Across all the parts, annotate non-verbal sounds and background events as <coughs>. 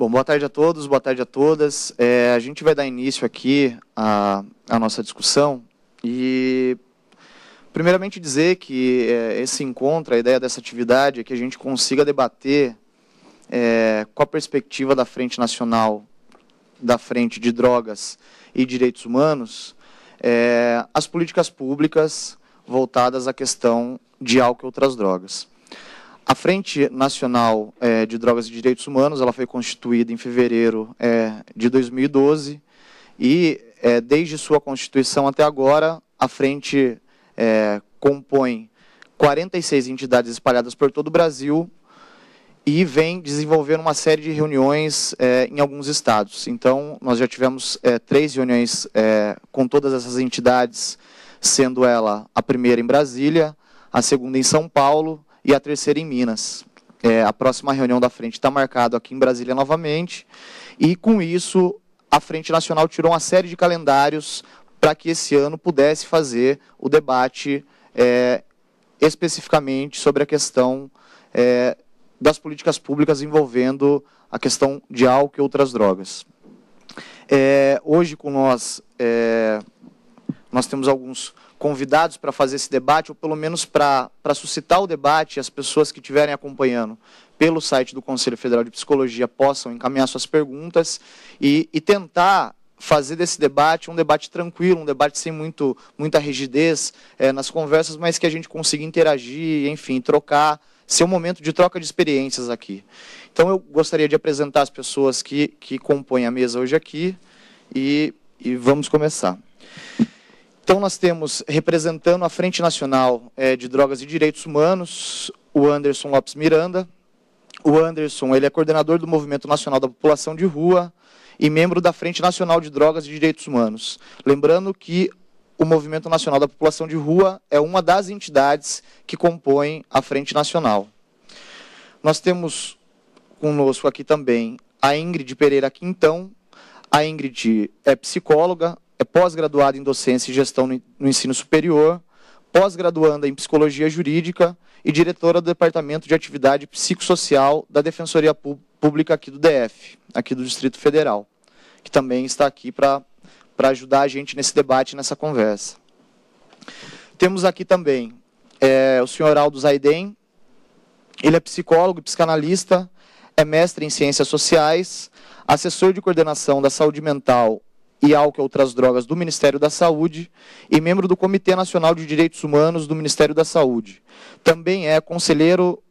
Bom, boa tarde a todos, boa tarde a todas. É, a gente vai dar início aqui à, à nossa discussão e, primeiramente, dizer que é, esse encontro, a ideia dessa atividade é que a gente consiga debater é, com a perspectiva da Frente Nacional da Frente de Drogas e Direitos Humanos é, as políticas públicas voltadas à questão de álcool e outras drogas. A Frente Nacional é, de Drogas e Direitos Humanos ela foi constituída em fevereiro é, de 2012 e, é, desde sua constituição até agora, a frente compõe 46 entidades espalhadas por todo o Brasil e vem desenvolvendo uma série de reuniões em alguns estados. Então, nós já tivemos três reuniões com todas essas entidades, sendo ela a primeira em Brasília, a segunda em São Paulo e a terceira em Minas. É, a próxima reunião da frente está marcada aqui em Brasília novamente. E com isso, a Frente Nacional tirou uma série de calendários para que esse ano pudesse fazer o debate é, especificamente sobre a questão é, das políticas públicas envolvendo a questão de álcool e outras drogas. É, hoje com nós, é, nós temos alguns convidados para fazer esse debate, ou pelo menos para suscitar o debate as pessoas que estiverem acompanhando pelo site do Conselho Federal de Psicologia possam encaminhar suas perguntas e, e tentar fazer desse debate um debate tranquilo, um debate sem muito, muita rigidez é, nas conversas, mas que a gente consiga interagir, enfim, trocar, ser um momento de troca de experiências aqui. Então eu gostaria de apresentar as pessoas que, que compõem a mesa hoje aqui e, e vamos começar. Então, nós temos, representando a Frente Nacional é, de Drogas e Direitos Humanos, o Anderson Lopes Miranda. O Anderson ele é coordenador do Movimento Nacional da População de Rua e membro da Frente Nacional de Drogas e Direitos Humanos. Lembrando que o Movimento Nacional da População de Rua é uma das entidades que compõem a Frente Nacional. Nós temos conosco aqui também a Ingrid Pereira Quintão. A Ingrid é psicóloga, é pós-graduado em docência e gestão no ensino superior, pós-graduanda em psicologia jurídica e diretora do Departamento de Atividade Psicossocial da Defensoria Pública aqui do DF, aqui do Distrito Federal, que também está aqui para ajudar a gente nesse debate, nessa conversa. Temos aqui também é, o senhor Aldo Zaiden, ele é psicólogo e psicanalista, é mestre em ciências sociais, assessor de coordenação da saúde mental e álcool e outras drogas do Ministério da Saúde e membro do Comitê Nacional de Direitos Humanos do Ministério da Saúde. Também é conselheiro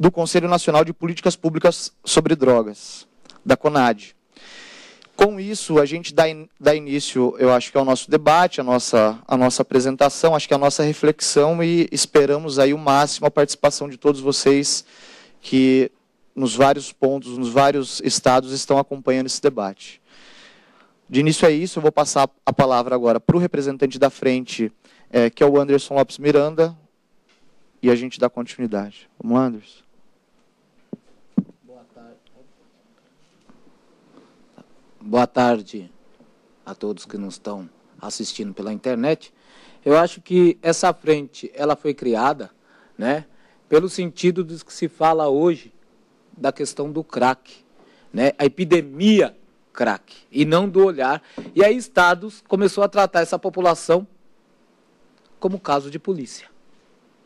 do Conselho Nacional de Políticas Públicas sobre Drogas, da CONAD. Com isso, a gente dá, in, dá início, eu acho que é o nosso debate, a nossa, a nossa apresentação, acho que a nossa reflexão e esperamos aí o máximo a participação de todos vocês que nos vários pontos, nos vários estados estão acompanhando esse debate. De início é isso, eu vou passar a palavra agora para o representante da frente, é, que é o Anderson Lopes Miranda, e a gente dá continuidade. Vamos, Anderson. Boa tarde. Boa tarde a todos que nos estão assistindo pela internet. Eu acho que essa frente, ela foi criada, né, pelo sentido do que se fala hoje da questão do crack, né? A epidemia crack e não do olhar. E aí estados começou a tratar essa população como caso de polícia.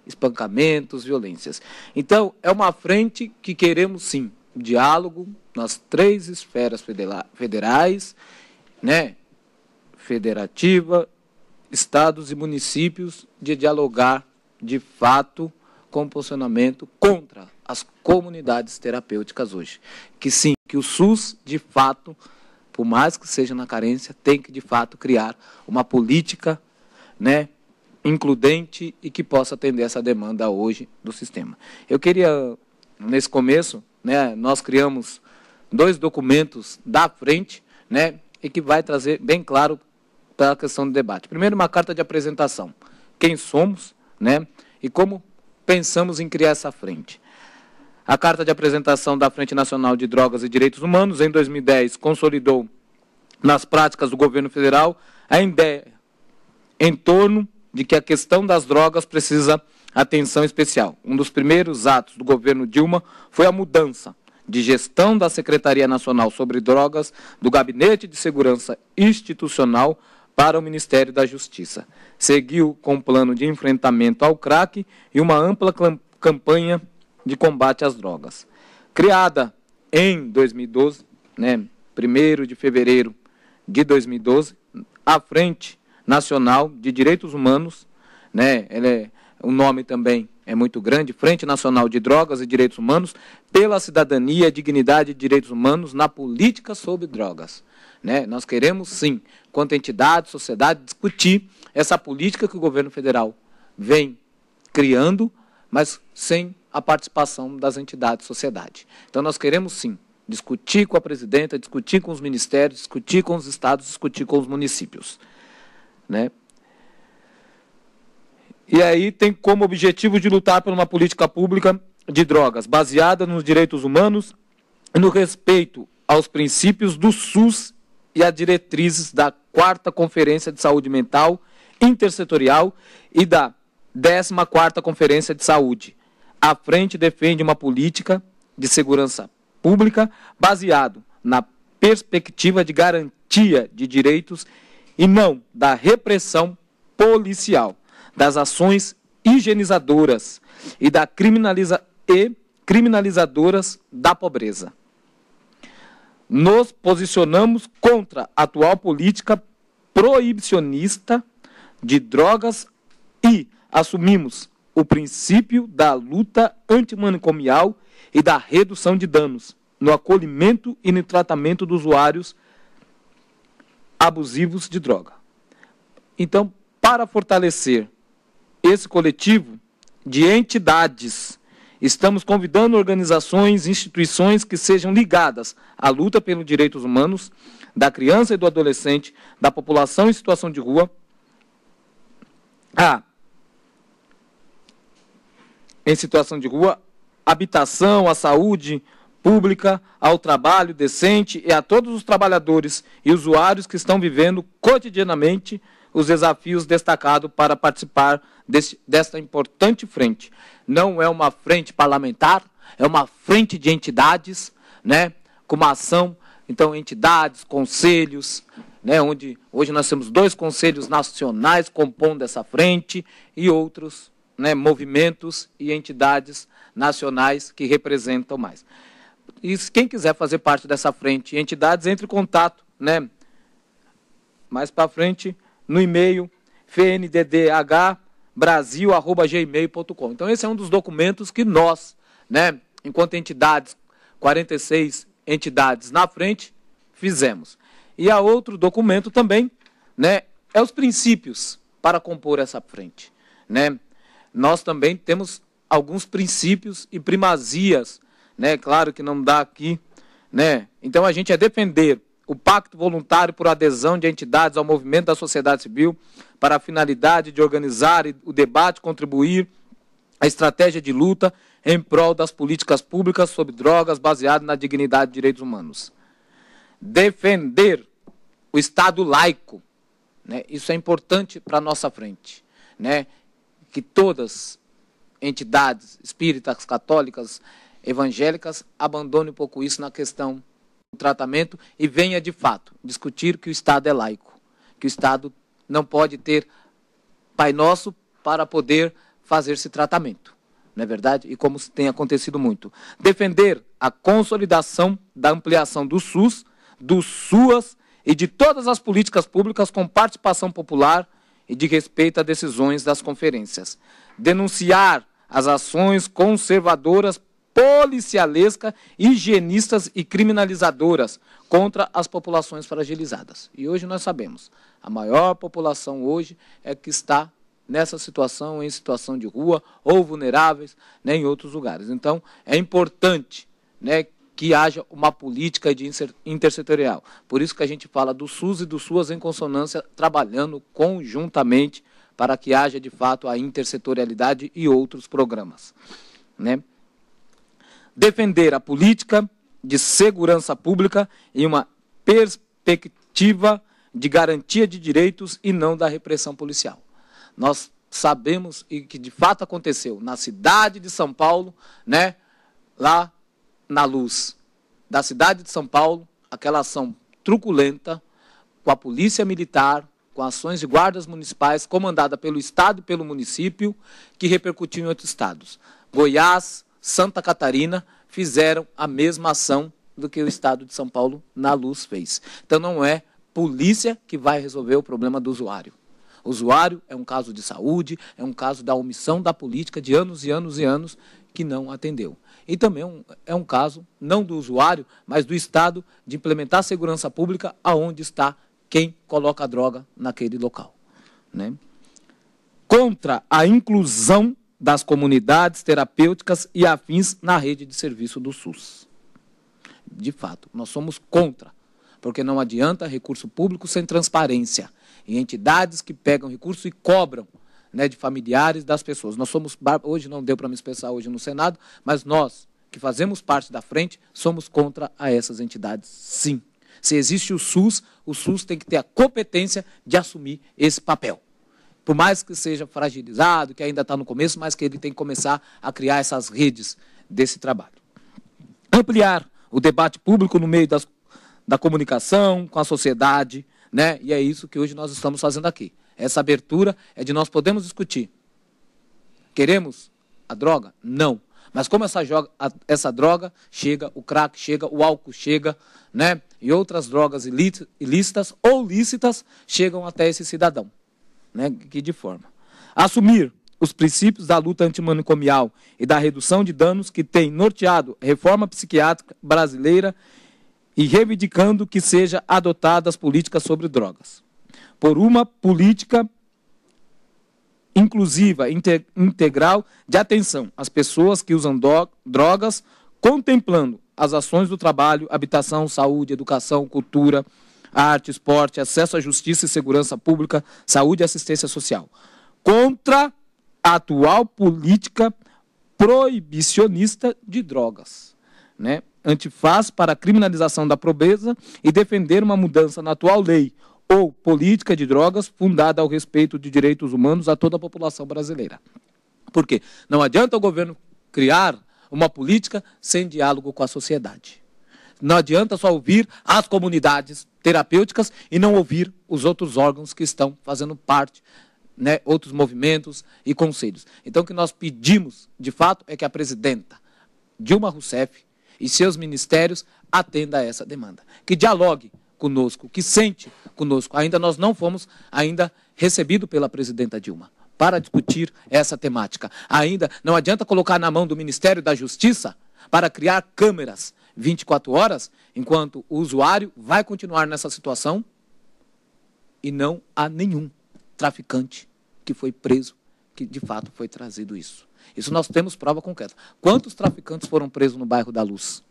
Espancamentos, violências. Então, é uma frente que queremos sim, diálogo nas três esferas federais, né? Federativa, estados e municípios de dialogar de fato com o posicionamento contra as comunidades terapêuticas hoje. Que sim, que o SUS de fato por mais que seja na carência, tem que de fato criar uma política, né, includente e que possa atender essa demanda hoje do sistema. Eu queria nesse começo, né, nós criamos dois documentos da frente, né, e que vai trazer bem claro para a questão do debate. Primeiro, uma carta de apresentação. Quem somos, né, e como pensamos em criar essa frente. A carta de apresentação da Frente Nacional de Drogas e Direitos Humanos, em 2010, consolidou nas práticas do governo federal a ideia em torno de que a questão das drogas precisa atenção especial. Um dos primeiros atos do governo Dilma foi a mudança de gestão da Secretaria Nacional sobre Drogas do Gabinete de Segurança Institucional para o Ministério da Justiça. Seguiu com o um plano de enfrentamento ao crack e uma ampla campanha de combate às drogas. Criada em 2012, né, 1 de fevereiro de 2012, a Frente Nacional de Direitos Humanos, né, ela é, o nome também é muito grande, Frente Nacional de Drogas e Direitos Humanos, pela cidadania, dignidade e direitos humanos na política sobre drogas. Né? Nós queremos, sim, quanto entidade, sociedade, discutir essa política que o governo federal vem criando, mas sem a participação das entidades sociedade. Então, nós queremos sim discutir com a presidenta, discutir com os ministérios, discutir com os estados, discutir com os municípios. Né? E aí tem como objetivo de lutar por uma política pública de drogas baseada nos direitos humanos e no respeito aos princípios do SUS e às diretrizes da quarta Conferência de Saúde Mental Intersetorial e da 14ª Conferência de Saúde, a frente defende uma política de segurança pública baseado na perspectiva de garantia de direitos e não da repressão policial, das ações higienizadoras e da criminaliza e criminalizadoras da pobreza. Nos posicionamos contra a atual política proibicionista de drogas e assumimos o princípio da luta antimanicomial e da redução de danos no acolhimento e no tratamento dos usuários abusivos de droga. Então, para fortalecer esse coletivo de entidades, estamos convidando organizações, instituições que sejam ligadas à luta pelos direitos humanos da criança e do adolescente, da população em situação de rua, a em situação de rua, habitação, à saúde pública, ao trabalho decente e a todos os trabalhadores e usuários que estão vivendo cotidianamente os desafios destacados para participar desse, desta importante frente. Não é uma frente parlamentar, é uma frente de entidades, né, com uma ação, então, entidades, conselhos, né, onde hoje nós temos dois conselhos nacionais compondo essa frente e outros né, movimentos e entidades nacionais que representam mais. E quem quiser fazer parte dessa frente e entidades, entre em contato, né? Mais para frente, no e-mail fnddhbrasil.gmail.com. Então, esse é um dos documentos que nós, né, enquanto entidades, 46 entidades na frente, fizemos. E há outro documento também, né, é os princípios para compor essa frente, né? nós também temos alguns princípios e primazias, né? Claro que não dá aqui, né? Então a gente é defender o pacto voluntário por adesão de entidades ao movimento da sociedade civil para a finalidade de organizar o debate, contribuir a estratégia de luta em prol das políticas públicas sobre drogas baseado na dignidade e direitos humanos. Defender o Estado laico, né? Isso é importante para nossa frente, né? que todas entidades espíritas, católicas, evangélicas abandone um pouco isso na questão do tratamento e venha de fato discutir que o Estado é laico, que o Estado não pode ter Pai Nosso para poder fazer esse tratamento. Não é verdade? E como tem acontecido muito. Defender a consolidação da ampliação do SUS, do SUAS e de todas as políticas públicas com participação popular e de respeito a decisões das conferências. Denunciar as ações conservadoras, policialescas, higienistas e criminalizadoras contra as populações fragilizadas. E hoje nós sabemos, a maior população hoje é que está nessa situação, em situação de rua, ou vulneráveis, né, em outros lugares. Então, é importante né, que haja uma política de intersetorial. Por isso que a gente fala do SUS e do SUAS em consonância, trabalhando conjuntamente para que haja de fato a intersetorialidade e outros programas. Né? Defender a política de segurança pública em uma perspectiva de garantia de direitos e não da repressão policial. Nós sabemos e que de fato aconteceu na cidade de São Paulo, né? Lá na luz da cidade de São Paulo, aquela ação truculenta com a polícia militar, com ações de guardas municipais comandada pelo Estado e pelo município, que repercutiu em outros estados. Goiás, Santa Catarina fizeram a mesma ação do que o Estado de São Paulo na luz fez. Então não é polícia que vai resolver o problema do usuário. O usuário é um caso de saúde, é um caso da omissão da política de anos e anos e anos que não atendeu e também um, é um caso, não do usuário, mas do Estado, de implementar segurança pública aonde está quem coloca a droga naquele local. Né? Contra a inclusão das comunidades terapêuticas e afins na rede de serviço do SUS. De fato, nós somos contra, porque não adianta recurso público sem transparência. E entidades que pegam recurso e cobram né, de familiares das pessoas. Nós somos, hoje não deu para me expressar hoje no Senado, mas nós, que fazemos parte da frente, somos contra a essas entidades, sim. Se existe o SUS, o SUS tem que ter a competência de assumir esse papel. Por mais que seja fragilizado, que ainda está no começo, mas que ele tem que começar a criar essas redes desse trabalho. Ampliar o debate público no meio das, da comunicação com a sociedade, né? E é isso que hoje nós estamos fazendo aqui essa abertura é de nós podemos discutir. Queremos a droga? Não. Mas como essa, joga, essa droga chega, o crack chega, o álcool chega, né? E outras drogas ilícitas ou lícitas chegam até esse cidadão. Né? Que de forma. Assumir os princípios da luta antimanicomial e da redução de danos que tem norteado a reforma psiquiátrica brasileira e reivindicando que seja adotadas políticas sobre drogas por uma política inclusiva, integral de atenção às pessoas que usam drogas, contemplando as ações do trabalho, habitação, saúde, educação, cultura, arte, esporte, acesso à justiça e segurança pública, saúde e assistência social. Contra a atual política proibicionista de drogas, né? Antifaz para a criminalização da pobreza e defender uma mudança na atual lei ou política de drogas fundada ao respeito de direitos humanos a toda a população brasileira. Por quê? Não adianta o governo criar uma política sem diálogo com a sociedade. Não adianta só ouvir as comunidades terapêuticas e não ouvir os outros órgãos que estão fazendo parte, né, outros movimentos e conselhos. Então, o que nós pedimos, de fato, é que a presidenta Dilma Rousseff e seus ministérios atenda a essa demanda. Que dialogue conosco, que sente conosco. Ainda nós não fomos ainda recebido pela presidenta Dilma para discutir essa temática. Ainda não adianta colocar na mão do Ministério da Justiça para criar câmeras 24 horas, enquanto o usuário vai continuar nessa situação e não há nenhum traficante que foi preso que de fato foi trazido isso. Isso nós temos prova concreta. Quantos traficantes foram presos no bairro da Luz?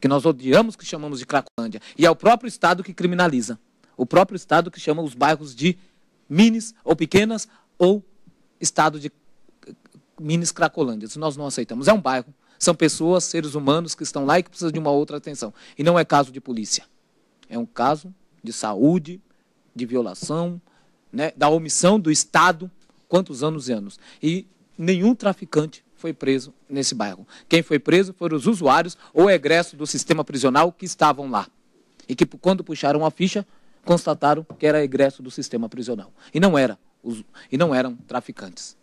que nós odiamos, que chamamos de Cracolândia. E é o próprio Estado que criminaliza. O próprio Estado que chama os bairros de minis ou pequenas ou Estado de minis Cracolândias. Nós não aceitamos. É um bairro. São pessoas, seres humanos que estão lá e que precisam de uma outra atenção. E não é caso de polícia. É um caso de saúde, de violação, né, da omissão do Estado, quantos anos e anos. E nenhum traficante foi preso nesse bairro. Quem foi preso foram os usuários ou egressos do sistema prisional que estavam lá. E que, quando puxaram a ficha, constataram que era egresso do sistema prisional. E não, era, e não eram traficantes.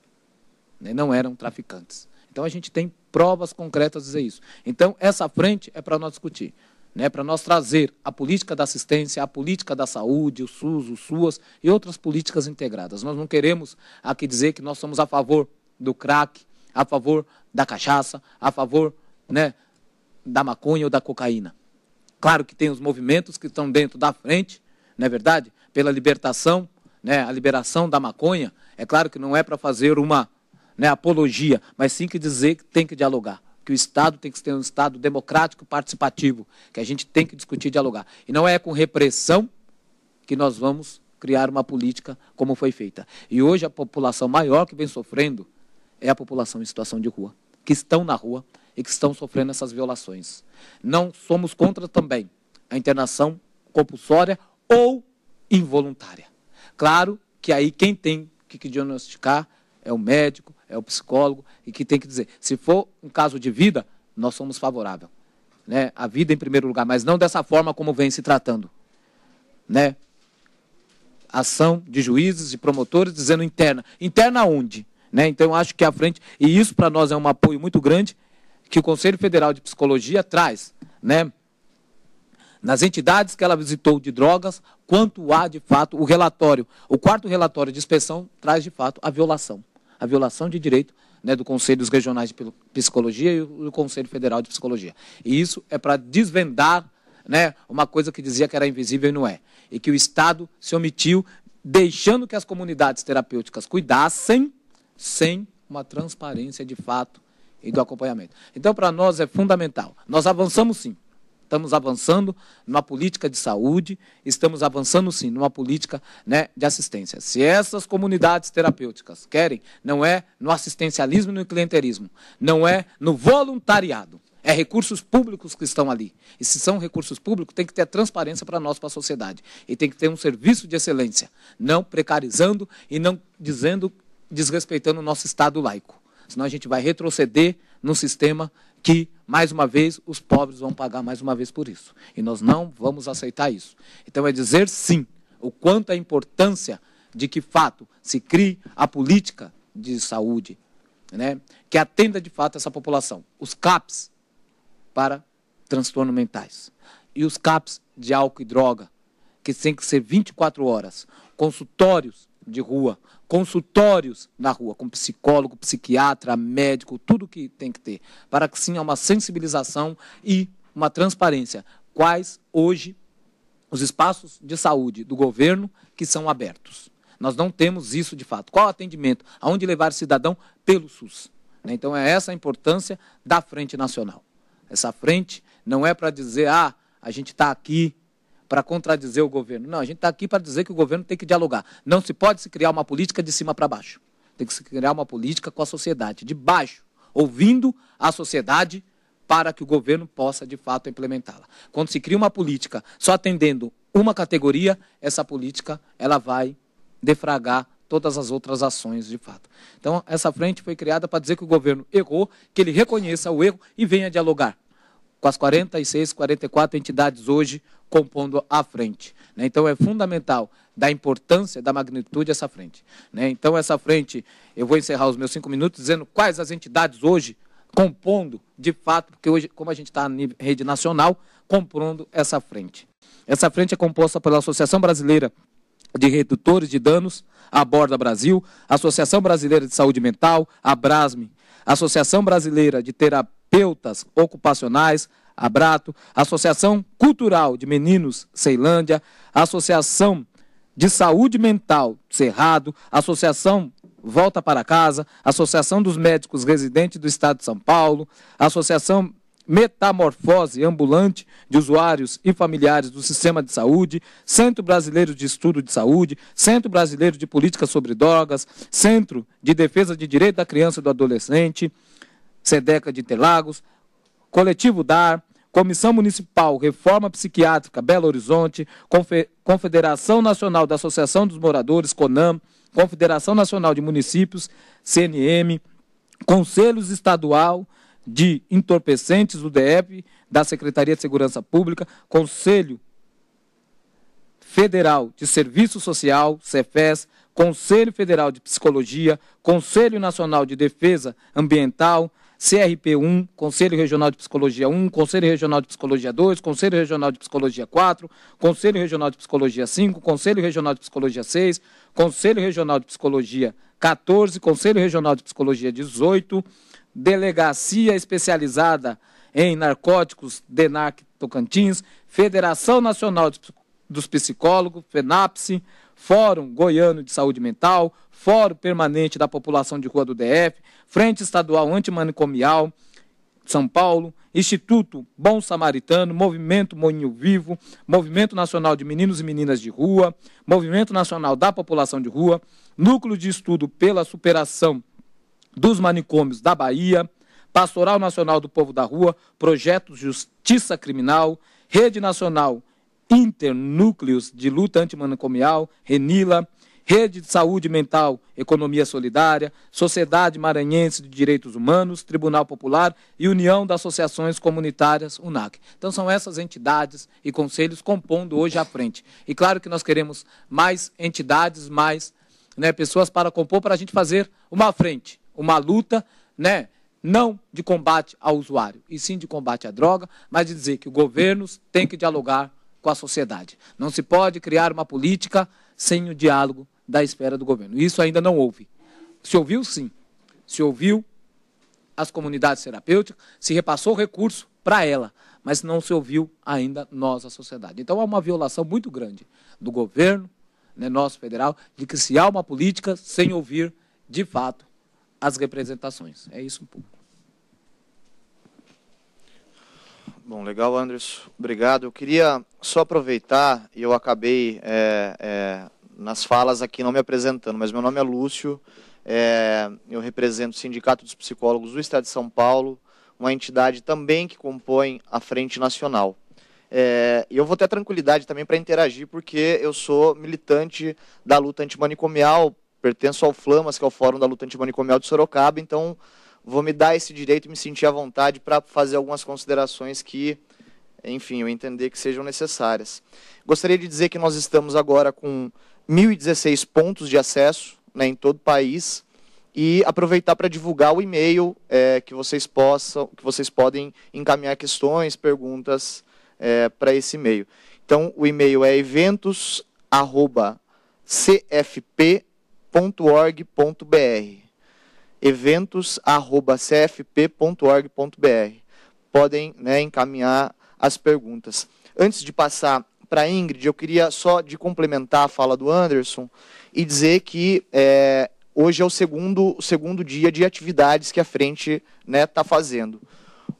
Né? Não eram traficantes. Então, a gente tem provas concretas a dizer isso. Então, essa frente é para nós discutir. Né, para nós trazer a política da assistência, a política da saúde, o SUS, o SUAS e outras políticas integradas. Nós não queremos aqui dizer que nós somos a favor do crack, a favor da cachaça, a favor né, da maconha ou da cocaína. Claro que tem os movimentos que estão dentro da frente, não é verdade? Pela libertação, né, a liberação da maconha. É claro que não é para fazer uma né, apologia, mas sim que dizer que tem que dialogar. Que o Estado tem que ser um Estado democrático participativo, que a gente tem que discutir e dialogar. E não é com repressão que nós vamos criar uma política como foi feita. E hoje a população maior que vem sofrendo é a população em situação de rua, que estão na rua e que estão sofrendo essas violações. Não somos contra também a internação compulsória ou involuntária. Claro que aí quem tem que diagnosticar é o médico, é o psicólogo e que tem que dizer, se for um caso de vida, nós somos favorável, né? A vida em primeiro lugar, mas não dessa forma como vem se tratando, né? Ação de juízes e promotores dizendo interna, interna onde? Né? Então, acho que à frente, e isso para nós é um apoio muito grande que o Conselho Federal de Psicologia traz, né? Nas entidades que ela visitou de drogas, quanto há de fato o relatório, o quarto relatório de inspeção traz de fato a violação, a violação de direito né, do Conselho dos Regionais de Psicologia e do Conselho Federal de Psicologia. E isso é para desvendar né, uma coisa que dizia que era invisível e não é. E que o Estado se omitiu, deixando que as comunidades terapêuticas cuidassem sem uma transparência de fato e do acompanhamento. Então, para nós é fundamental. Nós avançamos sim. Estamos avançando numa política de saúde, estamos avançando sim numa política né, de assistência. Se essas comunidades terapêuticas querem, não é no assistencialismo e no clientelismo, não é no voluntariado. É recursos públicos que estão ali. E se são recursos públicos, tem que ter transparência para nós, para a sociedade. E tem que ter um serviço de excelência, não precarizando e não dizendo desrespeitando o nosso Estado laico. Senão a gente vai retroceder num sistema que, mais uma vez, os pobres vão pagar mais uma vez por isso. E nós não vamos aceitar isso. Então é dizer sim o quanto a importância de que, fato, se crie a política de saúde né, que atenda de fato essa população. Os CAPs para transtornos mentais e os CAPs de álcool e droga, que tem que ser 24 horas. Consultórios de rua, consultórios na rua, com psicólogo, psiquiatra, médico, tudo que tem que ter, para que sim há uma sensibilização e uma transparência. Quais hoje os espaços de saúde do governo que são abertos? Nós não temos isso de fato. Qual atendimento? Aonde levar o cidadão? Pelo SUS. Né? Então é essa a importância da Frente Nacional. Essa frente não é para dizer, ah, a gente está aqui para contradizer o governo. Não, a gente está aqui para dizer que o governo tem que dialogar. Não se pode se criar uma política de cima para baixo. Tem que se criar uma política com a sociedade, de baixo, ouvindo a sociedade para que o governo possa, de fato, implementá-la. Quando se cria uma política só atendendo uma categoria, essa política ela vai defragar todas as outras ações de fato. Então, essa frente foi criada para dizer que o governo errou, que ele reconheça o erro e venha dialogar com as 46, 44 entidades hoje compondo a frente. Né? Então é fundamental da importância, da magnitude essa frente. Né? Então essa frente, eu vou encerrar os meus cinco minutos dizendo quais as entidades hoje compondo, de fato, porque hoje, como a gente está na rede nacional, compondo essa frente. Essa frente é composta pela Associação Brasileira de Redutores de Danos, a Borda Brasil, Associação Brasileira de Saúde Mental, a Brasme, Associação Brasileira de Terapeutas Ocupacionais, Abrato, Associação Cultural de Meninos Ceilândia, Associação de Saúde Mental Cerrado, Associação Volta para Casa, Associação dos Médicos Residentes do Estado de São Paulo, Associação metamorfose ambulante de usuários e familiares do sistema de saúde, Centro Brasileiro de Estudo de Saúde, Centro Brasileiro de Política sobre Drogas, Centro de Defesa de Direito da Criança e do Adolescente, SEDECA de Interlagos, Coletivo DAR, Comissão Municipal Reforma Psiquiátrica Belo Horizonte, Confederação Nacional da Associação dos Moradores, CONAM, Confederação Nacional de Municípios, CNM, Conselhos Estadual de entorpecentes do DF, da Secretaria de Segurança Pública, Conselho Federal de Serviço Social, CEFES, Conselho Federal de Psicologia, Conselho Nacional de Defesa Ambiental, CRP1, Conselho Regional de Psicologia 1, Conselho Regional de Psicologia 2, Conselho Regional de Psicologia 4, Conselho Regional de Psicologia 5, Conselho Regional de Psicologia 6, Conselho Regional de Psicologia 14, Conselho Regional de Psicologia 18, Delegacia Especializada em Narcóticos, DENAC Tocantins, Federação Nacional dos Psicólogos, FENAPSE, Fórum Goiano de Saúde Mental, Fórum Permanente da População de Rua do DF, Frente Estadual Antimanicomial, São Paulo, Instituto Bom Samaritano, Movimento Moinho Vivo, Movimento Nacional de Meninos e Meninas de Rua, Movimento Nacional da População de Rua, Núcleo de Estudo pela Superação dos manicômios da Bahia, Pastoral Nacional do Povo da Rua, Projeto Justiça Criminal, Rede Nacional Internúcleos de Luta Antimanicomial, RENILA, Rede de Saúde Mental, Economia Solidária, Sociedade Maranhense de Direitos Humanos, Tribunal Popular e União das Associações Comunitárias, UNAC. Então são essas entidades e conselhos compondo hoje a frente. E claro que nós queremos mais entidades, mais né, pessoas para compor, para a gente fazer uma frente uma luta, né? Não de combate ao usuário, e sim de combate à droga, mas de dizer que os governos têm que dialogar com a sociedade. Não se pode criar uma política sem o diálogo da esfera do governo. Isso ainda não houve. Se ouviu, sim. Se ouviu as comunidades terapêuticas, se repassou recurso para ela, mas não se ouviu ainda nós, a sociedade. Então há uma violação muito grande do governo, né, nosso federal, de que se há uma política sem ouvir, de fato, as representações. É isso um pouco. Bom, legal, Anderson. Obrigado. Eu queria só aproveitar, e eu acabei é, é, nas falas aqui não me apresentando, mas meu nome é Lúcio, é, eu represento o Sindicato dos Psicólogos do Estado de São Paulo, uma entidade também que compõe a Frente Nacional. É, eu vou ter tranquilidade também para interagir, porque eu sou militante da luta antimanicomial pertenço ao Flamas, que é o Fórum da Luta Antimanicomial de Sorocaba, então vou me dar esse direito e me sentir à vontade para fazer algumas considerações que, enfim, eu entender que sejam necessárias. Gostaria de dizer que nós estamos agora com 1.016 pontos de acesso né, em todo o país e aproveitar para divulgar o e-mail é, que vocês possam, que vocês podem encaminhar questões, perguntas é, para esse e-mail. Então, o e-mail é eventos@cfp cfp.org.br. eventos@cfp.org.br. Podem né, encaminhar as perguntas. Antes de passar para a Ingrid, eu queria só de complementar a fala do Anderson e dizer que é, hoje é o segundo, o segundo dia de atividades que a frente está né, tá fazendo.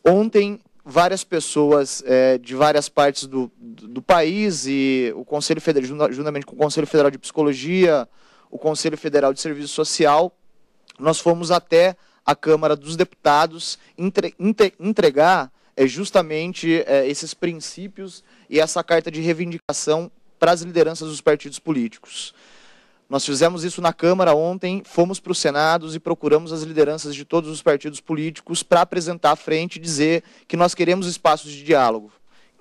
Ontem, várias pessoas é, de várias partes do, do, do, país e o Conselho Federal, juntamente com o Conselho Federal de Psicologia, o Conselho Federal de Serviço Social, nós fomos até a Câmara dos Deputados entre, entre, entregar é, justamente é, esses princípios e essa carta de reivindicação para as lideranças dos partidos políticos. Nós fizemos isso na Câmara ontem, fomos para o Senado e procuramos as lideranças de todos os partidos políticos para apresentar à frente e dizer que nós queremos espaços de diálogo.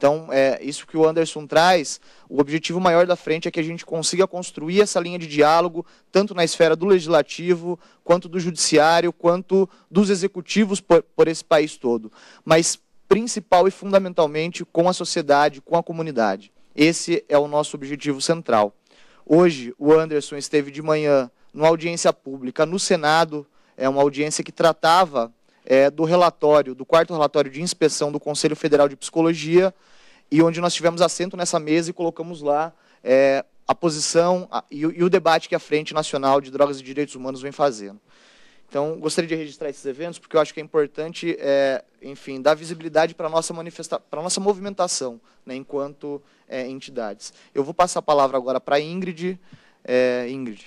Então, é, isso que o Anderson traz, o objetivo maior da frente é que a gente consiga construir essa linha de diálogo, tanto na esfera do legislativo, quanto do judiciário, quanto dos executivos por, por esse país todo. Mas, principal e fundamentalmente, com a sociedade, com a comunidade. Esse é o nosso objetivo central. Hoje, o Anderson esteve de manhã numa audiência pública no Senado, é uma audiência que tratava é, do relatório, do quarto relatório de inspeção do Conselho Federal de Psicologia, e onde nós tivemos assento nessa mesa e colocamos lá é, a posição a, e, e, o debate que a Frente Nacional de Drogas e Direitos Humanos vem fazendo. Então, gostaria de registrar esses eventos, porque eu acho que é importante, é, enfim, dar visibilidade para a nossa, manifesta nossa movimentação, né, enquanto é, entidades. Eu vou passar a palavra agora para a Ingrid. É, Ingrid.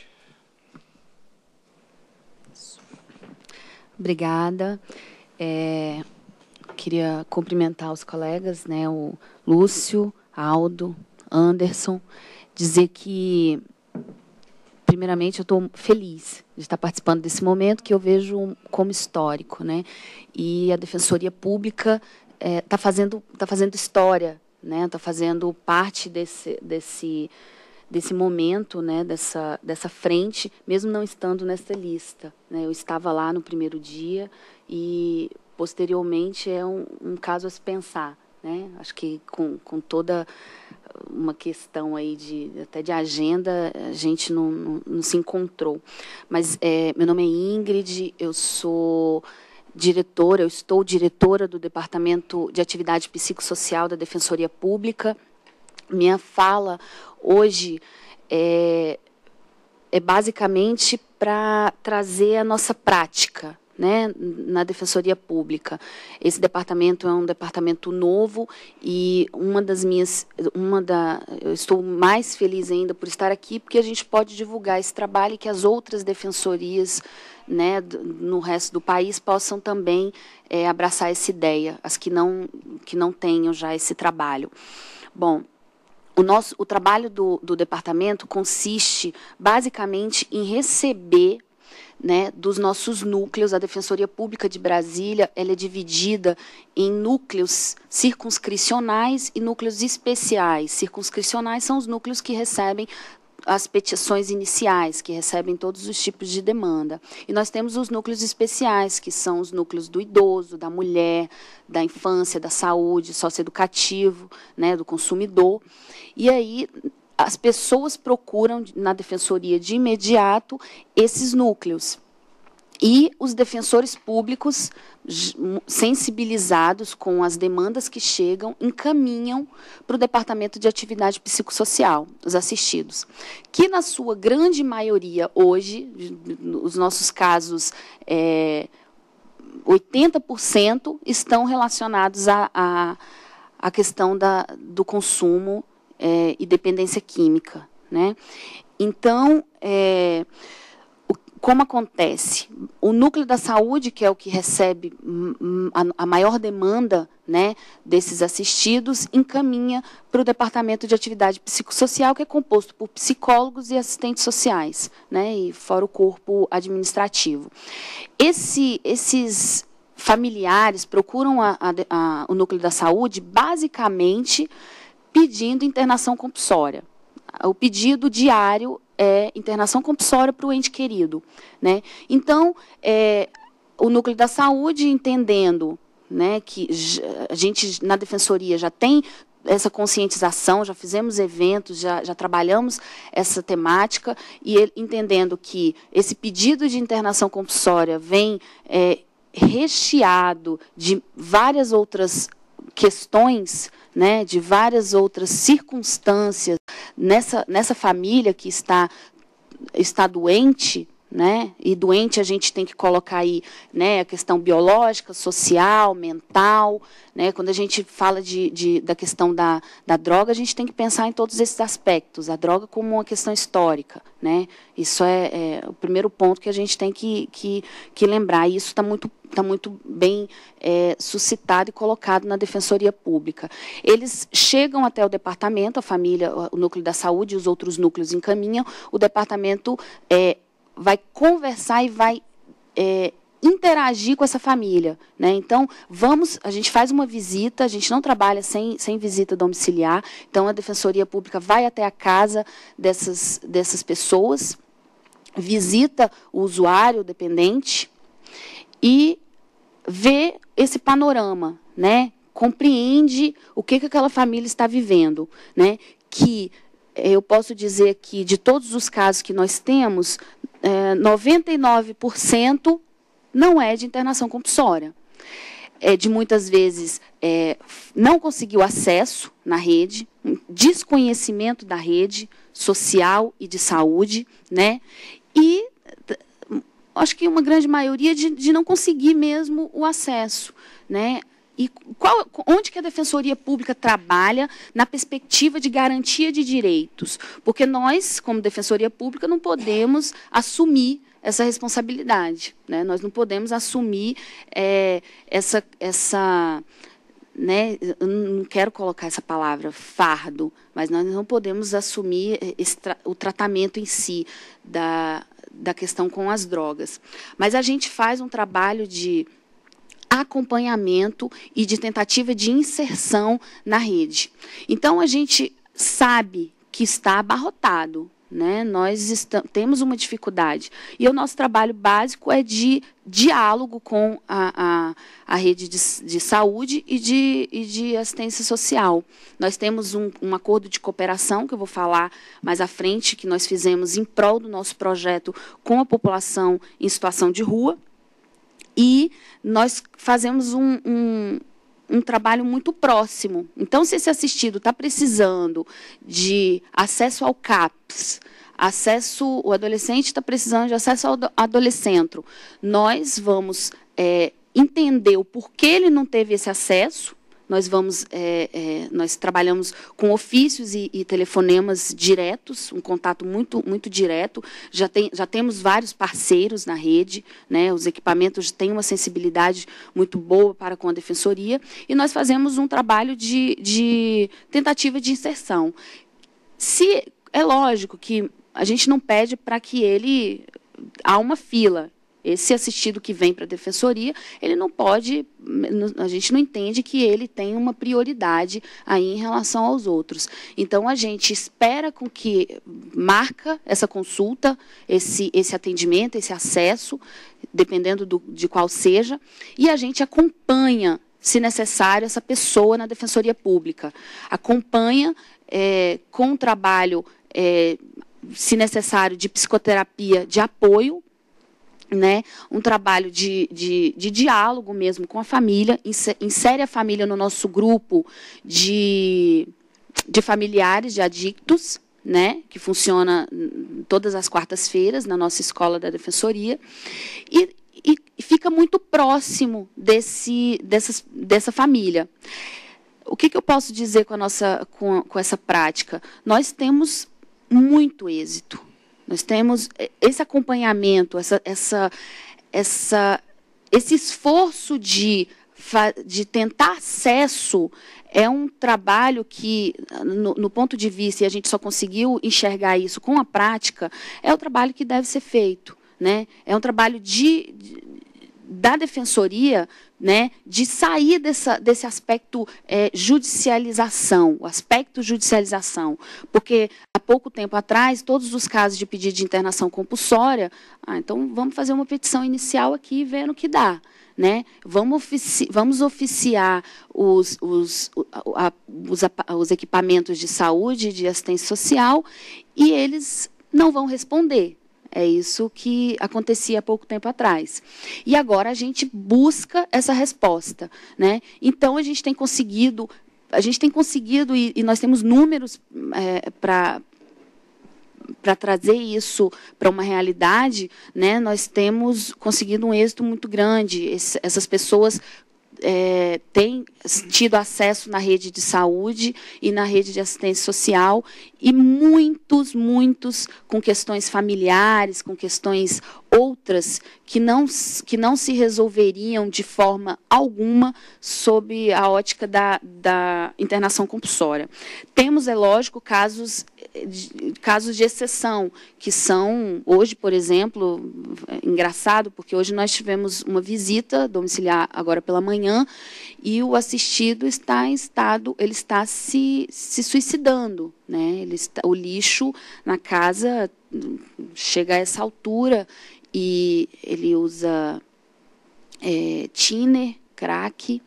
Obrigada. É, queria cumprimentar os colegas, né, o, Lúcio, Aldo, Anderson, dizer que, primeiramente, eu estou feliz de estar participando desse momento que eu vejo como histórico, né? E a Defensoria Pública está é, tá fazendo, está fazendo história, né? Está fazendo parte desse, desse desse momento, né, dessa, dessa frente, mesmo não estando nessa lista. Né? Eu estava lá no primeiro dia e, posteriormente, é um, um caso a se pensar. Né? Acho que com, com toda uma questão aí de até de agenda a gente não, não, não se encontrou. Mas é, meu nome é Ingrid, eu sou diretora, eu estou diretora do Departamento de Atividade Psicossocial da Defensoria Pública. Minha fala hoje é, é basicamente para trazer a nossa prática né, na Defensoria Pública. Esse departamento é um departamento novo e uma das minhas, uma da, eu estou mais feliz ainda por estar aqui porque a gente pode divulgar esse trabalho e que as outras defensorias, né, no resto do país possam também é, abraçar essa ideia, as que não que não tenham já esse trabalho. Bom, o, nosso, o trabalho do, do departamento consiste basicamente em receber né, dos nossos núcleos. A Defensoria Pública de Brasília ela é dividida em núcleos circunscricionais e núcleos especiais. Circunscricionais são os núcleos que recebem as petições iniciais, que recebem todos os tipos de demanda. E nós temos os núcleos especiais, que são os núcleos do idoso, da mulher, da infância, da saúde, socioeducativo, né, do consumidor. E aí, as pessoas procuram na defensoria de imediato esses núcleos. E os defensores públicos, sensibilizados com as demandas que chegam, encaminham para o Departamento de Atividade Psicossocial, os assistidos, que, na sua grande maioria, hoje, os nossos casos, é, 80% estão relacionados à a, a, a, questão da, do consumo é, e dependência química. Né? Então, é, o, como acontece? O núcleo da saúde, que é o que recebe a, a maior demanda né, desses assistidos, encaminha para o Departamento de Atividade Psicossocial, que é composto por psicólogos e assistentes sociais, né, e fora o corpo administrativo. Esse, esses familiares procuram a, a, o núcleo da saúde basicamente pedindo internação compulsória. O pedido diário é internação compulsória para o ente querido. Né? Então, é, o núcleo da saúde, entendendo né, que a gente na defensoria já tem essa conscientização, já fizemos eventos, já, já trabalhamos essa temática, e ele, entendendo que esse pedido de internação compulsória vem é, recheado de várias outras questões né, de várias outras circunstâncias nessa, nessa família que está, está doente, né? E doente a gente tem que colocar aí, né, a questão biológica, social, mental, né? Quando a gente fala de, de, da questão da, da droga, a gente tem que pensar em todos esses aspectos. A droga como uma questão histórica, né? Isso é, é o primeiro ponto que a gente tem que, que, que lembrar. E isso está muito está muito bem é, suscitado e colocado na Defensoria Pública. Eles chegam até o departamento, a família, o núcleo da saúde e os outros núcleos encaminham, o departamento é, vai conversar e vai. É, interagir com essa família, né? Então vamos, a gente faz uma visita, a gente não trabalha sem, sem visita domiciliar, então a defensoria pública vai até a casa dessas dessas pessoas, visita o usuário, o dependente, e vê esse panorama, né? Compreende o que, que aquela família está vivendo, né? Que eh, eu posso dizer que de todos os casos que nós temos, é, eh, 99% não é de internação compulsória. É, de muitas vezes é, não conseguiu acesso na rede, desconhecimento da rede social e de saúde, né? E acho que uma grande maioria, de, de não conseguir mesmo o acesso. Né? E qual, onde que a Defensoria Pública trabalha na perspectiva de garantia de direitos? Porque nós, como Defensoria Pública, não podemos assumir essa responsabilidade. Né? Nós não podemos assumir é, essa, essa né, não quero colocar essa palavra fardo, mas nós não podemos assumir é, tra o tratamento em si da, da questão com as drogas. Mas a gente faz um trabalho de acompanhamento e de tentativa de inserção na rede. Então a gente sabe que está abarrotado. Né? Nós estamos, temos uma dificuldade. E o nosso trabalho básico é de diálogo com a, a, a rede de, de saúde e de, e de assistência social. Nós temos um, um acordo de cooperação, que eu vou falar mais à frente, que nós fizemos em prol do nosso projeto com a população em situação de rua. E nós fazemos um, um um trabalho muito próximo. Então, se esse assistido está precisando de acesso ao CAPS, acesso, o adolescente está precisando de acesso ao adolescente, nós vamos é, entender o porquê ele não teve esse acesso nós vamos é, é, nós trabalhamos com ofícios e, e, telefonemas diretos um contato muito muito direto já tem já temos vários parceiros na rede né os equipamentos têm uma sensibilidade muito boa para com a defensoria e nós fazemos um trabalho de, de tentativa de inserção se é lógico que a gente não pede para que ele há uma fila esse assistido que vem para a defensoria, ele não pode, a gente não entende que ele tem uma prioridade aí em relação aos outros. Então a gente espera com que marca essa consulta, esse, esse atendimento, esse acesso, dependendo do, de qual seja, e a gente acompanha se necessário, essa pessoa na Defensoria Pública. Acompanha é, com o trabalho, é, se necessário, de psicoterapia de apoio, né, um trabalho de, de, de, diálogo mesmo com a família, insere a família no nosso grupo de, de familiares de adictos, né, que funciona todas as quartas-feiras na nossa escola da defensoria, e, e fica muito próximo desse, dessas, dessa família. O que, que eu posso dizer com, a nossa, com, com essa prática? Nós temos muito êxito, nós temos esse acompanhamento, essa, essa, essa, esse esforço de, de tentar acesso é um trabalho que, no, no, ponto de vista, e a gente só conseguiu enxergar isso com a prática, é o trabalho que deve ser feito. Né? É um trabalho de, de da defensoria né, de sair dessa, desse aspecto é, judicialização, o aspecto judicialização. Porque há pouco tempo atrás, todos os casos de pedido de internação compulsória, ah, então vamos fazer uma petição inicial aqui e ver no que dá. Né? Vamos, ofici vamos oficiar os, os, a, os, a, os equipamentos de saúde, de assistência social, e eles não vão responder. É isso que acontecia há pouco tempo atrás. E agora a gente busca essa resposta. Né? Então a gente tem conseguido, a gente tem conseguido, e, e nós temos números é, para para trazer isso para uma realidade, né, nós temos conseguido um êxito muito grande. Essas pessoas é, têm tido acesso na rede de saúde e na rede de assistência social, e muitos, muitos com questões familiares, com questões outras que não, que não se resolveriam de forma alguma sob a ótica da, da internação compulsória. Temos, é lógico, casos casos de exceção, que são, hoje, por exemplo, é engraçado, porque hoje nós tivemos uma visita domiciliar agora pela manhã e o assistido está em estado, ele está se, se suicidando. Né? Ele está, o lixo na casa chega a essa altura e ele usa é, tiner, crack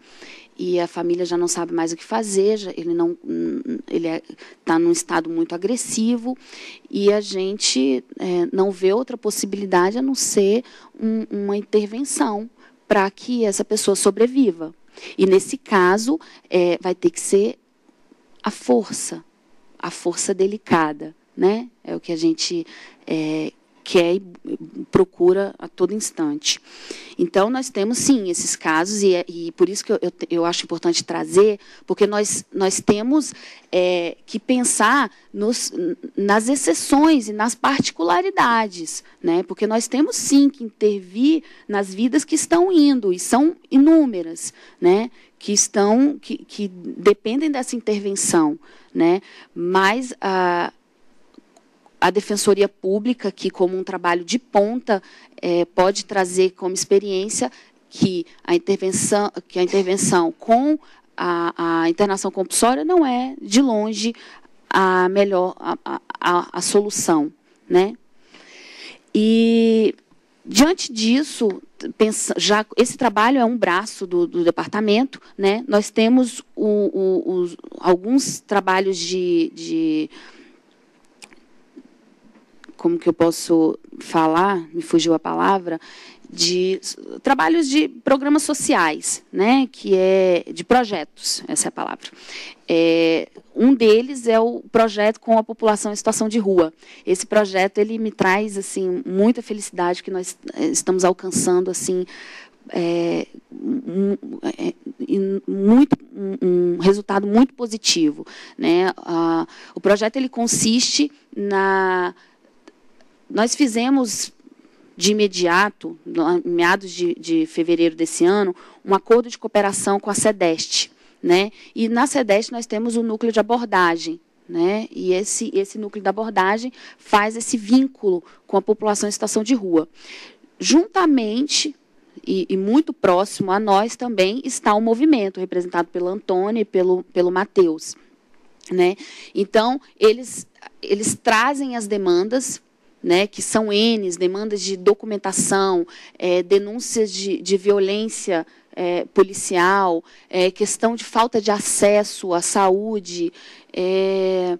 e a família já não sabe mais o que fazer, ele não ele está é, tá num estado muito agressivo e a gente é, não vê outra possibilidade a não ser um, uma intervenção para que essa pessoa sobreviva. E nesse caso é, vai ter que ser a força, a força delicada, né? É o que a gente é, quer é e procura a todo instante. Então, nós temos, sim, esses casos, e, é, e por isso que eu, eu, eu, acho importante trazer, porque nós, nós temos é, que pensar nos, nas exceções e nas particularidades, né? porque nós temos, sim, que intervir nas vidas que estão indo, e são inúmeras, né? que estão que, que dependem dessa intervenção, né? Mas a, ah, a Defensoria Pública, que como um trabalho de ponta é, pode trazer como experiência que a intervenção, que a intervenção com a, a internação compulsória não é, de longe, a melhor, a, a, a solução. Né? E, diante disso, pensa, já esse trabalho é um braço do, do departamento. Né? Nós temos o, o, os, alguns trabalhos de, de como que eu posso falar, me fugiu a palavra, de trabalhos de programas sociais, né, que é de projetos, essa é a palavra. É, um deles é o projeto com a população em situação de rua. Esse projeto ele me traz assim muita felicidade que nós eh, estamos alcançando assim é, é muito, um, um, resultado muito positivo. Né? Ah, o projeto ele consiste na nós fizemos de imediato, em meados de, de, fevereiro desse ano, um acordo de cooperação com a SEDEST. Né? E na SEDEST nós temos o um núcleo de abordagem. Né? E esse, esse núcleo de abordagem faz esse vínculo com a população em situação de rua. Juntamente e, e, muito próximo a nós também está o movimento, representado pelo Antônio e pelo, pelo Matheus. Né? Então, eles, eles trazem as demandas né, que são N's, demandas de documentação, é, denúncias de, de violência é, policial, é, questão de falta de acesso à saúde, é,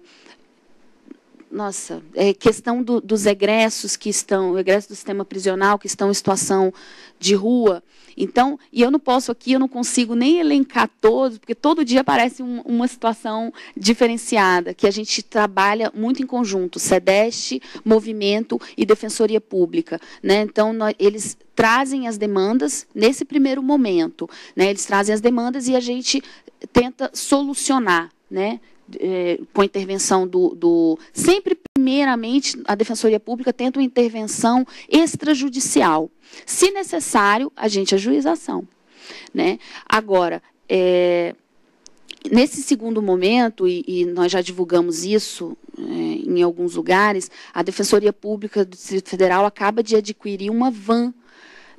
nossa, é questão do, dos egressos que estão, egressos do sistema prisional que estão em situação de rua. Então, e eu não posso aqui, eu não consigo nem elencar todos, porque todo dia aparece um, uma situação diferenciada, que a gente trabalha muito em conjunto, SEDEST, Movimento e Defensoria Pública. Né? Então, nós, eles trazem as demandas nesse primeiro momento. Né? Eles trazem as demandas e a gente tenta solucionar né? é, com a intervenção do, do, Sempre, primeiramente, a Defensoria Pública tenta uma intervenção extrajudicial. Se necessário, a gente ajuização a ação. Né? Agora, é, nesse segundo momento, e, e, nós já divulgamos isso é, em alguns lugares, a Defensoria Pública do Distrito Federal acaba de adquirir uma van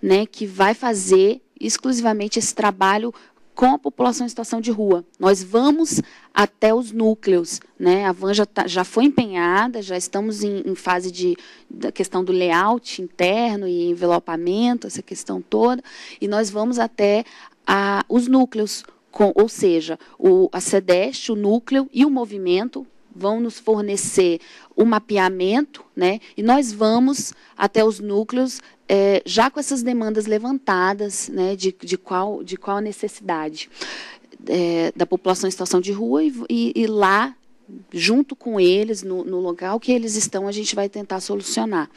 né, que vai fazer exclusivamente esse trabalho com a população em situação de rua. Nós vamos até os núcleos. Né? A van já, tá, já foi empenhada, já estamos em, em, fase de, da questão do layout interno e envelopamento, essa questão toda, e nós vamos até a, os núcleos, com, ou seja, o, a SEDEST, o núcleo e o movimento vão nos fornecer o mapeamento, né? E nós vamos até os núcleos é, já com essas demandas levantadas né, de, de, qual, de qual a necessidade é, da população em situação de rua e, e, e lá junto com eles, no, no, local que eles estão, a gente vai tentar solucionar.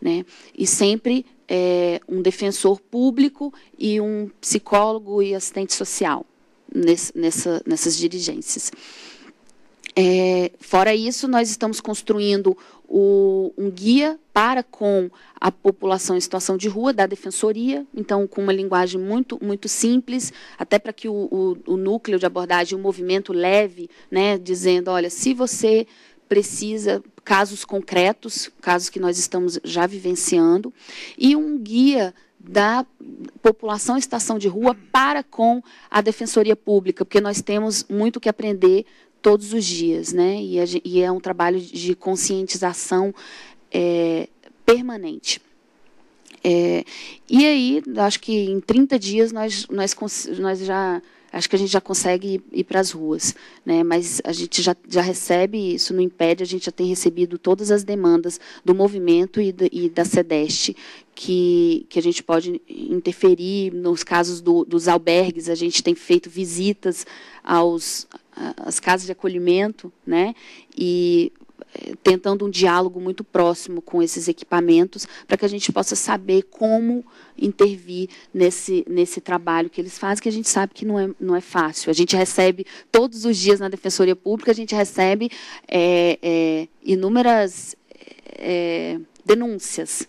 Né? E sempre é, um defensor público e um psicólogo e assistente social nesse, nessa, nessas dirigências. É, fora isso, nós estamos construindo o, um guia para com a população em situação de rua da defensoria, então com uma linguagem muito muito simples, até para que o, o, o, núcleo de abordagem, o movimento leve, né, dizendo, olha, se você precisa casos concretos, casos que nós estamos já vivenciando, e um guia da população em estação de rua para com a defensoria pública, porque nós temos muito que aprender todos os dias, né? E, a, e é um trabalho de conscientização é, permanente. É, e aí, acho que em 30 dias nós, nós, nós já acho que a gente já consegue ir, para as ruas, né? Mas a gente já, já recebe, isso não impede, a gente já tem recebido todas as demandas do movimento e, do, e da SEDEST que, que a gente pode interferir. Nos casos do, dos albergues, a gente tem feito visitas aos as casas de acolhimento, né? E eh, tentando um diálogo muito próximo com esses equipamentos para que a gente possa saber como intervir nesse, nesse trabalho que eles fazem, que a gente sabe que não é, não é fácil. A gente recebe todos os dias na Defensoria Pública, a gente recebe é, é, inúmeras é, denúncias,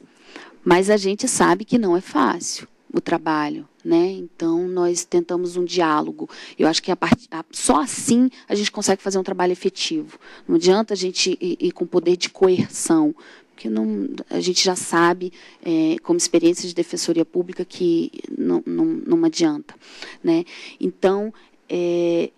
mas a gente sabe que não é fácil o trabalho, né? Então nós tentamos um diálogo. Eu acho que a part... só assim a gente consegue fazer um trabalho efetivo. Não adianta a gente ir, com poder de coerção, porque não, a gente já sabe, é, como experiência de defensoria pública, que não, não, não adianta, né? Então é,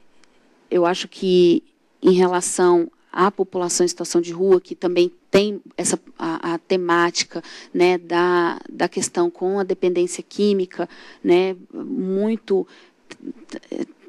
eu acho que em relação à população em situação de rua, que também tem essa a, a, temática né, da, da questão com a dependência química, né, muito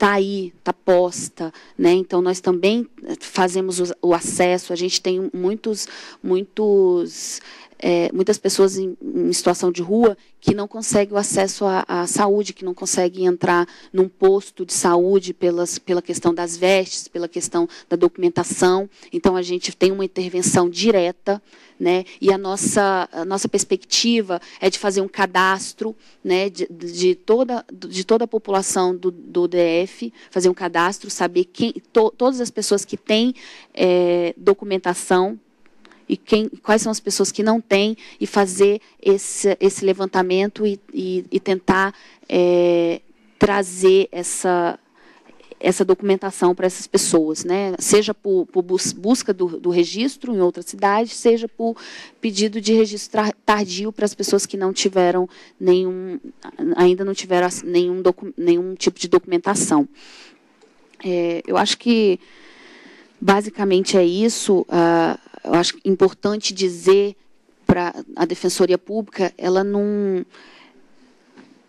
está aí, está posta, né? Então nós também eh, fazemos o, o acesso. A gente tem muitos, muitos é, muitas pessoas em, em, situação de rua que não conseguem o acesso à, à, saúde, que não conseguem entrar num posto de saúde pelas, pela questão das vestes, pela questão da documentação. Então, a gente tem uma intervenção direta, né? e a nossa, a nossa perspectiva é de fazer um cadastro né? de, de, toda, de toda a população do, do DF CPF, fazer um cadastro, saber quem, to, todas as pessoas que têm é, documentação e quem, quais são as pessoas que não têm e fazer esse, esse levantamento e, e, e tentar é, trazer essa essa documentação para essas pessoas, né? seja por, por busca do, do, registro em outra cidade, seja por pedido de registro tardio para as pessoas que não tiveram nenhum, ainda não tiveram nenhum, nenhum tipo de documentação. É, eu acho que basicamente é isso. Ah, eu acho importante dizer para a defensoria pública, ela não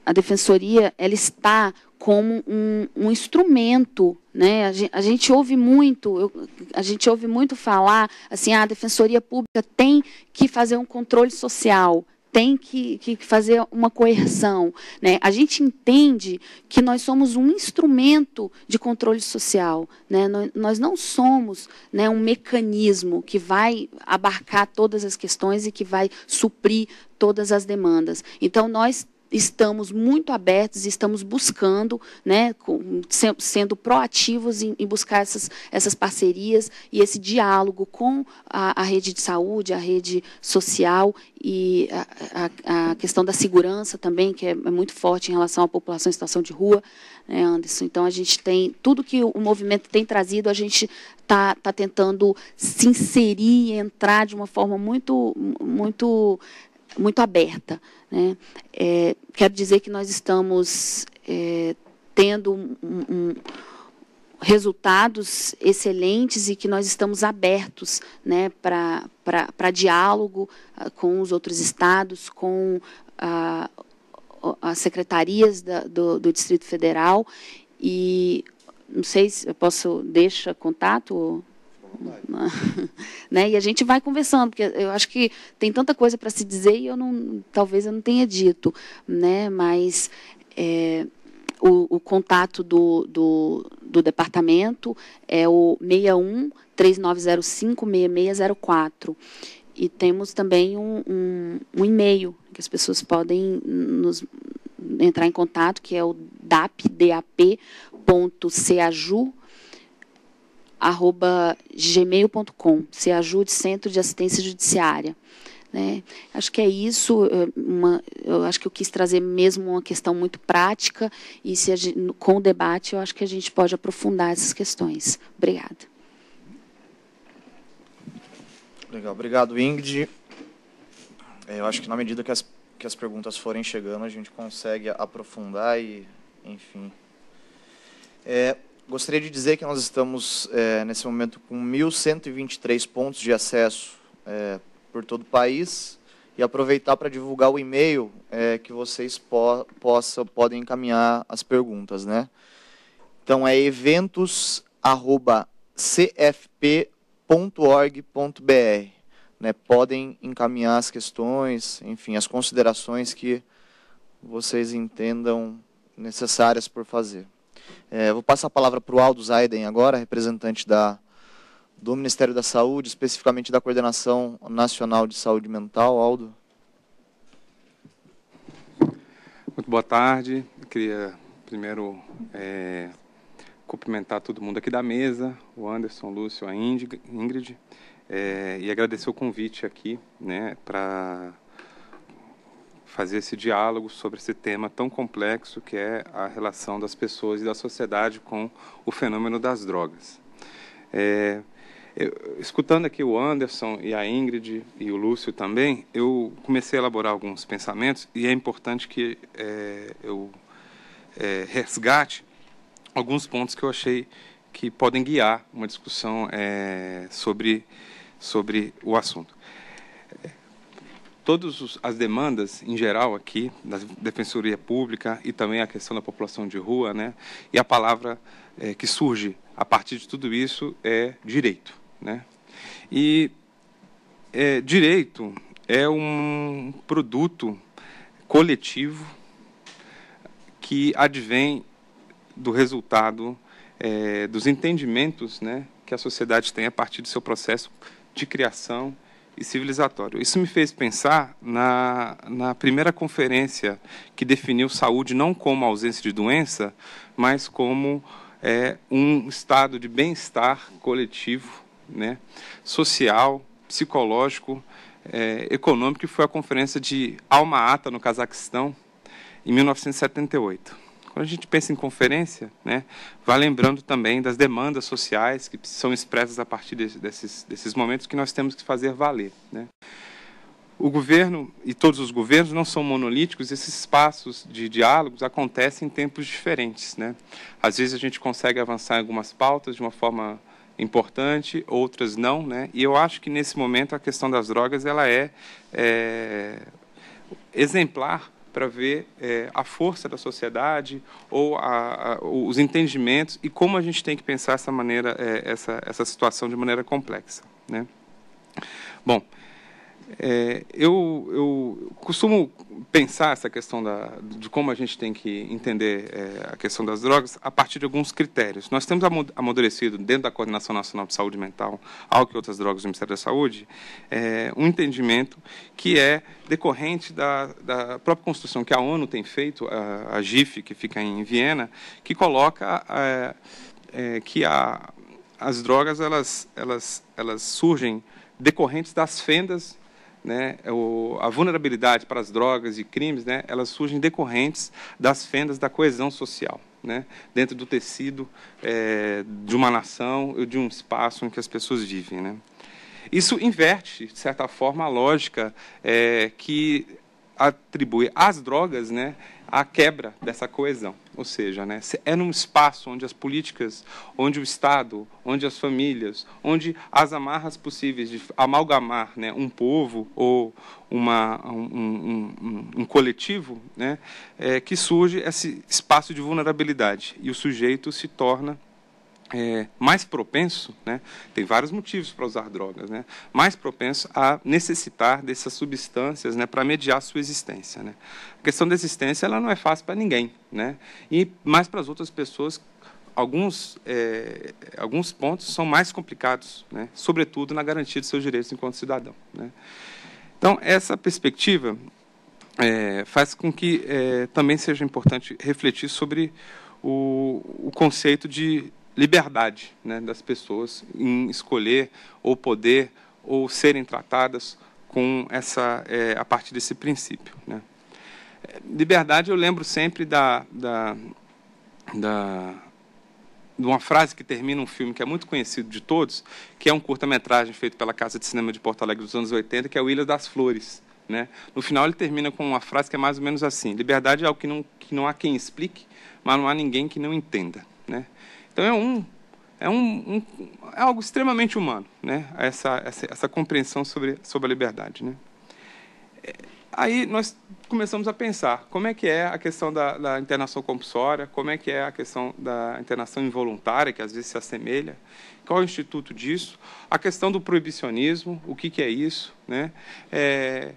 a defensoria ela está como um, um instrumento, né? A gente, a gente ouve muito, eu, a gente ouve muito falar assim, ah, a defensoria pública tem que fazer um controle social, tem que, que, fazer uma coerção. Né? A gente entende que nós somos um instrumento de controle social. Né? Nós, não somos né, um mecanismo que vai abarcar todas as questões e que vai suprir todas as demandas. Então, nós estamos muito abertos, estamos buscando, né, sendo proativos em, buscar essas, essas parcerias e esse diálogo com a, a rede de saúde, a rede social e a, a, a, questão da segurança também, que é, é muito forte em relação à população em situação de rua, né, Anderson? Então, a gente tem tudo que o movimento tem trazido, a gente está tá tentando se inserir, entrar de uma forma muito, muito muito aberta. Né? É, quero dizer que nós estamos é, tendo um, um, resultados excelentes e que nós estamos abertos né, para diálogo ah, com os outros estados, com ah, as secretarias da, do, do, Distrito Federal. E não sei se eu posso deixa contato né? E a gente vai conversando, porque eu acho que tem tanta coisa para se dizer e eu não, talvez eu não tenha dito, né? Mas é, o, o, contato do, do, do, departamento é o 61 3905 6604. E temos também um, um, um e-mail que as pessoas podem nos entrar em contato, que é o dap, arroba gmail.com, se ajude Centro de Assistência Judiciária. Né? Acho que é isso. Eh, uma, eu acho que eu quis trazer mesmo uma questão muito prática e se gente, com o debate eu acho que a gente pode aprofundar essas questões. Obrigada. Legal, obrigado Ingrid. É, eu acho que na medida que as, que as perguntas forem chegando a gente consegue aprofundar e, enfim. É, Gostaria de dizer que nós estamos, é, nesse momento, com 1.123 pontos de acesso é, por todo o país e aproveitar para divulgar o e-mail é, que vocês po possa, podem encaminhar as perguntas. Né? Então, é eventos.cfp.org.br. Né? Podem encaminhar as questões, enfim, as considerações que vocês entendam necessárias por fazer. É, vou passar a palavra para o Aldo Zaiden agora, representante da, do Ministério da Saúde, especificamente da Coordenação Nacional de Saúde Mental. Aldo. Muito boa tarde. Queria primeiro é, cumprimentar todo mundo aqui da mesa, o Anderson, o Lúcio, a Ingrid, é, e agradecer o convite aqui né, para fazer esse diálogo sobre esse tema tão complexo que é a relação das pessoas e da sociedade com o fenômeno das drogas. É, eu, escutando aqui o Anderson e a Ingrid e o Lúcio também, eu comecei a elaborar alguns pensamentos e é importante que é, eu é, resgate alguns pontos que eu achei que podem guiar uma discussão é, sobre, sobre o assunto todas as demandas em geral aqui da defensoria pública e também a questão da população de rua, né? E a palavra é, que surge a partir de tudo isso é direito, né? E é, direito é um produto coletivo que advém do resultado é, dos entendimentos, né? Que a sociedade tem a partir do seu processo de criação e civilizatório. Isso me fez pensar na, na primeira conferência que definiu saúde não como ausência de doença, mas como é, um estado de bem-estar coletivo, né, social, psicológico, é, econômico, que foi a conferência de Alma-Ata, no Cazaquistão, em 1978. Quando a gente pensa em conferência, né, vá lembrando também das demandas sociais que são expressas a partir de, desses, desses momentos que nós temos que fazer valer. Né? O governo e todos os governos não são monolíticos, esses espaços de diálogos acontecem em tempos diferentes. Né? Às vezes a gente consegue avançar em algumas pautas de uma forma importante, outras não, né? E eu acho que nesse momento a questão das drogas ela é, é exemplar para ver é, a força da sociedade ou a, a, os entendimentos e como a gente tem que pensar essa maneira, é, essa, essa situação de maneira complexa. Né? Bom, é, eu, eu, costumo pensar essa questão da, de como a gente tem que entender é, a questão das drogas a partir de alguns critérios. Nós temos amadurecido, dentro da Coordenação Nacional de Saúde Mental, ao que outras drogas do Ministério da Saúde, é, um entendimento que é decorrente da, da, própria construção que a ONU tem feito, a, a GIF, que fica em Viena, que coloca é, é, que a, as drogas elas, elas, elas surgem decorrentes das fendas né, o, a vulnerabilidade para as drogas e crimes, né, elas surgem decorrentes das fendas da coesão social, né, dentro do tecido é, de uma nação ou de um espaço em que as pessoas vivem. Né. Isso inverte, de certa forma, a lógica é, que atribui às drogas né, a quebra dessa coesão. Ou seja, né, é num espaço onde as políticas, onde o Estado, onde as famílias, onde as amarras possíveis de amalgamar né, um povo ou uma, um, um, um, um coletivo, né, é, que surge esse espaço de vulnerabilidade e o sujeito se torna é, mais propenso, né, tem vários motivos para usar drogas, né, mais propenso a necessitar dessas substâncias né, para mediar sua existência. Né. A questão da existência ela não é fácil para ninguém, né, e mais para as outras pessoas, alguns, é, alguns pontos são mais complicados, né, sobretudo na garantia de seus direitos enquanto cidadão. Né. Então, essa perspectiva é, faz com que é, também seja importante refletir sobre o, o conceito de liberdade né, das pessoas em escolher ou poder ou serem tratadas com essa é, a partir desse princípio. Né. Eh, liberdade, eu lembro sempre da, da, da de uma frase que termina um filme que é muito conhecido de todos, que é um curta-metragem feito pela Casa de Cinema de Porto Alegre dos anos 80, que é o Ilha das Flores. Né? No final, ele termina com uma frase que é mais ou menos assim: Liberdade é algo que não, que não há quem explique, mas não há ninguém que não entenda. Então é um é, um, um, é algo extremamente humano, né? Essa, essa, essa compreensão sobre, sobre a liberdade, né? É, aí nós começamos a pensar como é que é a questão da, da internação compulsória, como é que é a questão da internação involuntária, que às vezes se assemelha, qual é o instituto disso, a questão do proibicionismo, o que, que é isso, né? É,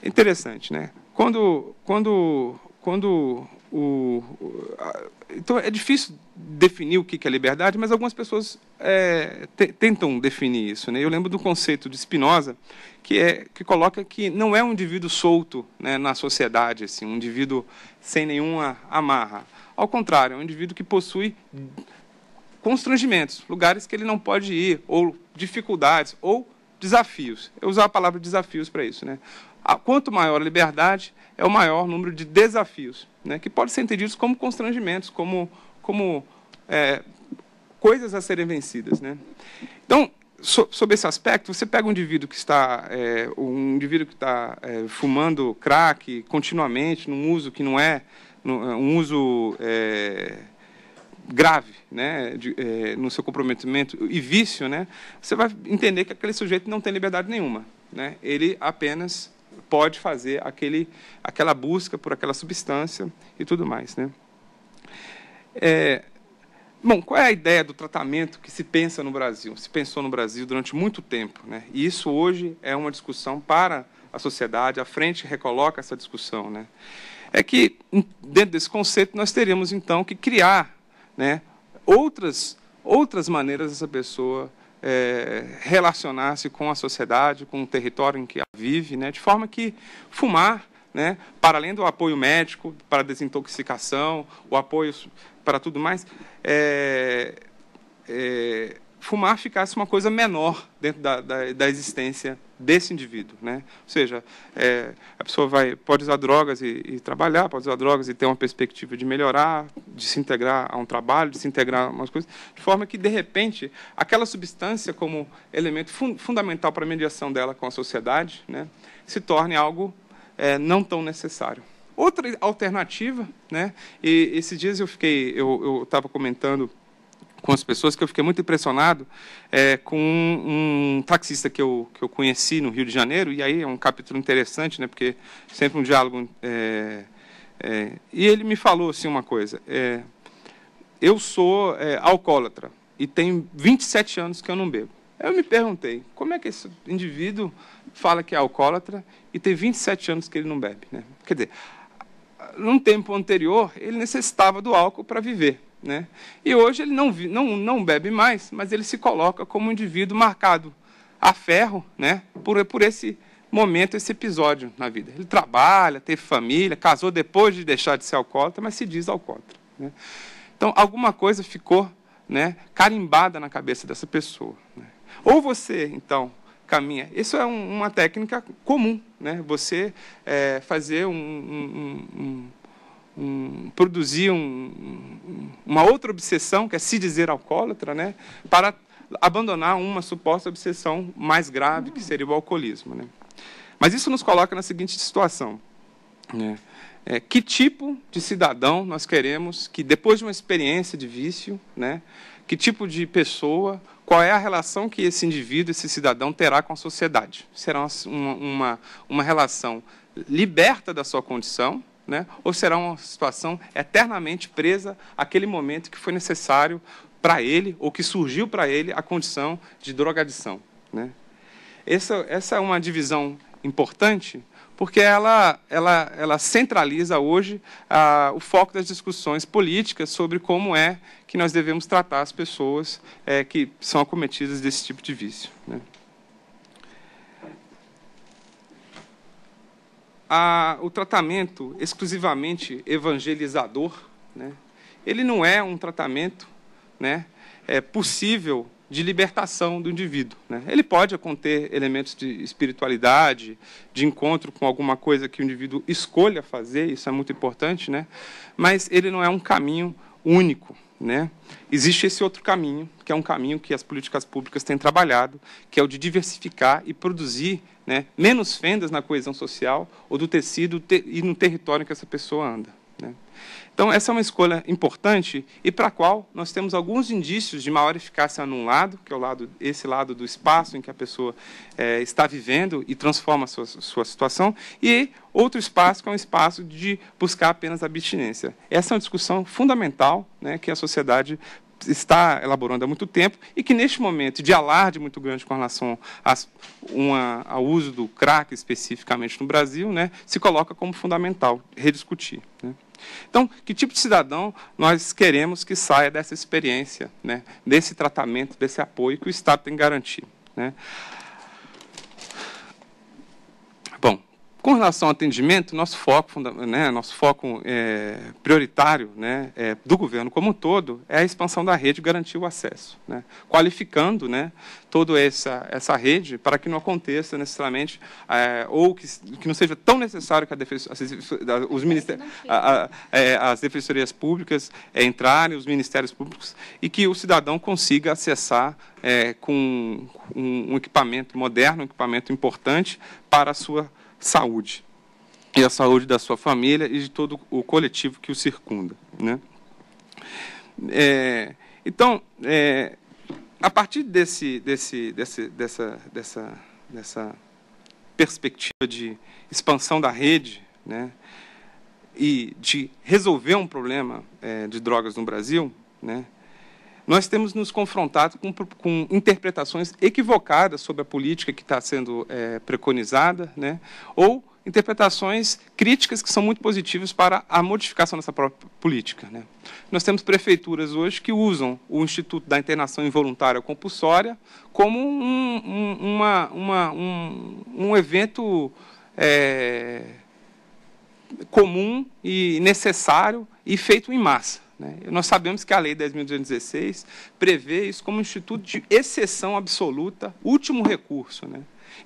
é interessante, né? Quando, quando, quando o, o a, então é difícil definir o que é liberdade, mas algumas pessoas é, tentam definir isso. Né? Eu lembro do conceito de Spinoza, que, é, que coloca que não é um indivíduo solto né, na sociedade, assim, um indivíduo sem nenhuma amarra. Ao contrário, é um indivíduo que possui constrangimentos, lugares que ele não pode ir, ou dificuldades, ou desafios. Eu usar a palavra desafios para isso. Né? Quanto maior a liberdade, é o maior número de desafios, né? que podem ser entendidos como constrangimentos, como como é, coisas a serem vencidas. Né? Então, so, sob esse aspecto, você pega um indivíduo que está é, um indivíduo que está é, fumando crack continuamente, num uso que não é, é um uso é, grave né, de, é, no seu comprometimento e vício, né, você vai entender que aquele sujeito não tem liberdade nenhuma. Né? Ele apenas pode fazer aquele, aquela busca por aquela substância e tudo mais. Né? É, bom, qual é a ideia do tratamento que se pensa no Brasil? Se pensou no Brasil durante muito tempo, né? E isso hoje é uma discussão para a sociedade, a frente recoloca essa discussão, né? É que dentro desse conceito nós teríamos então que criar, né, outras outras maneiras dessa pessoa é, relacionar-se com a sociedade, com o território em que ela vive, né, de forma que fumar né? para além do apoio médico, para desintoxicação, o apoio para tudo mais, é, é, fumar ficasse uma coisa menor dentro da, da, da existência desse indivíduo, né? Ou seja, é, a pessoa vai pode usar drogas e, e, trabalhar, pode usar drogas e ter uma perspectiva de melhorar, de se integrar a um trabalho, de se integrar a umas coisas, de forma que de repente aquela substância como elemento fun fundamental para a mediação dela com a sociedade, né, se torne algo é, não tão necessário. Outra alternativa, né? E esses dias eu fiquei, eu estava comentando com as pessoas que eu fiquei muito impressionado é, com um, um, taxista que eu, que eu conheci no Rio de Janeiro, e aí é um capítulo interessante, né, porque sempre um diálogo. É, é, e ele me falou assim uma coisa: é, eu sou é, alcoólatra e tem 27 anos que eu não bebo. Eu me perguntei, como é que esse indivíduo fala que é alcoólatra e tem 27 anos que ele não bebe. Né? Quer dizer, num tempo anterior, ele necessitava do álcool para viver. Né? E hoje ele não, não, não bebe mais, mas ele se coloca como um indivíduo marcado a ferro né? por, por esse momento, esse episódio na vida. Ele trabalha, teve família, casou depois de deixar de ser alcoólatra, mas se diz alcoólatra. Né? Então, alguma coisa ficou né, carimbada na cabeça dessa pessoa. Né? Ou você, então, caminha. Isso é um, uma técnica comum, né? Você é, fazer um, um, um produzir uma outra obsessão que é se dizer alcoólatra, né? Para abandonar uma suposta obsessão mais grave que seria o alcoolismo, né? Mas isso nos coloca na seguinte situação, né? É, que tipo de cidadão nós queremos que depois de uma experiência de vício, né? Que tipo de pessoa qual é a relação que esse indivíduo, esse cidadão, terá com a sociedade. Será uma, uma, uma relação liberta da sua condição, né? ou será uma situação eternamente presa àquele momento que foi necessário para ele, ou que surgiu para ele, a condição de drogadição. Né? Essa, essa é uma divisão importante, porque ela, ela, ela centraliza hoje ah, o foco das discussões políticas sobre como é que nós devemos tratar as pessoas é, que são acometidas desse tipo de vício. Né? Ah, o tratamento exclusivamente evangelizador, né? ele não é um tratamento né, é possível de libertação do indivíduo. Né? Ele pode conter elementos de espiritualidade, de encontro com alguma coisa que o indivíduo escolha fazer, isso é muito importante, né? mas ele não é um caminho único. Né? Existe esse outro caminho, que é um caminho que as políticas públicas têm trabalhado, que é o de diversificar e produzir né, menos fendas na coesão social ou do tecido e no território em que essa pessoa anda. Né? Então, essa é uma escolha importante e para a qual nós temos alguns indícios de maior eficácia num lado, que é o lado, esse lado do espaço em que a pessoa é, está vivendo e transforma a sua, sua situação, e outro espaço que é um espaço de buscar apenas abstinência. Essa é uma discussão fundamental né, que a sociedade está elaborando há muito tempo e que, neste momento de alarde muito grande com relação a uma, ao uso do crack especificamente no Brasil, né, se coloca como fundamental rediscutir. Né. Então, que tipo de cidadão nós queremos que saia dessa experiência, né? desse tratamento, desse apoio que o Estado tem que garantir? Né? Com relação ao atendimento, nosso foco, né, nosso foco é, prioritário né, é, do governo como um todo é a expansão da rede e garantir o acesso, né, qualificando né, toda essa, essa rede para que não aconteça necessariamente é, ou que, que, não seja tão necessário que a defenso, as, os ministérios, a, é, as defensorias públicas é, entrarem, os ministérios públicos, e que o cidadão consiga acessar é, com, com um equipamento moderno, um equipamento importante para a sua saúde e a saúde da sua família e de todo o coletivo que o circunda. Né? É, então, é, a partir desse, desse, desse, dessa, dessa, dessa perspectiva de expansão da rede né, e de resolver um problema é, de drogas no Brasil, né, nós temos nos confrontado com, com interpretações equivocadas sobre a política que está sendo é, preconizada, né? ou interpretações críticas que são muito positivas para a modificação dessa própria política. Né? Nós temos prefeituras hoje que usam o Instituto da Internação Involuntária Compulsória como um, um, uma, uma, um, um evento é, comum e necessário e feito em massa. Né? Nós sabemos que a Lei 10.216 prevê isso como um instituto de exceção absoluta, último recurso. Né?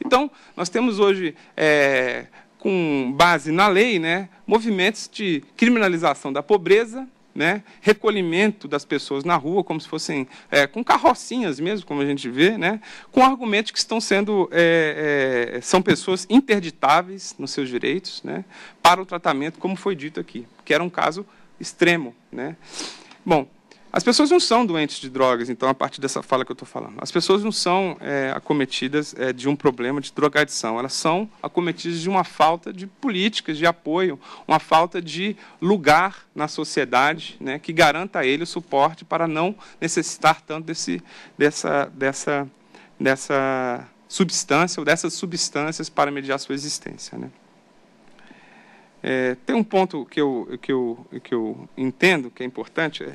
Então, nós temos hoje, é, com base na lei, né, movimentos de criminalização da pobreza, né, recolhimento das pessoas na rua, como se fossem é, com carrocinhas mesmo, como a gente vê, né, com argumentos que estão sendo é, é, são pessoas interditáveis nos seus direitos, né, para o tratamento, como foi dito aqui, que era um caso extremo. Né? Bom, as pessoas não são doentes de drogas, então, a partir dessa fala que eu estou falando. As pessoas não são é, acometidas é, de um problema de drogadição, elas são acometidas de uma falta de políticas de apoio, uma falta de lugar na sociedade né, que garanta a ele o suporte para não necessitar tanto desse, dessa, dessa, dessa substância ou dessas substâncias para mediar sua existência. Né? É, tem um ponto que eu, que, eu, que eu entendo que é importante. É,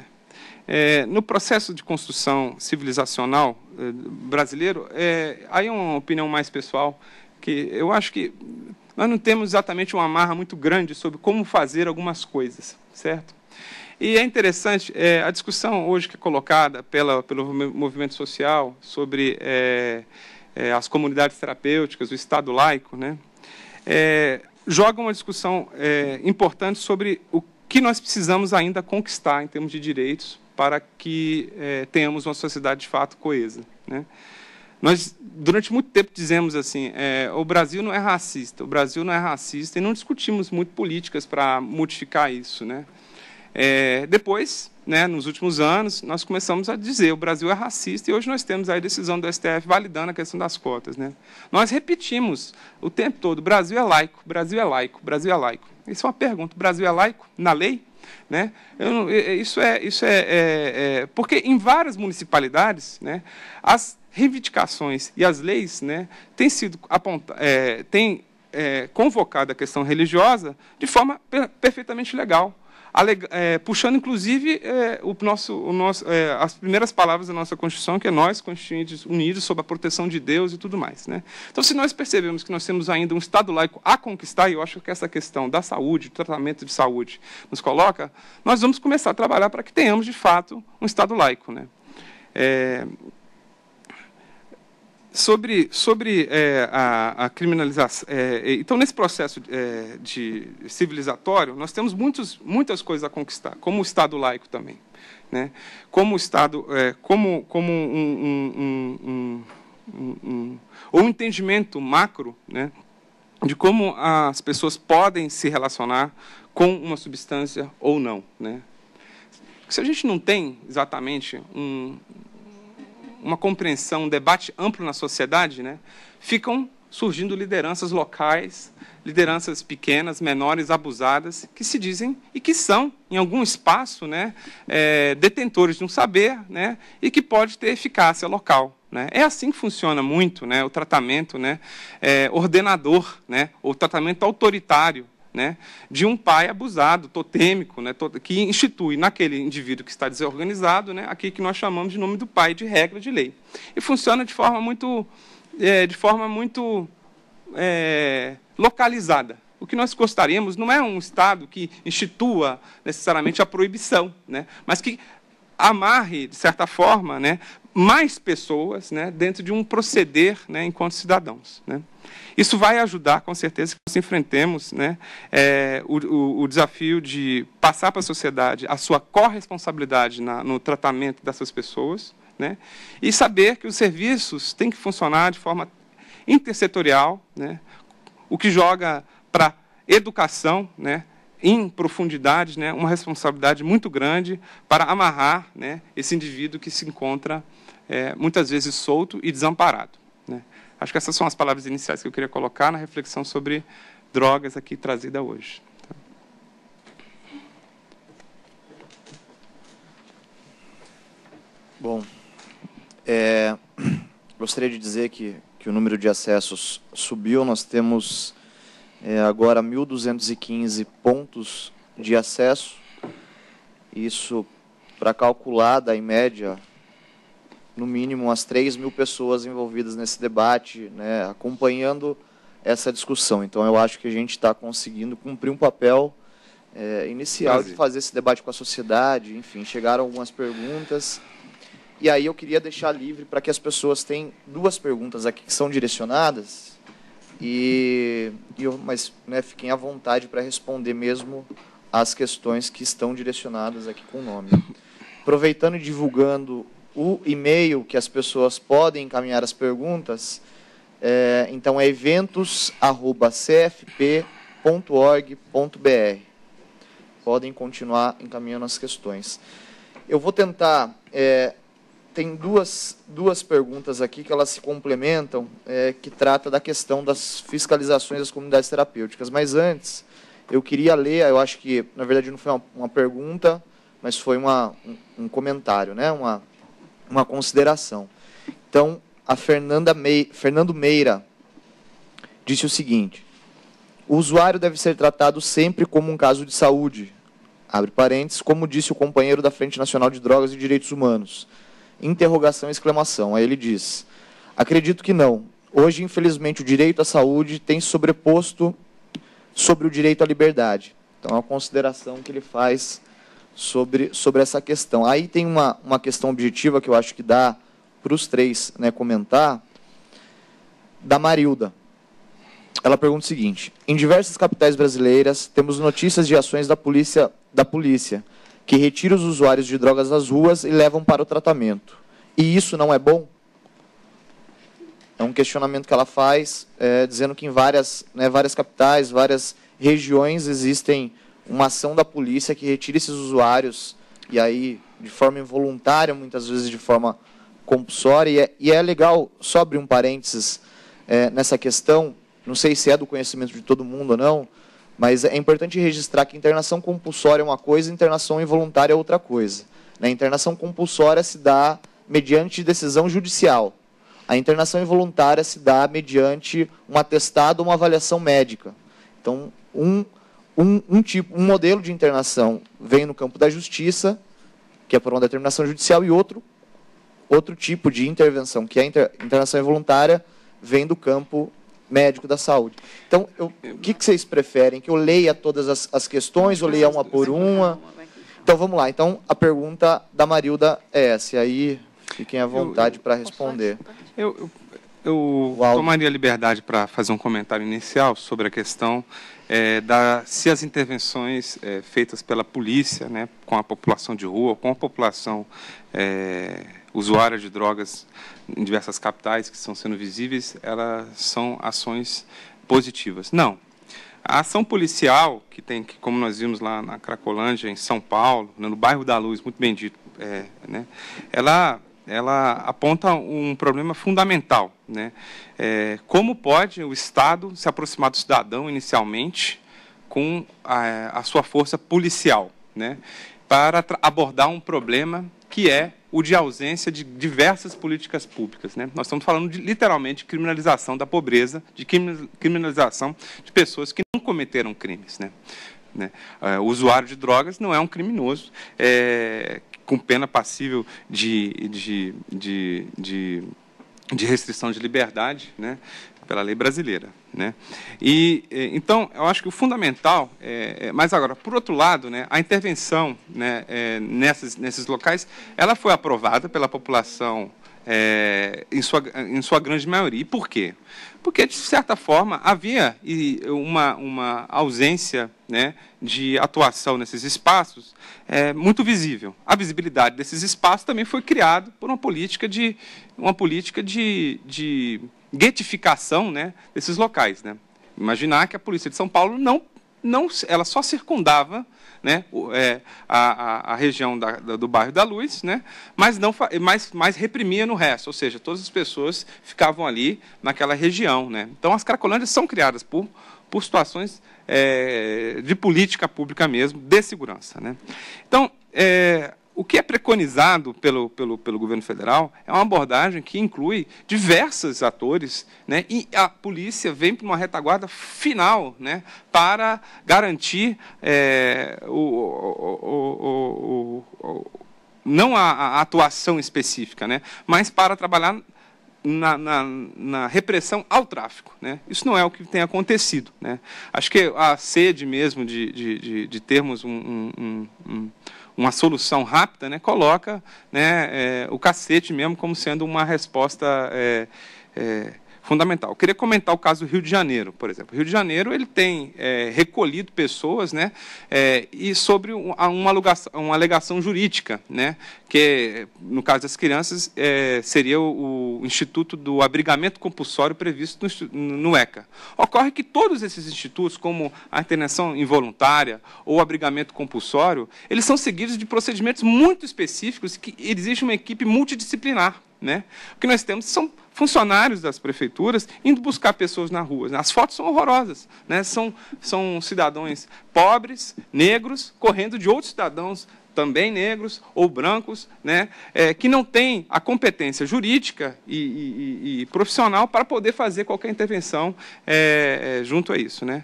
é no processo de construção civilizacional é, brasileiro, é, aí é uma opinião mais pessoal, que eu acho que nós não temos exatamente uma amarra muito grande sobre como fazer algumas coisas, certo? E é interessante, é, a discussão hoje que é colocada pela, pelo movimento social sobre é, é, as comunidades terapêuticas, o Estado laico, né? É, joga uma discussão é, importante sobre o que nós precisamos ainda conquistar em termos de direitos para que é, tenhamos uma sociedade de fato coesa. Né? Nós, durante muito tempo, dizemos assim: é, o Brasil não é racista, o Brasil não é racista, e não discutimos muito políticas para modificar isso. Né? É, depois, né, nos últimos anos, nós começamos a dizer o Brasil é racista e hoje nós temos a decisão do STF validando a questão das cotas. Né? Nós repetimos o tempo todo, Brasil é laico, Brasil é laico, Brasil é laico. Isso é uma pergunta, Brasil é laico na lei? Né? Eu, é, é, isso é, isso é, é, é, porque em várias municipalidades, né, as reivindicações e as leis né, têm sido apontadas, é, têm é, convocado a questão religiosa de forma per perfeitamente legal é, puxando inclusive é, o nosso, o nosso, é, as primeiras palavras da nossa Constituição, que é nós, constituintes unidos sob a proteção de Deus e tudo mais. Né? Então, se nós percebemos que nós temos ainda um Estado laico a conquistar, e eu acho que essa questão da saúde, do tratamento de saúde, nos coloca, nós vamos começar a trabalhar para que tenhamos, de fato, um Estado laico. Né? É, Sobre, sobre é, a, a, criminalização. É, então, nesse processo é, de civilizatório, nós temos muitos, muitas coisas a conquistar, como o Estado laico também. Né? Como o Estado, é, como, como um, um, um, um, ou um entendimento macro né? de como as pessoas podem se relacionar com uma substância ou não. Né? Se a gente não tem exatamente um, uma compreensão, um debate amplo na sociedade, né, ficam surgindo lideranças locais, lideranças pequenas, menores, abusadas, que se dizem e que são, em algum espaço, né, é, detentores de um saber né, e que pode ter eficácia local. Né? É assim que funciona muito né, o tratamento né, é, ordenador, né, o tratamento autoritário né, de um pai abusado, totêmico, né, que institui naquele indivíduo que está desorganizado né, aquilo que nós chamamos de nome do pai, de regra de lei. E funciona de forma muito, é, de forma muito é, localizada. O que nós gostaríamos não é um Estado que institua necessariamente a proibição, né, mas que amarre, de certa forma, né, mais pessoas né, dentro de um proceder né, enquanto cidadãos. Né. Isso vai ajudar, com certeza, que nós enfrentemos né, é, o, o, o, desafio de passar para a sociedade a sua corresponsabilidade na, no tratamento dessas pessoas né, e saber que os serviços têm que funcionar de forma intersetorial, né, o que joga para educação, né, em profundidade, né, uma responsabilidade muito grande para amarrar né, esse indivíduo que se encontra é, muitas vezes solto e desamparado. Acho que essas são as palavras iniciais que eu queria colocar na reflexão sobre drogas aqui trazida hoje. Tá? Bom, é, <coughs> gostaria de dizer que, que o número de acessos subiu. Nós temos é, agora 1.215 pontos de acesso. Isso, para calcular, dá em média no mínimo umas 3 mil pessoas envolvidas nesse debate, né, acompanhando essa discussão. Então, eu acho que a gente está conseguindo cumprir um papel é, inicial de fazer esse debate com a sociedade. Enfim, chegaram algumas perguntas. E aí eu queria deixar livre para que as pessoas tenham duas perguntas aqui que são direcionadas. E, e eu, mas né, fiquem à vontade para responder mesmo as questões que estão direcionadas aqui com o nome. Aproveitando e divulgando o e-mail que as pessoas podem encaminhar as perguntas. É, então, é eventos.cfp.org.br. Podem continuar encaminhando as questões. Eu vou tentar. É, tem duas, duas perguntas aqui que elas se complementam, é, que trata da questão das fiscalizações das comunidades terapêuticas. Mas antes, eu queria ler, eu acho que, na verdade, não foi uma, uma pergunta, mas foi uma, um, um comentário, né? uma, uma consideração. Então, a Fernanda Mei, Fernando Meira disse o seguinte: o usuário deve ser tratado sempre como um caso de saúde. Abre parênteses, como disse o companheiro da Frente Nacional de Drogas e Direitos Humanos. Interrogação, exclamação. Aí ele diz: Acredito que não. Hoje, infelizmente, o direito à saúde tem sobreposto sobre o direito à liberdade. Então, é uma consideração que ele faz sobre, sobre essa questão. Aí tem uma, uma questão objetiva que eu acho que dá para os três né, comentar, da Marilda. Ela pergunta o seguinte: em diversas capitais brasileiras temos notícias de ações da polícia, da polícia que retira os usuários de drogas das ruas e levam para o tratamento. E isso não é bom? É um questionamento que ela faz, é, dizendo que em várias, né, várias capitais, várias regiões existem uma ação da polícia que retire esses usuários, e aí de forma involuntária, muitas vezes de forma compulsória. E é, e é legal, só abrir um parênteses é, nessa questão, não sei se é do conhecimento de todo mundo ou não, mas é importante registrar que internação compulsória é uma coisa, internação involuntária é outra coisa. A né? internação compulsória se dá mediante decisão judicial. A internação involuntária se dá mediante um atestado ou uma avaliação médica. Então, um um, um, tipo, um modelo de internação vem no campo da justiça, que é por uma determinação judicial, e outro, outro tipo de intervenção, que é a inter, internação involuntária, vem do campo médico da saúde. Então, eu, o que, que, vocês preferem? Que eu leia todas as, as questões ou leia uma por uma? Então, vamos lá. Então, a pergunta da Marilda é essa. E aí, fiquem à vontade para responder. Eu, eu, eu tomaria liberdade para fazer um comentário inicial sobre a questão é, da, se as intervenções é, feitas pela polícia né, com a população de rua, com a população é, usuária de drogas em diversas capitais que estão sendo visíveis, elas são ações positivas. Não. A ação policial, que tem, que, como nós vimos lá na Cracolândia, em São Paulo, né, no bairro da Luz, muito bem dito, é, né, ela ela aponta um problema fundamental. Né? É, como pode o Estado se aproximar do cidadão inicialmente com a, a sua força policial né? para abordar um problema que é o de ausência de diversas políticas públicas. Né? Nós estamos falando de, literalmente de criminalização da pobreza, de criminalização de pessoas que não cometeram crimes. Né? Né? É, o usuário de drogas não é um criminoso é, com pena passível de, de, de, de, de restrição de liberdade, né? pela lei brasileira, né? E eh, então eu acho que o fundamental, é, mas agora por outro lado, né, a intervenção, né, é, nessas, nesses locais, ela foi aprovada pela população em, sua, em sua grande maioria. E por quê? porque, de certa forma, havia uma, uma ausência né, de atuação nesses espaços é, muito visível. A visibilidade desses espaços também foi criada por uma política de, uma política de, de getificação né, desses locais. Né? Imaginar que a polícia de São Paulo não, não ela só circundava né, é, a, a, a, região da, da, do bairro da Luz, né, mas, não, mais mais reprimia no resto, ou seja, todas as pessoas ficavam ali naquela região. Né. Então, as cracolândias são criadas por, por situações é, de política pública mesmo, de segurança. Né. Então, é, o que é preconizado pelo, pelo, pelo governo federal é uma abordagem que inclui diversos atores, né, e a polícia vem para uma retaguarda final né, para garantir é, o, o, o, não a, a, atuação específica, né, mas para trabalhar na, na, na, repressão ao tráfico. Né? Isso não é o que tem acontecido. Né? Acho que a sede mesmo de, de, de, de termos um, um, um uma solução rápida, né, coloca né, é, o cacete mesmo como sendo uma resposta. É, é fundamental. Eu queria comentar o caso do Rio de Janeiro, por exemplo. O Rio de Janeiro ele tem é, recolhido pessoas, né, é, e sobre uma, alugação, uma alegação jurídica, né, que no caso das crianças é, seria o, o, instituto do abrigamento compulsório previsto no, no ECA. Ocorre que todos esses institutos, como a internação involuntária ou abrigamento compulsório, eles são seguidos de procedimentos muito específicos que existe uma equipe multidisciplinar, né? O que nós temos são funcionários das prefeituras indo buscar pessoas na rua. As fotos são horrorosas. Né? São, são cidadãos pobres, negros, correndo de outros cidadãos também negros ou brancos, né, é, que não têm a competência jurídica e, e, e, profissional para poder fazer qualquer intervenção é, é junto a isso. Né.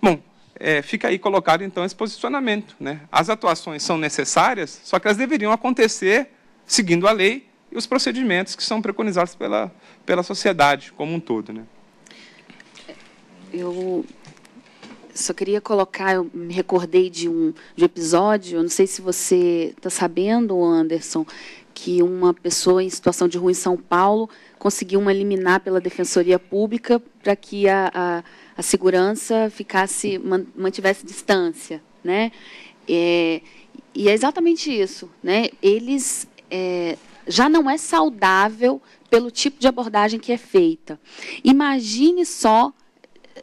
Bom, é, fica aí colocado então esse posicionamento. Né. As atuações são necessárias, só que elas deveriam acontecer seguindo a lei e os procedimentos que são preconizados pela, pela sociedade como um todo. Né? Eu só queria colocar, eu me recordei de um, de um episódio, eu não sei se você está sabendo, Anderson, que uma pessoa em situação de rua em São Paulo conseguiu uma liminar pela Defensoria Pública para que a, a, a, segurança ficasse mantivesse distância, né? É, e é exatamente isso, né? Eles é, já não é saudável pelo tipo de abordagem que é feita. Imagine só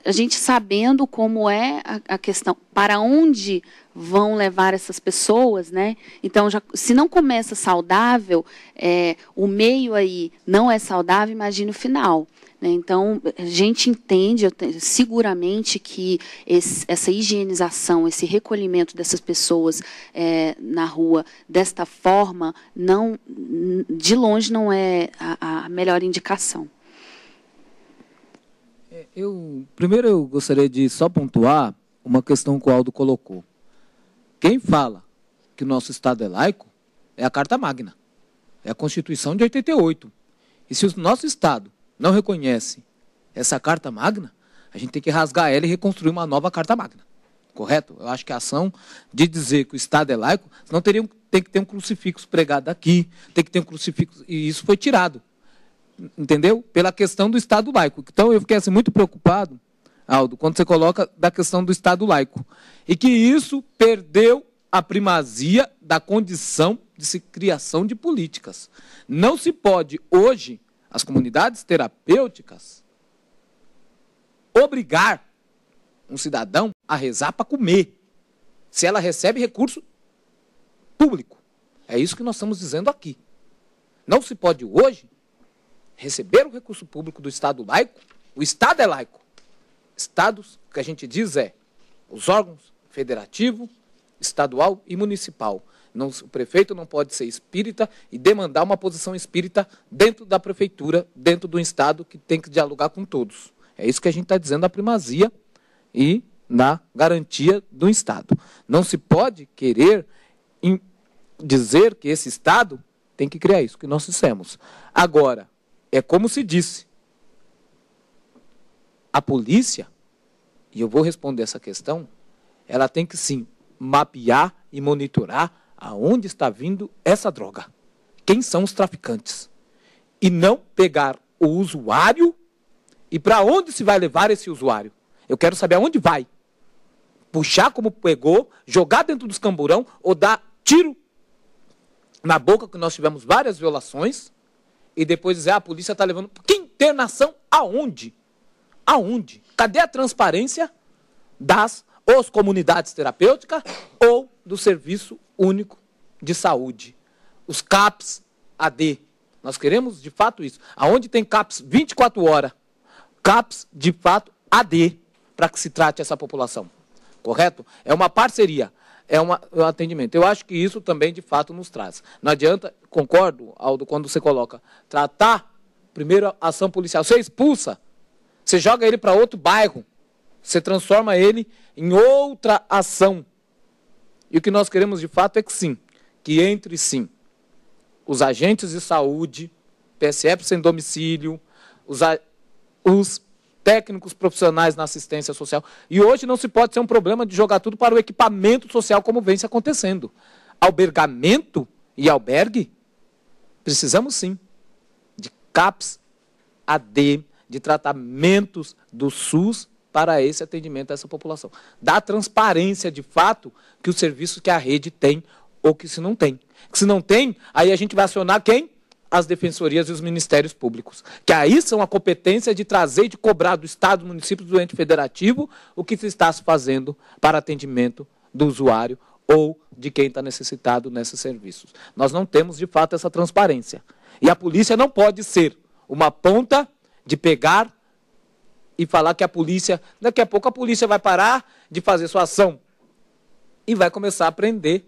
a gente sabendo como é a, a questão, para onde vão levar essas pessoas, né? Então, já, se não começa saudável, é, o meio aí não é saudável, imagine o final. Né? Então, a gente entende seguramente que esse, essa higienização, esse recolhimento dessas pessoas é, na rua desta forma, não, de longe não é a, a melhor indicação. É, eu, primeiro, eu gostaria de só pontuar uma questão que o Aldo colocou. Quem fala que o nosso Estado é laico é a Carta Magna, é a Constituição de 88. E se o nosso Estado não reconhece essa carta magna, a gente tem que rasgar ela e reconstruir uma nova carta magna. Correto? Eu acho que a ação de dizer que o Estado é laico, não teria, tem que ter um crucifixo pregado aqui, tem que ter um crucifixo. E isso foi tirado. Entendeu? Pela questão do Estado laico. Então eu fiquei assim, muito preocupado, Aldo, quando você coloca da questão do Estado laico. E que isso perdeu a primazia da condição de criação de políticas. Não se pode hoje as comunidades terapêuticas obrigar um cidadão a rezar para comer, se ela recebe recurso público. É isso que nós estamos dizendo aqui. Não se pode hoje receber o recurso público do Estado laico. O Estado é laico. Estados, o que a gente diz é os órgãos federativo, estadual e municipal. Não, o prefeito não pode ser espírita e demandar uma posição espírita dentro da prefeitura, dentro do Estado, que tem que dialogar com todos. É isso que a gente está dizendo na primazia e na garantia do Estado. Não se pode querer dizer que esse Estado tem que criar isso, que nós dissemos. Agora, é como se disse, a polícia, e eu vou responder essa questão, ela tem que sim mapear e monitorar aonde está vindo essa droga, quem são os traficantes, e não pegar o usuário e para onde se vai levar esse usuário. Eu quero saber aonde vai. Puxar como pegou, jogar dentro dos camburão ou dar tiro na boca, que nós tivemos várias violações, e depois dizer, ah, a polícia está levando. Que internação aonde? Aonde? Cadê a transparência das ou comunidades terapêuticas ou do serviço único de saúde. Os CAPs AD. Nós queremos de fato isso. Aonde tem CAPs 24 horas, CAPs de fato AD, para que se trate essa população. Correto? É uma parceria, é uma, é um atendimento. Eu acho que isso também de fato nos traz. Não adianta, concordo, Aldo, quando você coloca tratar, primeiro ação policial. Você expulsa, você joga ele para outro bairro, você transforma ele em outra ação e o que nós queremos de fato é que sim, que entre sim os agentes de saúde, PSF sem domicílio, os, os técnicos profissionais na assistência social. E hoje não se pode ser um problema de jogar tudo para o equipamento social, como vem se acontecendo. Albergamento e albergue, precisamos sim de CAPS, AD, de tratamentos do SUS para esse atendimento a essa população. Dá transparência de fato que o serviço que a rede tem ou que se não tem. se não tem, aí a gente vai acionar quem? As defensorias e os ministérios públicos, que aí são a competência de trazer e de cobrar do Estado, do município, do ente federativo, o que se está fazendo para atendimento do usuário ou de quem está necessitado nesses serviços. Nós não temos, de fato, essa transparência. E a polícia não pode ser uma ponta de pegar e falar que a polícia, daqui a pouco a polícia vai parar de fazer sua ação e vai começar a prender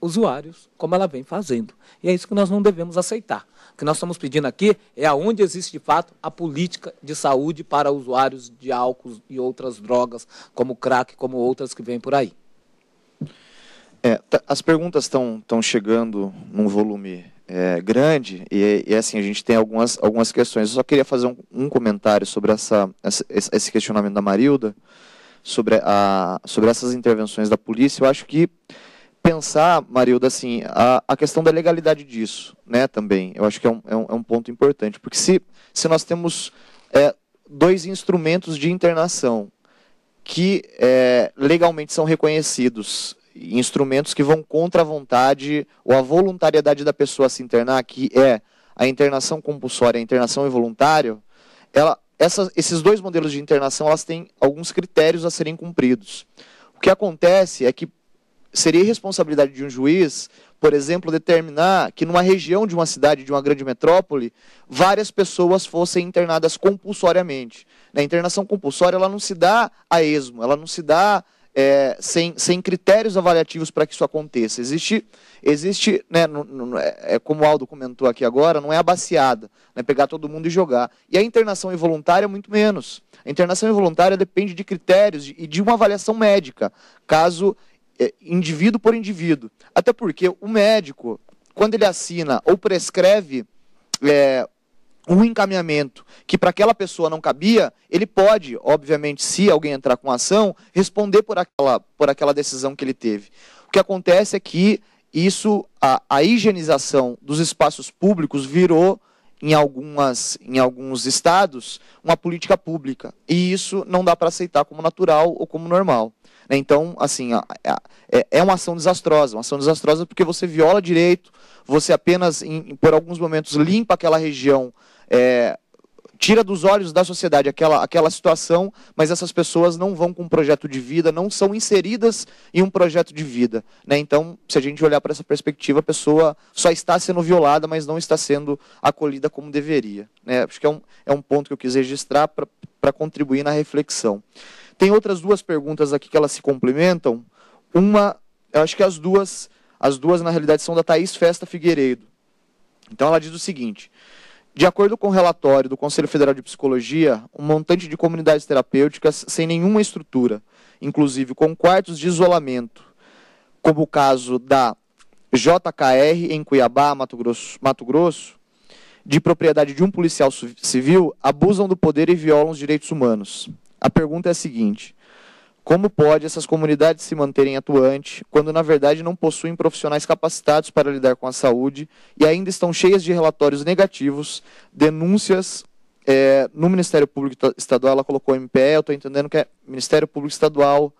usuários, como ela vem fazendo. E é isso que nós não devemos aceitar. O que nós estamos pedindo aqui é aonde existe de fato a política de saúde para usuários de álcool e outras drogas, como crack, como outras que vêm por aí. É, tá, as perguntas estão chegando num volume é, grande e, e, assim a gente tem algumas, algumas questões. Eu só queria fazer um, um comentário sobre essa, essa, esse questionamento da Marilda sobre, a, sobre essas intervenções da polícia. Eu acho que pensar, Marilda, assim, a, a questão da legalidade disso, né, também. Eu acho que é um, é um, é um ponto importante, porque se, se nós temos é, dois instrumentos de internação que é, legalmente são reconhecidos instrumentos que vão contra a vontade ou a voluntariedade da pessoa a se internar, que é a internação compulsória, a internação involuntária, ela, esses dois modelos de internação elas têm alguns critérios a serem cumpridos. O que acontece é que seria responsabilidade de um juiz, por exemplo, determinar que numa região de uma cidade, de uma grande metrópole, várias pessoas fossem internadas compulsoriamente. A internação compulsória ela não se dá a esmo, ela não se dá é, sem, sem critérios avaliativos para que isso aconteça. Existe, existe né, no, no, é, é, como o Aldo comentou aqui agora, não é abaciada, né, pegar todo mundo e jogar. E a internação involuntária, muito menos. A internação involuntária depende de critérios e de uma avaliação médica, caso é, indivíduo por indivíduo. Até porque o médico, quando ele assina ou prescreve é, um encaminhamento que para aquela pessoa não cabia, ele pode, obviamente, se alguém entrar com ação, responder por aquela, por aquela decisão que ele teve. O que acontece é que isso, a, a higienização dos espaços públicos virou, em, algumas, em alguns estados, uma política pública. E isso não dá para aceitar como natural ou como normal. Né? Então, assim, é, é uma ação desastrosa, uma ação desastrosa porque você viola direito, você apenas, em, por alguns momentos, limpa aquela região é, tira dos olhos da sociedade aquela, aquela situação, mas essas pessoas não vão com um projeto de vida, não são inseridas em um projeto de vida. Né? Então, se a gente olhar para essa perspectiva, a pessoa só está sendo violada, mas não está sendo acolhida como deveria. Né? Acho que é um, é um ponto que eu quis registrar para contribuir na reflexão. Tem outras duas perguntas aqui que elas se complementam. Uma, eu acho que as duas, as duas na realidade são da Thaís Festa Figueiredo. Então ela diz o seguinte: de acordo com o relatório do Conselho Federal de Psicologia, um montante de comunidades terapêuticas sem nenhuma estrutura, inclusive com quartos de isolamento, como o caso da JKR em Cuiabá, Mato Grosso, Mato Grosso de propriedade de um policial civil, abusam do poder e violam os direitos humanos. A pergunta é a seguinte: como pode essas comunidades se manterem atuantes quando, na verdade, não possuem profissionais capacitados para lidar com a saúde e ainda estão cheias de relatórios negativos, denúncias é, no Ministério Público Estadual? Ela colocou MPE, eu estou entendendo que é Ministério Público Estadual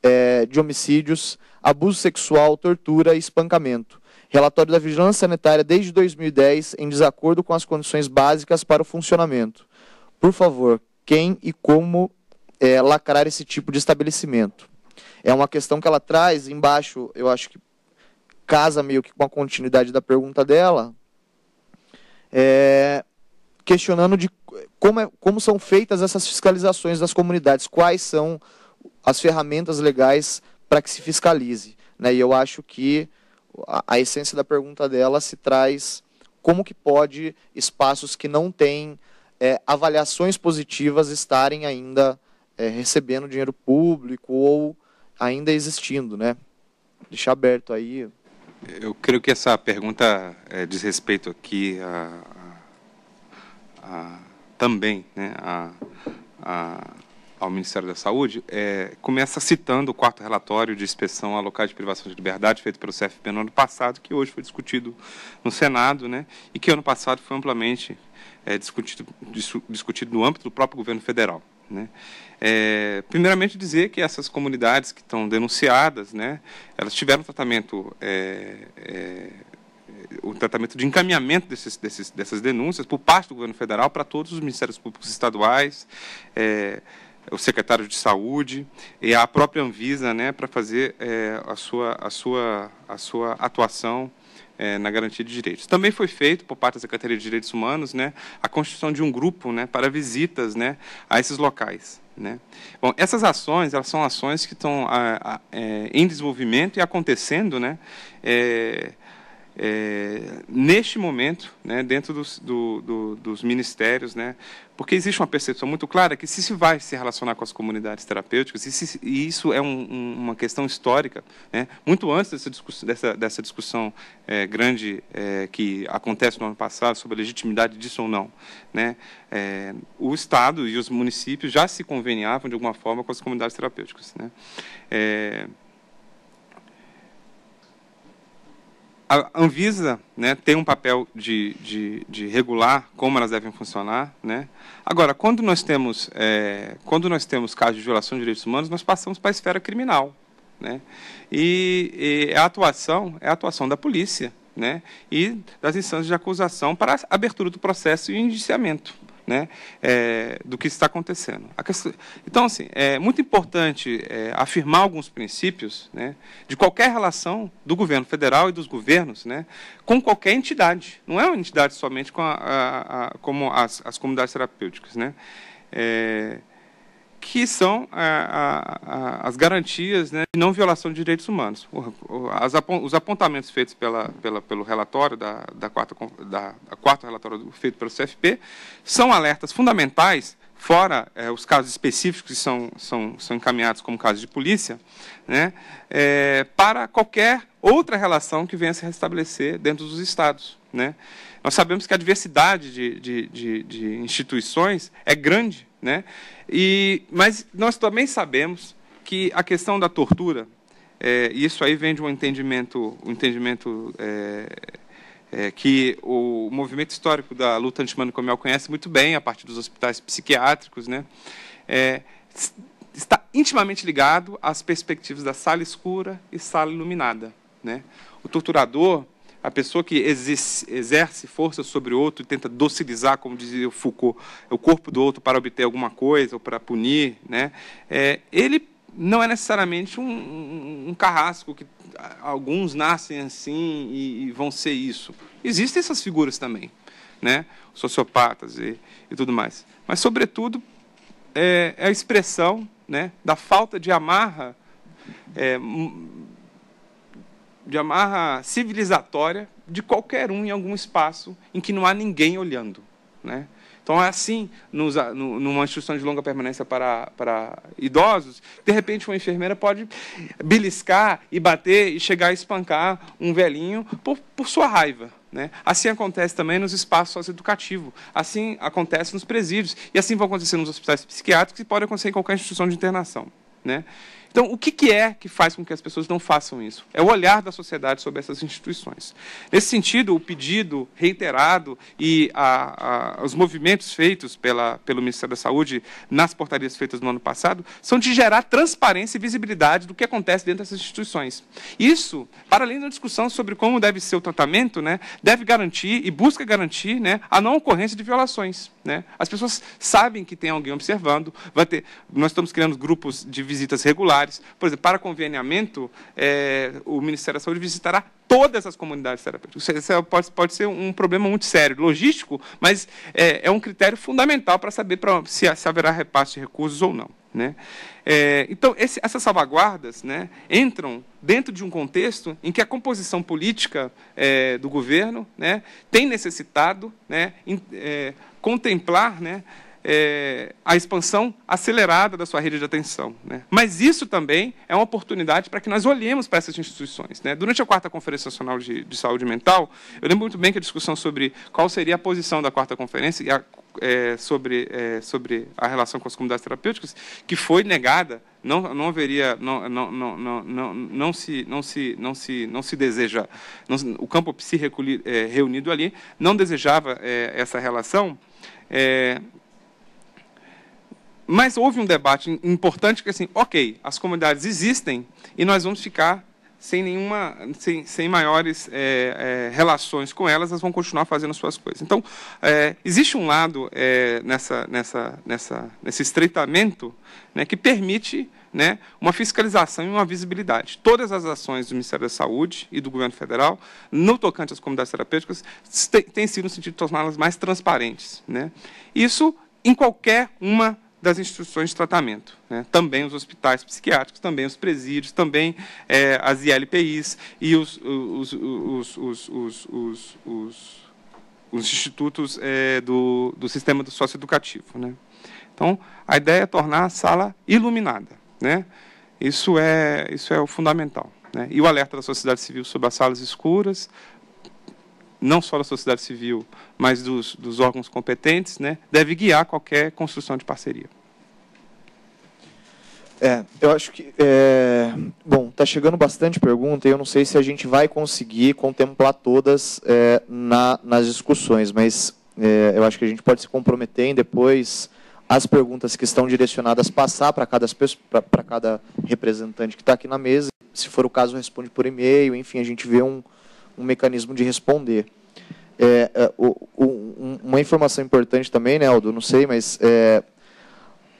é, de homicídios, abuso sexual, tortura e espancamento. Relatório da Vigilância Sanitária desde 2010 em desacordo com as condições básicas para o funcionamento. Por favor, quem e como é, lacrar esse tipo de estabelecimento. É uma questão que ela traz embaixo, eu acho que casa meio que com a continuidade da pergunta dela, é, questionando de como, é, como são feitas essas fiscalizações das comunidades, quais são as ferramentas legais para que se fiscalize. Né? E eu acho que a, a, essência da pergunta dela se traz como que pode espaços que não têm é, avaliações positivas estarem ainda é, recebendo dinheiro público ou ainda existindo, né? Deixar aberto aí. Eu creio que essa pergunta é, diz respeito aqui a, a, a, também né, ao Ministério da Saúde. É, começa citando o quarto relatório de inspeção a locais de privação de liberdade feito pelo CFP no ano passado, que hoje foi discutido no Senado, né, e que ano passado foi amplamente é, discutido, discutido no âmbito do próprio governo federal. Né? É, primeiramente dizer que essas comunidades que estão denunciadas, né, elas tiveram tratamento, é, é, o tratamento de encaminhamento desses, desses, dessas denúncias por parte do governo federal para todos os ministérios públicos estaduais, é, o secretário de saúde e a própria Anvisa, né, para fazer é, a sua a sua a sua atuação é, na garantia de direitos. Também foi feito, por parte da Secretaria de Direitos Humanos, né, a constituição de um grupo né, para visitas né, a esses locais. Né? Bom, essas ações elas são ações que estão a, ah, a, ah, é, em desenvolvimento e acontecendo né, é, é, neste momento, né, dentro dos, do, do, dos ministérios, né, porque existe uma percepção muito clara que se se vai se relacionar com as comunidades terapêuticas, e, se, e isso é um, uma questão histórica, né, muito antes dessa discussão, dessa, dessa discussão é, grande é, que acontece no ano passado sobre a legitimidade disso ou não, né, é, o Estado e os municípios já se conveniavam de alguma forma com as comunidades terapêuticas. Né. É, a Anvisa né, tem um papel de, de, de, regular como elas devem funcionar. Né? Agora, quando nós, temos, é, quando nós temos casos de violação de direitos humanos, nós passamos para a esfera criminal. Né? E, e é a atuação é a atuação da polícia né? e das instâncias de acusação para a abertura do processo e indiciamento né, é, do que está acontecendo. Questão, então, assim, é muito importante é, afirmar alguns princípios né, de qualquer relação do governo federal e dos governos né, com qualquer entidade. Não é uma entidade somente com a, a, a como as, as comunidades terapêuticas. Né? É, que são é, a, a, as garantias né, de não violação de direitos humanos. os apontamentos feitos pela, pela, pelo relatório da, da quarta, da, quarta relatório feito pelo CFP são alertas fundamentais, fora é, os casos específicos que são, são, são encaminhados como casos de polícia, né, é, para qualquer outra relação que venha a se restabelecer dentro dos Estados. Né? Nós sabemos que a diversidade de, de, de, de instituições é grande, né? E, mas nós também sabemos que a questão da tortura, é, isso aí vem de um entendimento, um entendimento é, é, que o movimento histórico da luta antimanicomial conhece muito bem, a partir dos hospitais psiquiátricos, né? É, está intimamente ligado às perspectivas da sala escura e sala iluminada. Né? O torturador, a pessoa que exerce força sobre o outro e tenta docilizar, como dizia o Foucault, o corpo do outro para obter alguma coisa ou para punir, né? É, ele não é necessariamente um, um, carrasco que alguns nascem assim e, e, vão ser isso. Existem essas figuras também, né? Sociopatas e, e tudo mais. Mas, sobretudo, é, é a expressão né, da falta de amarra é, de amarra civilizatória de qualquer um em algum espaço em que não há ninguém olhando. Né? Então, é assim, nos, no, numa instituição de longa permanência para, para idosos, de repente uma enfermeira pode beliscar e bater e chegar a espancar um velhinho por, por sua raiva. Né? Assim acontece também nos espaços socioeducativos, assim acontece nos presídios, e assim vai acontecer nos hospitais psiquiátricos e pode acontecer em qualquer instituição de internação. Né? Então, o que, que é que faz com que as pessoas não façam isso? É o olhar da sociedade sobre essas instituições. Nesse sentido, o pedido reiterado e a, a, os movimentos feitos pela, pelo Ministério da Saúde nas portarias feitas no ano passado são de gerar transparência e visibilidade do que acontece dentro dessas instituições. Isso, para além da discussão sobre como deve ser o tratamento, né, deve garantir e busca garantir né, a não ocorrência de violações. Né? As pessoas sabem que tem alguém observando, vai ter, nós estamos criando grupos de visitas regulares por exemplo, para conveniamento, é, o Ministério da Saúde visitará todas as comunidades terapêuticas. Isso é, é, pode, pode ser um problema muito sério, logístico, mas é, é um critério fundamental para saber pra, se, se haverá repasse de recursos ou não. Né? É, então, esse, essas salvaguardas né, entram dentro de um contexto em que a composição política é, do governo né, tem necessitado né, in, é, contemplar né, é, a expansão acelerada da sua rede de atenção. Né? Mas isso também é uma oportunidade para que nós olhemos para essas instituições. Né? Durante a quarta Conferência Nacional de, de, Saúde Mental, eu lembro muito bem que a discussão sobre qual seria a posição da quarta conferência a, é, sobre, é, sobre a relação com as comunidades terapêuticas, que foi negada não não haveria não não não não, não, se não se não se não se deseja não, o campo psi é, reunido ali não desejava é, essa relação é, mas houve um debate importante que assim, ok, as comunidades existem e nós vamos ficar sem nenhuma, sem, sem maiores é, é, relações com elas, elas vão continuar fazendo suas coisas. Então, é, existe um lado nessa, nessa, nessa, nesse estreitamento né, que permite né, uma fiscalização e uma visibilidade. Todas as ações do Ministério da Saúde e do governo federal, no tocante às comunidades terapêuticas, têm sido no sentido de torná-las mais transparentes. Né? Isso em qualquer uma das instituições de tratamento. Né? Também os hospitais psiquiátricos, também os presídios, também é, as ILPIs e os, os, os, os institutos é, do, do sistema do socioeducativo. Né? Então, a ideia é tornar a sala iluminada. Né? Isso, é, isso é o fundamental. Né? E o alerta da sociedade civil sobre as salas escuras, não só da sociedade civil, mas dos, dos órgãos competentes, né, deve guiar qualquer construção de parceria. É, eu acho que. É, bom, está chegando bastante pergunta e eu não sei se a gente vai conseguir contemplar todas é, na, nas discussões, mas é, eu acho que a gente pode se comprometer em depois as perguntas que estão direcionadas passar para cada, cada representante que está aqui na mesa. Se for o caso, responde por e-mail, enfim, a gente vê um, um mecanismo de responder. É, é o, o, uma informação importante também, né, Aldo? Não sei, mas é,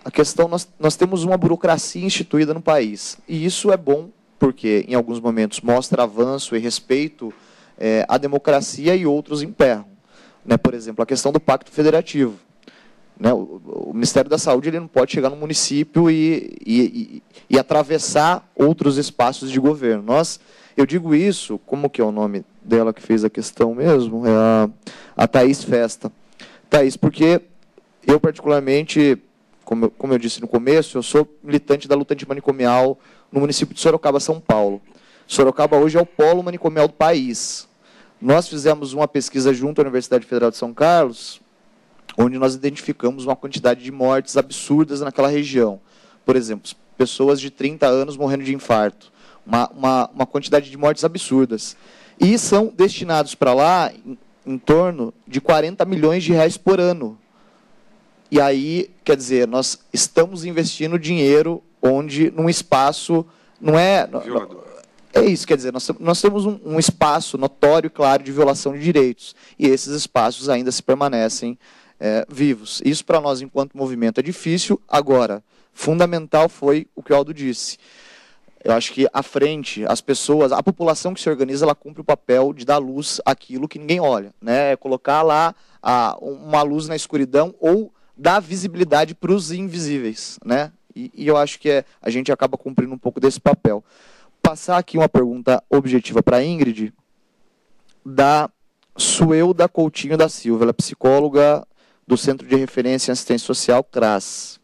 a questão: nós, nós temos uma burocracia instituída no país. E isso é bom, porque em alguns momentos mostra avanço e respeito é, à democracia e outros emperram. Né? Por exemplo, a questão do Pacto Federativo. Né? O, o, Ministério da Saúde ele não pode chegar no município e, e, e, e atravessar outros espaços de governo. Nós, eu digo isso, como que é o nome dela que fez a questão mesmo? É a, a Thaís Festa. Thaís, porque eu particularmente, como, eu, como eu disse no começo, eu sou militante da luta antimanicomial no município de Sorocaba, São Paulo. Sorocaba hoje é o polo manicomial do país. Nós fizemos uma pesquisa junto à Universidade Federal de São Carlos, onde nós identificamos uma quantidade de mortes absurdas naquela região. Por exemplo, pessoas de 30 anos morrendo de infarto, uma, uma, uma quantidade de mortes absurdas. E são destinados para lá em, em torno de 40 milhões de reais por ano. E aí, quer dizer, nós estamos investindo dinheiro onde num espaço não é. Violador. É isso, quer dizer, nós, nós temos um, um, espaço notório, claro, de violação de direitos. E esses espaços ainda se permanecem é, vivos. Isso para nós, enquanto movimento, é difícil. Agora, fundamental foi o que o Aldo disse. Eu acho que à frente, as pessoas, a população que se organiza, ela cumpre o papel de dar luz àquilo que ninguém olha, né? É colocar lá a, uma luz na escuridão ou dar visibilidade para os invisíveis, né? E, e, eu acho que é, a gente acaba cumprindo um pouco desse papel. Passar aqui uma pergunta objetiva para Ingrid, da Suelda Coutinho da Silva. Ela é psicóloga do Centro de Referência em Assistência Social, CRAS.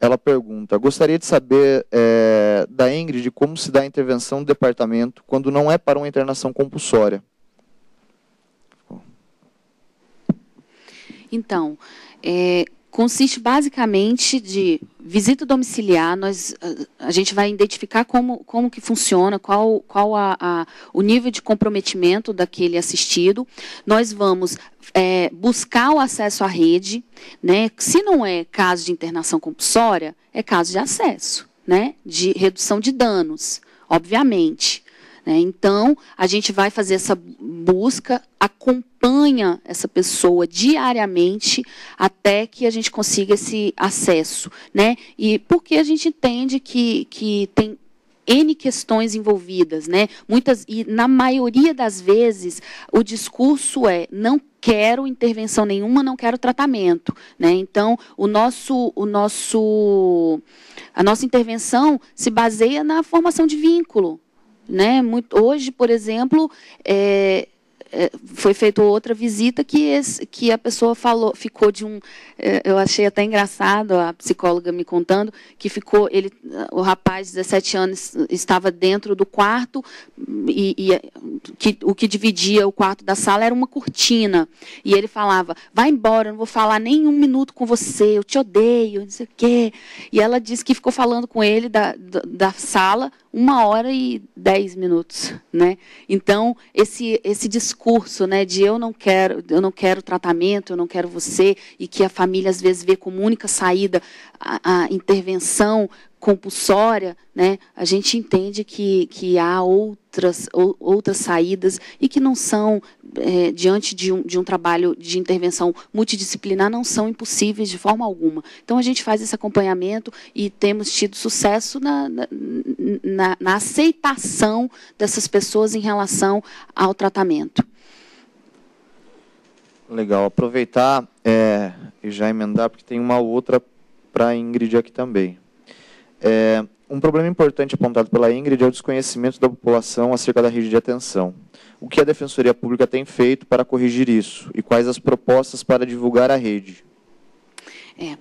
Ela pergunta: Gostaria de saber é, da Ingrid como se dá a intervenção do departamento quando não é para uma internação compulsória. Então, é, consiste basicamente de visita domiciliar, nós, ah, a gente vai identificar como, como que funciona, qual, qual a, a o nível de comprometimento daquele assistido. Nós vamos é, buscar o acesso à rede, né? se não é caso de internação compulsória, é caso de acesso, né? de redução de danos, obviamente. Né? Então, a gente vai fazer essa busca, acompanha essa pessoa diariamente até que a gente consiga esse acesso. Né? E porque a gente entende que, que tem N questões envolvidas, né? Muitas e na maioria das vezes o discurso é não quero intervenção nenhuma, não quero tratamento, né? Então, o nosso o nosso a nossa intervenção se baseia na formação de vínculo, né? Muito, hoje, por exemplo, é, é, foi feita outra visita que, esse, que a pessoa falou, ficou de um. É, eu achei até engraçado a psicóloga me contando que ficou. ele O rapaz de 17 anos estava dentro do quarto e, e é, que, o que dividia o quarto da sala era uma cortina. E ele falava: vai embora, eu não vou falar nem um minuto com você, eu te odeio, não sei o quê. E ela disse que ficou falando com ele da, da, da sala uma hora e dez minutos. Né? Então, esse, esse discurso discurso, né, de eu não quero, eu não quero tratamento, eu não quero você, e que a família às vezes vê como única saída a, a intervenção compulsória, né, a gente entende que, que há outras, ou, outras saídas e que não são, é, diante de um, de um trabalho de intervenção multidisciplinar, não são impossíveis de forma alguma. Então, a gente faz esse acompanhamento e temos tido sucesso na, na, na, na aceitação dessas pessoas em relação ao tratamento. Legal. Aproveitar é, e já emendar, porque tem uma outra para a Ingrid aqui também. É, um problema importante apontado pela Ingrid é o desconhecimento da população acerca da rede de atenção. O que a Defensoria Pública tem feito para corrigir isso e quais as propostas para divulgar a rede? É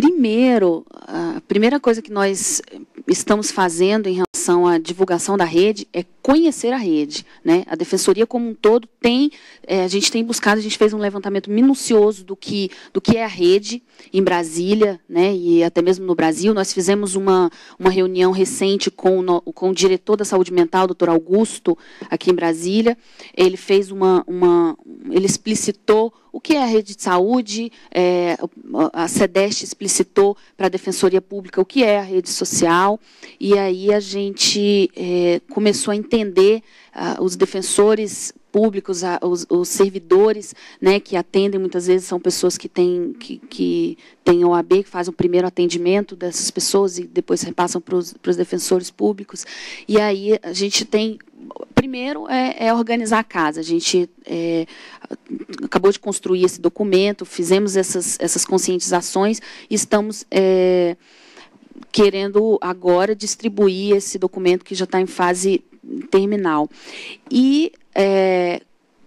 primeiro, a primeira coisa que nós estamos fazendo em relação à divulgação da rede é conhecer a rede. Né? A Defensoria como um todo tem, é, a gente tem buscado, a gente fez um levantamento minucioso do que, do que é a rede em Brasília né? e até mesmo no Brasil. Nós fizemos uma, uma reunião recente com o, com o diretor da saúde mental, doutor Augusto, aqui em Brasília. Ele fez uma, uma ele explicitou o que é a rede de saúde, é, a SEDEST explicitou solicitou para a Defensoria Pública o que é a rede social, e aí a gente é, começou a entender uh, os defensores públicos, os, os, servidores, né, que atendem muitas vezes são pessoas que têm que, que têm OAB, que fazem o primeiro atendimento dessas pessoas e depois repassam para os defensores públicos. E aí a gente tem primeiro é, é, organizar a casa. A gente é, acabou de construir esse documento, fizemos essas, essas conscientizações e estamos é, querendo agora distribuir esse documento que já está em fase terminal. E é,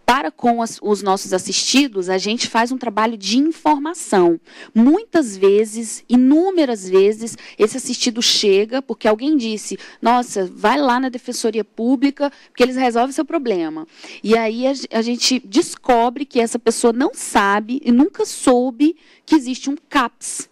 para com as, os nossos assistidos, a gente faz um trabalho de informação. Muitas vezes, inúmeras vezes, esse assistido chega porque alguém disse: nossa, vai lá na defensoria pública, porque eles resolvem seu problema. E aí a, a gente descobre que essa pessoa não sabe e nunca soube que existe um CAPS,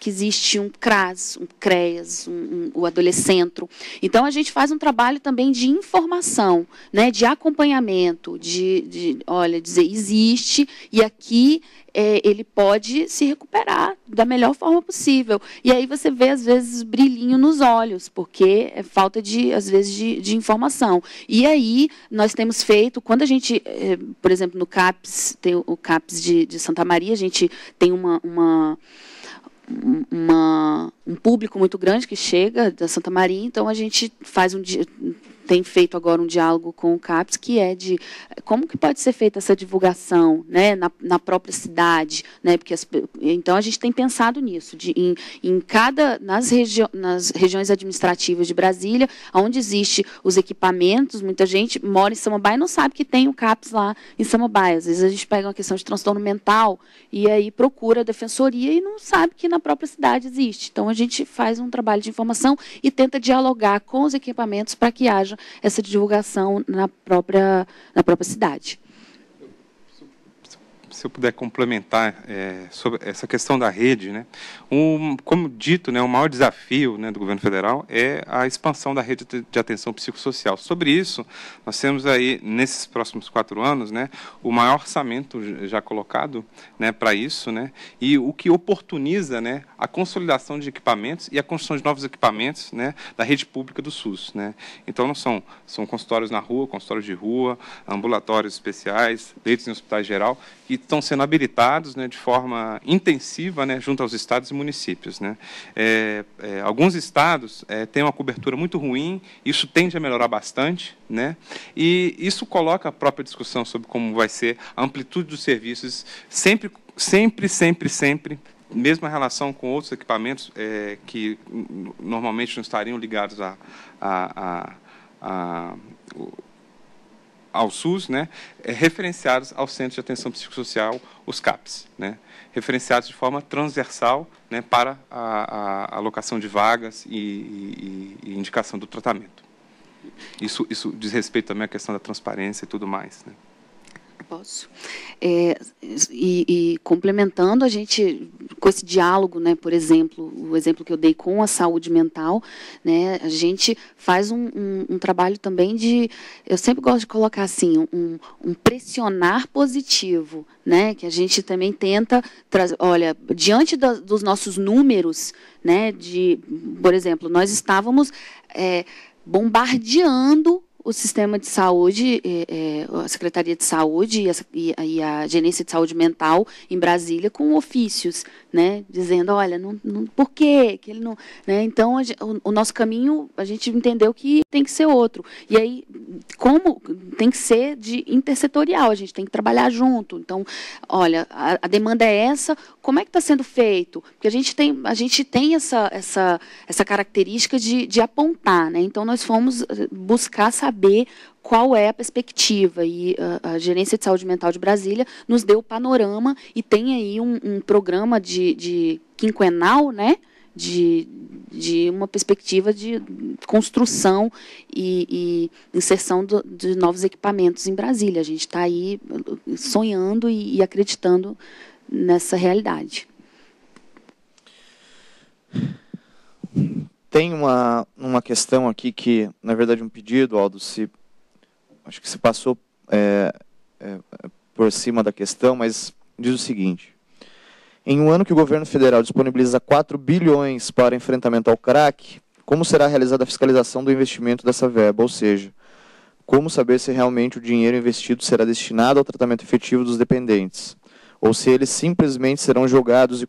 que existe um CRAS, um CREAS, um, um, o Adolescentro. Então, a gente faz um trabalho também de informação, né, de acompanhamento, de, de olha, dizer, existe, e aqui é, ele pode se recuperar da melhor forma possível. E aí você vê, às vezes, brilhinho nos olhos, porque é falta, de, às vezes, de, de informação. E aí, nós temos feito, quando a gente, é, por exemplo, no CAPS, tem o CAPS de, de Santa Maria, a gente tem uma, uma 嘛。um público muito grande que chega da Santa Maria, então a gente faz um tem feito agora um diálogo com o CAPES que é de como que pode ser feita essa divulgação né, na, na própria cidade, né, porque as, então a gente tem pensado nisso, de, em, em cada nas, regi nas regiões administrativas de Brasília, onde existe os equipamentos, muita gente mora em Samambaia e não sabe que tem o CAPES lá em Samambaia. Às vezes a gente pega uma questão de transtorno mental e aí procura a defensoria e não sabe que na própria cidade existe. Então a gente faz um trabalho de informação e tenta dialogar com os equipamentos para que haja essa divulgação na própria, na própria cidade se eu puder complementar é, sobre essa questão da rede, né? Um, como dito, né, o maior desafio né, do governo federal é a expansão da rede de atenção psicossocial. Sobre isso, nós temos aí nesses próximos quatro anos, né, o maior orçamento já colocado, né, para isso, né, e o que oportuniza, né, a consolidação de equipamentos e a construção de novos equipamentos, né, da rede pública do SUS, né. Então não são são consultórios na rua, consultórios de rua, ambulatórios especiais, leitos em hospitais geral, que estão sendo habilitados né, de forma intensiva né, junto aos estados e municípios. Né? É, é, alguns estados é, têm uma cobertura muito ruim, isso tende a melhorar bastante, né? e isso coloca a própria discussão sobre como vai ser a amplitude dos serviços, sempre, sempre, sempre, sempre mesma relação com outros equipamentos é, que normalmente não estariam ligados a, a, a, a ao SUS, né, é, referenciados ao Centro de Atenção Psicossocial, os CAPs, né, referenciados de forma transversal né, para a, a alocação de vagas e, e, e, indicação do tratamento. Isso, isso diz respeito também à questão da transparência e tudo mais. Né. Posso. É, e, e, complementando, a gente, com esse diálogo, né, por exemplo, o exemplo que eu dei com a saúde mental, né, a gente faz um, um, um trabalho também de, eu sempre gosto de colocar assim, um, um pressionar positivo, né, que a gente também tenta, trazer, olha, diante da, dos nossos números, né, de, por exemplo, nós estávamos é, bombardeando o sistema de saúde, é, é a Secretaria de Saúde e a, e a, Gerência de Saúde Mental em Brasília com ofícios, né, dizendo, olha, não, não, por quê? Que ele não, né, então, a, o, o, nosso caminho, a gente entendeu que tem que ser outro. E aí, como tem que ser de intersetorial, a gente tem que trabalhar junto. Então, olha, a, a demanda é essa, como é que está sendo feito? Porque a gente tem, a gente tem essa, essa, essa característica de, de apontar, né, então nós fomos eh, buscar saber saber qual é a perspectiva. E a, ah, a, Gerência de Saúde Mental de Brasília nos deu o panorama e tem aí um, um programa de, de, quinquenal, né? De, de uma perspectiva de construção e, e inserção do, de novos equipamentos em Brasília. A gente está aí eh, sonhando e, e acreditando nessa realidade. Tem uma, uma questão aqui que, na verdade, um pedido, Aldo, se, acho que se passou é, é, por cima da questão, mas diz o seguinte. Em um ano que o governo federal disponibiliza 4 bilhões para enfrentamento ao crack, como será realizada a fiscalização do investimento dessa verba? Ou seja, como saber se realmente o dinheiro investido será destinado ao tratamento efetivo dos dependentes? Ou se eles simplesmente serão jogados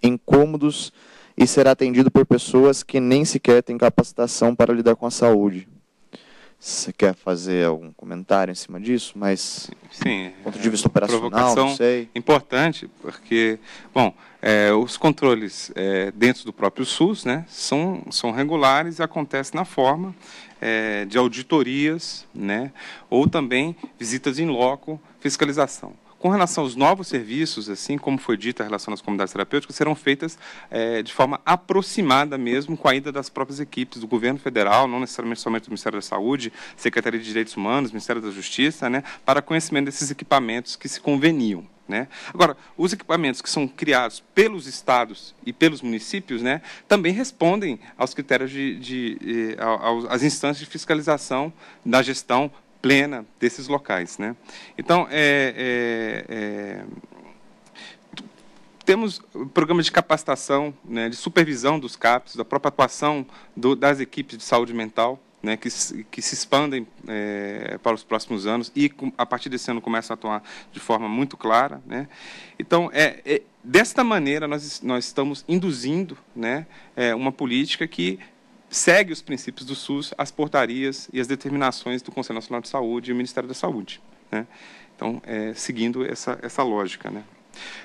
em cômodos e será atendido por pessoas que nem sequer têm capacitação para lidar com a saúde. Você quer fazer algum comentário em cima disso? Mas, sim, do ponto de vista operacional, provocação não sei. Importante, porque, bom, é, os controles é, dentro do próprio SUS, né, são são regulares e acontecem na forma é, de auditorias, né, ou também visitas em loco, fiscalização. Com relação aos novos serviços, assim como foi dito a relação às comunidades terapêuticas, serão feitas é, de forma aproximada mesmo com a ida das próprias equipes do governo federal, não necessariamente somente do Ministério da Saúde, Secretaria de Direitos Humanos, Ministério da Justiça, né, para conhecimento desses equipamentos que se conveniam. Né? Agora, os equipamentos que são criados pelos estados e pelos municípios né, também respondem aos critérios de, de, de, eh, de às instâncias de fiscalização da gestão plena desses locais. Né? Então, é, é, é, temos programas de capacitação, né, de supervisão dos CAPs, da própria atuação do, das equipes de saúde mental, né, que, que, se expandem é, para os próximos anos e a partir desse ano começam a atuar de forma muito clara. Né? Então, é, é, desta maneira, nós, nós estamos induzindo né, é, uma política que segue os princípios do SUS, as portarias e as determinações do Conselho Nacional de Saúde e o Ministério da Saúde. Né? Então, é, seguindo essa, essa lógica. Né?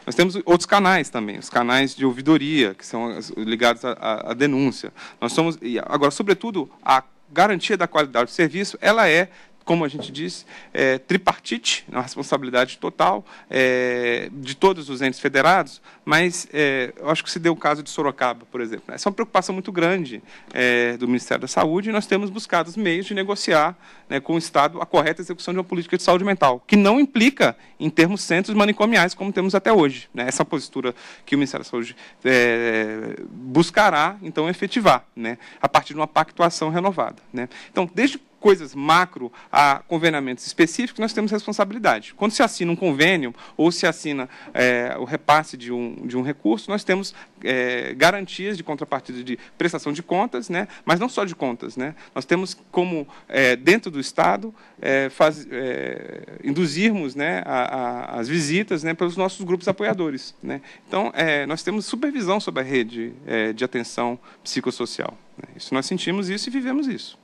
Nós temos outros canais também, os canais de ouvidoria, que são ligados à, à denúncia. Nós somos, agora, sobretudo, a garantia da qualidade do serviço, ela é como a gente disse, é, tripartite, é uma responsabilidade total é, de todos os entes federados, mas é, eu acho que se deu o caso de Sorocaba, por exemplo. Né? Essa é uma preocupação muito grande é, do Ministério da Saúde e nós temos buscado os meios de negociar né, com o Estado a correta execução de uma política de saúde mental, que não implica em termos centros manicomiais como temos até hoje. Né? Essa postura que o Ministério da Saúde é, buscará, então, efetivar, né? a partir de uma pactuação renovada. Né? Então, desde coisas macro a convenamentos específicos, nós temos responsabilidade. Quando se assina um convênio ou se assina é, o repasse de um, de um recurso, nós temos é, garantias de contrapartida de prestação de contas, né? mas não só de contas. Né? Nós temos como, é, dentro do Estado, é, faz, é, induzirmos né, a, a, as visitas né, pelos nossos grupos apoiadores. Né? Então, é, nós temos supervisão sobre a rede de atenção psicossocial. Né? Isso nós sentimos isso e vivemos isso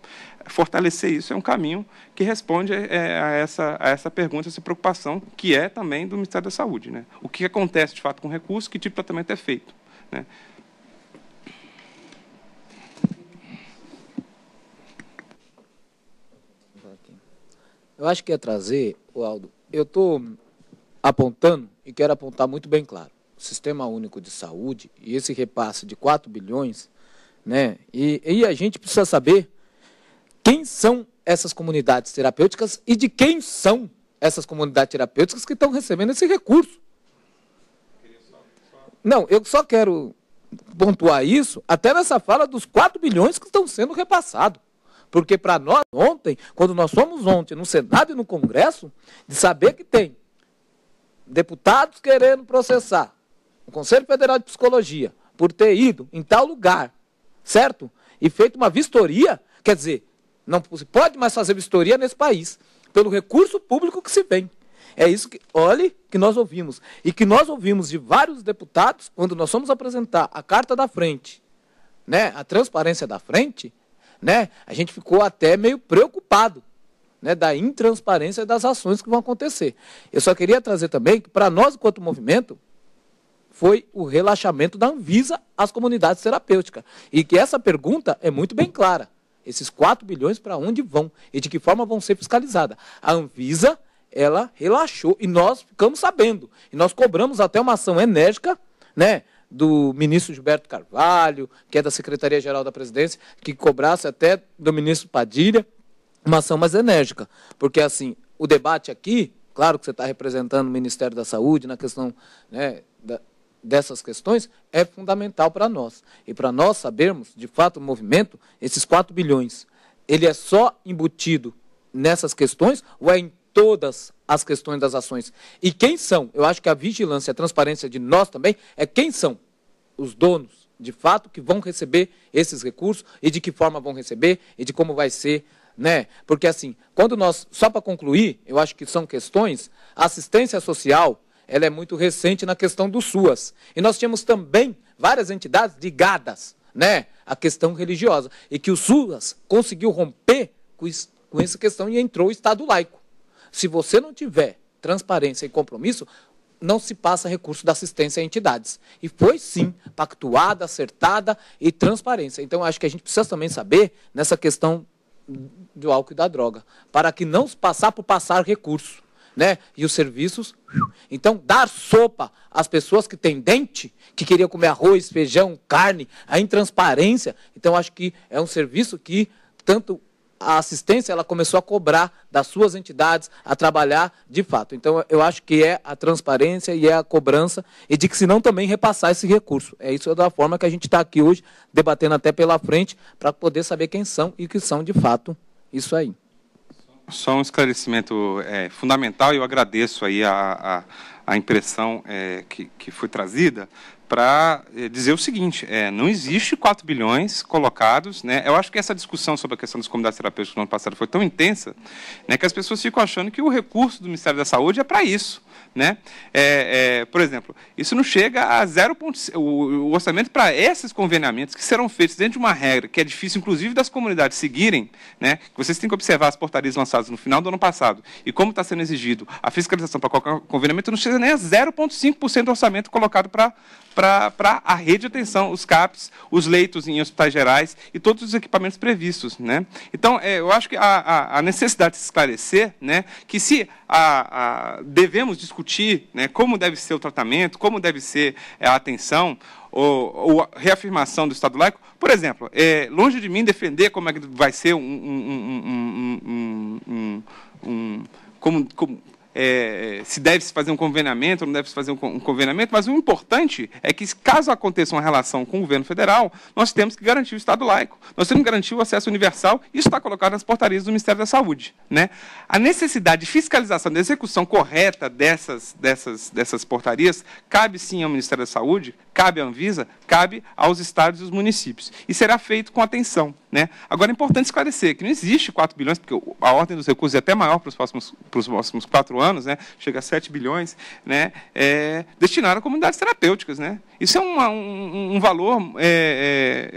fortalecer isso é um caminho que responde é, é, a, essa, a essa pergunta, essa preocupação, que é também do Ministério da Saúde. Né? O que acontece, de fato, com o recurso, que tipo de tratamento é feito. Né? Eu acho que ia trazer, Aldo, eu estou apontando e quero apontar muito bem claro. O Sistema Único de Saúde e esse repasse de 4 bilhões, né? E, e a gente precisa saber quem são essas comunidades terapêuticas e de quem são essas comunidades terapêuticas que estão recebendo esse recurso. Não, eu só quero pontuar isso, até nessa fala dos 4 bilhões que estão sendo repassados. Porque para nós, ontem, quando nós fomos ontem no Senado e no Congresso, de saber que tem deputados querendo processar o Conselho Federal de Psicologia por ter ido em tal lugar, certo? E feito uma vistoria, quer dizer, não se pode mais fazer vistoria nesse país, pelo recurso público que se vem É isso que, olhe, que nós ouvimos. E que nós ouvimos de vários deputados, quando nós fomos apresentar a carta da frente, né, a transparência da frente, né, a gente ficou até meio preocupado né, da intransparência das ações que vão acontecer. Eu só queria trazer também que, para nós, enquanto movimento, foi o relaxamento da Anvisa às comunidades terapêuticas. E que essa pergunta é muito bem clara. Esses 4 bilhões para onde vão e de que forma vão ser fiscalizados? A Anvisa, ela relaxou e nós ficamos sabendo. E nós cobramos até uma ação enérgica, né? do ministro Gilberto Carvalho, que é da Secretaria-Geral da Presidência, que cobrasse até do ministro Padilha uma ação mais enérgica. Porque, assim, o debate aqui, claro que você está representando o Ministério da Saúde na questão né, dessas questões é fundamental para nós. E para nós sabermos, de fato, o movimento, esses 4 bilhões, ele é só embutido nessas questões ou é em todas as questões das ações? E quem são? Eu acho que a vigilância, a transparência de nós também é quem são os donos, de fato, que vão receber esses recursos e de que forma vão receber e de como vai ser né? Porque assim, quando nós, só para concluir, eu acho que são questões, assistência social, ela é muito recente na questão do SUAS. E nós tínhamos também várias entidades ligadas né, à questão religiosa. E que o SUAS conseguiu romper com, isso, com essa questão e entrou o Estado laico. Se você não tiver transparência e compromisso, não se passa recurso da assistência a entidades. E foi sim pactuada, acertada e transparência. Então acho que a gente precisa também saber nessa questão do álcool e da droga, para que não se passar por passar recurso né? E os serviços. Então, dar sopa às pessoas que têm dente, que queriam comer arroz, feijão, carne, a intransparência. Então, acho que é um serviço que tanto a assistência ela começou a cobrar das suas entidades a trabalhar de fato. Então eu acho que é a transparência e é a cobrança e de que se não também repassar esse recurso. É isso da forma que a gente está aqui hoje debatendo até pela frente para poder saber quem são e o que são de fato isso aí. Só um esclarecimento é, fundamental, eu agradeço aí a, a a impressão é, que, que foi trazida para é, dizer o seguinte: é, não existe 4 bilhões colocados. Né? Eu acho que essa discussão sobre a questão dos comunidades terapêuticas no ano passado foi tão intensa né, que as pessoas ficam achando que o recurso do Ministério da Saúde é para isso. Né? É, é, por exemplo, isso não chega a 0,5%. O, o orçamento para esses conveniamentos que serão feitos dentro de uma regra que é difícil, inclusive, das comunidades seguirem, né? vocês têm que observar as portarias lançadas no final do ano passado e como está sendo exigido a fiscalização para qualquer conveniamento, não chega nem a 0,5% do orçamento colocado para a rede de atenção, os CAPs, os leitos em hospitais gerais e todos os equipamentos previstos. Né? Então, é, eu acho que a, a, necessidade de se esclarecer né, que se a, a, devemos discutir né, como deve ser o tratamento, como deve ser a atenção, ou, ou reafirmação do Estado laico. Por exemplo, é, longe de mim defender como é que vai ser um, um, um, um como, como, é, é, se deve-se fazer um convenamento ou não deve-se fazer um, um convenamento, mas o importante é que, caso aconteça uma relação com o governo federal, nós temos que garantir o Estado laico, nós temos que garantir o acesso universal, isso está colocado nas portarias do Ministério da Saúde. Né? A necessidade de fiscalização, da execução correta dessas, dessas, dessas portarias, cabe sim ao Ministério da Saúde, cabe à Anvisa, cabe aos estados e aos municípios. E será feito com atenção. Né? Agora, é importante esclarecer que não existe 4 bilhões, porque a ordem dos recursos é até maior para os próximos, para os próximos 4 anos, né? chega a 7 bilhões, né? é, destinado a comunidades terapêuticas. Né? Isso é uma, um, um, valor é,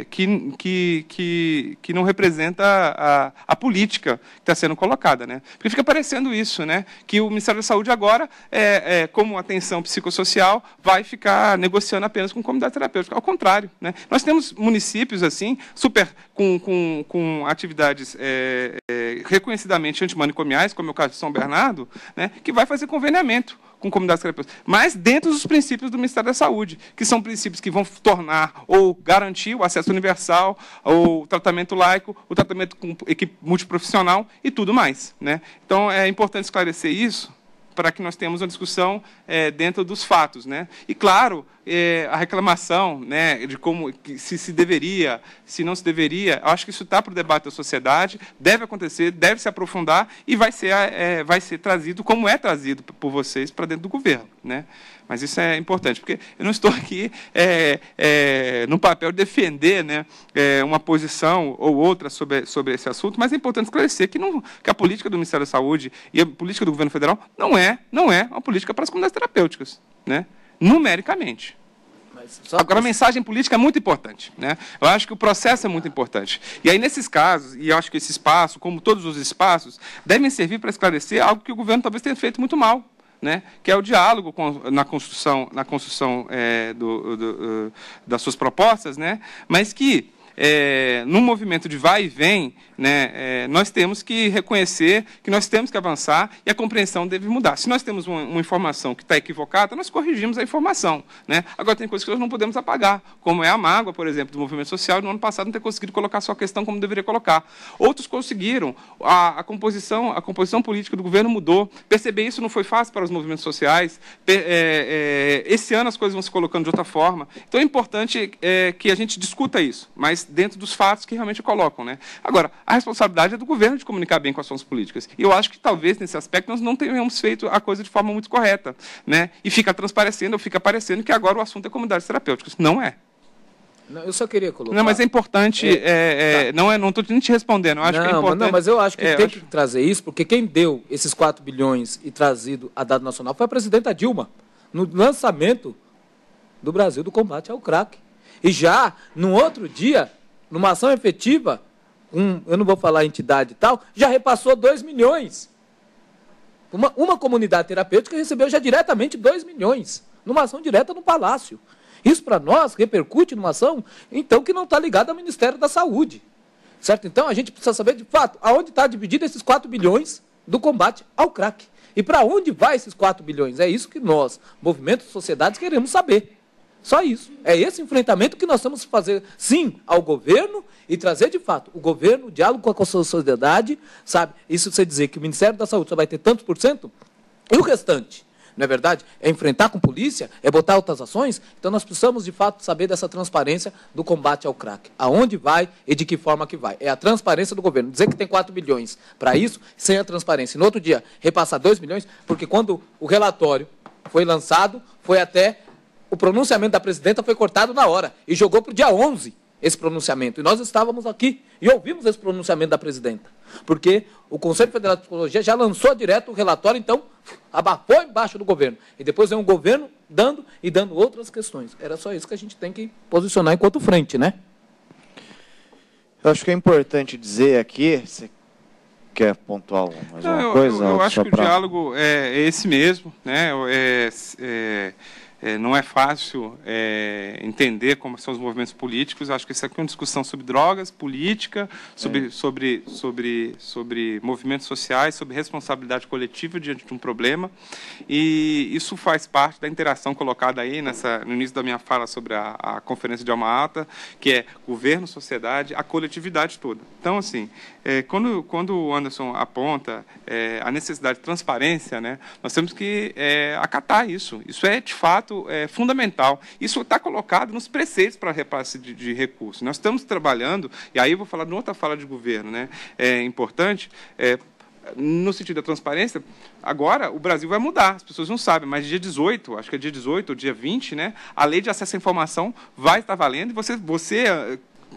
é, é, que, que, que, que, não representa a, a política que está sendo colocada. Né? Porque fica parecendo isso, né? que o Ministério da Saúde agora, é, é como atenção psicossocial, vai ficar negociando negociando apenas com o comunidade terapêutica. Ao contrário, né? nós temos municípios assim, super com, com, com atividades é, é, reconhecidamente antimanicomiais, como é o caso de São Bernardo, né? que vai fazer conveniamento com comunidades terapêuticas, mas dentro dos princípios do Ministério da Saúde, que são princípios que vão tornar ou garantir o acesso universal, o tratamento laico, o tratamento com equipe multiprofissional e tudo mais. Né? Então, é importante esclarecer isso para que nós tenhamos uma discussão é, dentro dos fatos. Né? E, claro, é, a reclamação né, de como se, se deveria, se não se deveria, eu acho que isso está para o debate da sociedade, deve acontecer, deve se aprofundar e vai ser, é, vai ser trazido, como é trazido por vocês, para dentro do governo. Né? Mas isso é importante, porque eu não estou aqui é, é, no papel de defender né, é, uma posição ou outra sobre, sobre esse assunto, mas é importante esclarecer que, não, que a política do Ministério da Saúde e a política do governo federal não é, não é uma política para as comunidades terapêuticas. Né? numericamente. Agora, a mensagem política é muito importante. Né? Eu acho que o processo é muito importante. E aí, nesses casos, e eu acho que esse espaço, como todos os espaços, devem servir para esclarecer algo que o governo talvez tenha feito muito mal. Né, que é o diálogo com, na construção, na construção é, do, do, das suas propostas, né, mas que, é, num movimento de vai e vem, né? É, nós temos que reconhecer que nós temos que avançar e a compreensão deve mudar. Se nós temos uma, uma informação que está equivocada, nós corrigimos a informação. Né? Agora, tem coisas que nós não podemos apagar, como é a mágoa, por exemplo, do movimento social, no ano passado não ter conseguido colocar sua questão como deveria colocar. Outros conseguiram. A, a, composição, a composição política do governo mudou. Perceber isso não foi fácil para os movimentos sociais. Per, é, é, esse ano as coisas vão se colocando de outra forma. Então, é importante é, que a gente discuta isso, mas dentro dos fatos que realmente colocam. Né? Agora, a responsabilidade é do governo de comunicar bem com as suas políticas. E eu acho que talvez nesse aspecto nós não tenhamos feito a coisa de forma muito correta. Né? E fica transparecendo, ou fica aparecendo que agora o assunto é comunidades terapêuticas. Não é. Não, eu só queria colocar. Não, mas é importante. É, é, é tá. Não é, não estou te respondendo. Eu acho não, que é importante. Mas, não, mas eu acho que é, tem acho... que trazer isso, porque quem deu esses 4 bilhões e trazido a dado nacional foi a presidenta Dilma, no lançamento do Brasil do combate ao crack. E já, no outro dia, numa ação efetiva, um, eu não vou falar entidade e tal, já repassou 2 milhões. Uma, uma comunidade terapêutica recebeu já diretamente 2 milhões, numa ação direta no Palácio. Isso para nós repercute numa ação, então, que não está ligada ao Ministério da Saúde. Certo? Então, a gente precisa saber, de fato, aonde está dividido esses 4 bilhões do combate ao crack. E para onde vai esses 4 bilhões? É isso que nós, movimento, sociedades, queremos saber. Só isso. É esse enfrentamento que nós temos que fazer, sim, ao governo e trazer de fato o governo, o diálogo com a sociedade, sabe? Isso você dizer que o Ministério da Saúde só vai ter tantos por cento e o restante. Não é verdade? É enfrentar com polícia? É botar outras ações? Então nós precisamos de fato saber dessa transparência do combate ao crack. Aonde vai e de que forma que vai. É a transparência do governo. Dizer que tem 4 bilhões para isso, sem a transparência. E no outro dia, repassar 2 milhões, porque quando o relatório foi lançado, foi até o pronunciamento da presidenta foi cortado na hora e jogou para o dia 11 esse pronunciamento. E nós estávamos aqui e ouvimos esse pronunciamento da presidenta, porque o Conselho Federal de Psicologia já lançou direto o relatório, então abafou embaixo do governo. E depois é um governo dando e dando outras questões. Era só isso que a gente tem que posicionar enquanto frente, né? Eu acho que é importante dizer aqui, você quer pontuar mais alguma coisa? Eu, eu acho que pra... o diálogo é, é esse mesmo, né? É, é é, não é fácil é, entender como são os movimentos políticos. acho que isso aqui é uma discussão sobre drogas, política, sobre, é. sobre, sobre, sobre movimentos sociais, sobre responsabilidade coletiva diante de um problema. E isso faz parte da interação colocada aí nessa, no início da minha fala sobre a, a conferência de Alma Ata, que é governo, sociedade, a coletividade toda. Então, assim, é, quando, quando o Anderson aponta é, a necessidade de transparência, né, nós temos que é, acatar isso. Isso é, de fato, é, fundamental. Isso está colocado nos preceitos para repasse de, de, recursos. Nós estamos trabalhando, e aí eu vou falar de outra fala de governo, né, é importante, é, no sentido da transparência, agora o Brasil vai mudar, as pessoas não sabem, mas dia 18, acho que é dia 18 ou dia 20, né, a lei de acesso à informação vai estar valendo e você, você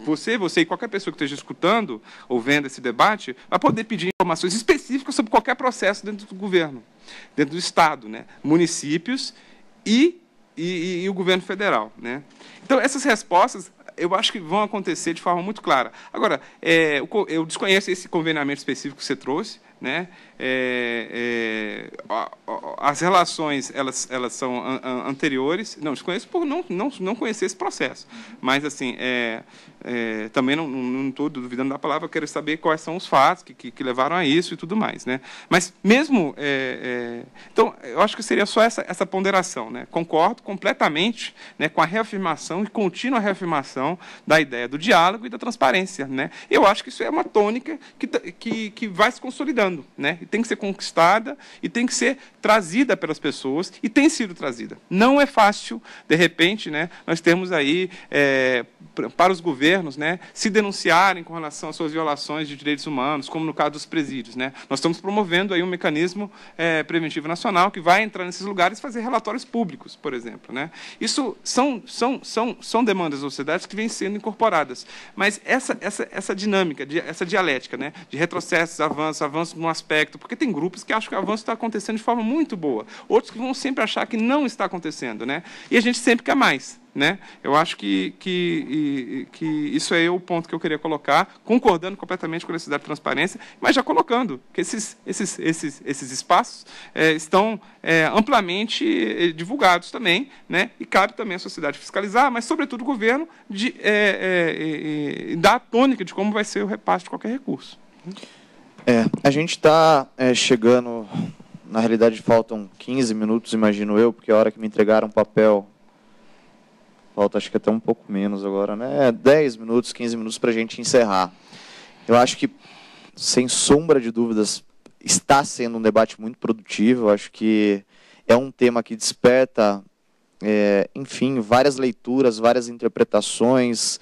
você, você e qualquer pessoa que esteja escutando ou vendo esse debate vai poder pedir informações específicas sobre qualquer processo dentro do governo, dentro do Estado, né? municípios e, e, e o governo federal. Né? Então, essas respostas eu acho que vão acontecer de forma muito clara. Agora, é, eu desconheço esse conveniamento específico que você trouxe, né? É, é, as relações elas, elas são an anteriores. Não desconheço por não, não, não conhecer esse processo, mas assim é, é, também não estou duvidando da palavra, quero saber quais são os fatos que, que, que, levaram a isso e tudo mais. Né? Mas mesmo. É, é, então, eu acho que seria só essa, essa ponderação. Né? Concordo completamente né, com a reafirmação e contínua reafirmação da ideia do diálogo e da transparência. Né? Eu acho que isso é uma tônica que, que, que vai se consolidando. Né? E tem que ser conquistada e tem que ser trazida pelas pessoas e tem sido trazida. Não é fácil, de repente, né, nós temos aí é, para os governos governos né, se denunciarem com relação às suas violações de direitos humanos, como no caso dos presídios. Né. Nós estamos promovendo aí um mecanismo é, preventivo nacional que vai entrar nesses lugares e fazer relatórios públicos, por exemplo. Né. Isso são, são, são, são demandas da sociedade que vêm sendo incorporadas. Mas essa, essa, essa dinâmica, essa dialética né, de retrocessos, avanços, avanços num aspecto, porque tem grupos que acham que o avanço está acontecendo de forma muito boa, outros que vão sempre achar que não está acontecendo. Né, e a gente sempre quer mais. Né? Eu acho que, que, que isso é o ponto que eu queria colocar, concordando completamente com a necessidade de transparência, mas já colocando que esses, esses, esses, esses espaços é, estão é, amplamente é, divulgados também, né? e cabe também à sociedade fiscalizar, mas, sobretudo, o governo de, é, é dar a tônica de como vai ser o repasse de qualquer recurso. É, a gente está é, chegando na realidade faltam 15 minutos, imagino eu, porque a hora que me entregaram o papel falta acho que até um pouco menos agora, né? 10 é, minutos, 15 minutos para a gente encerrar. Eu acho que, sem sombra de dúvidas, está sendo um debate muito produtivo. Eu acho que é um tema que desperta, é, enfim, várias leituras, várias interpretações,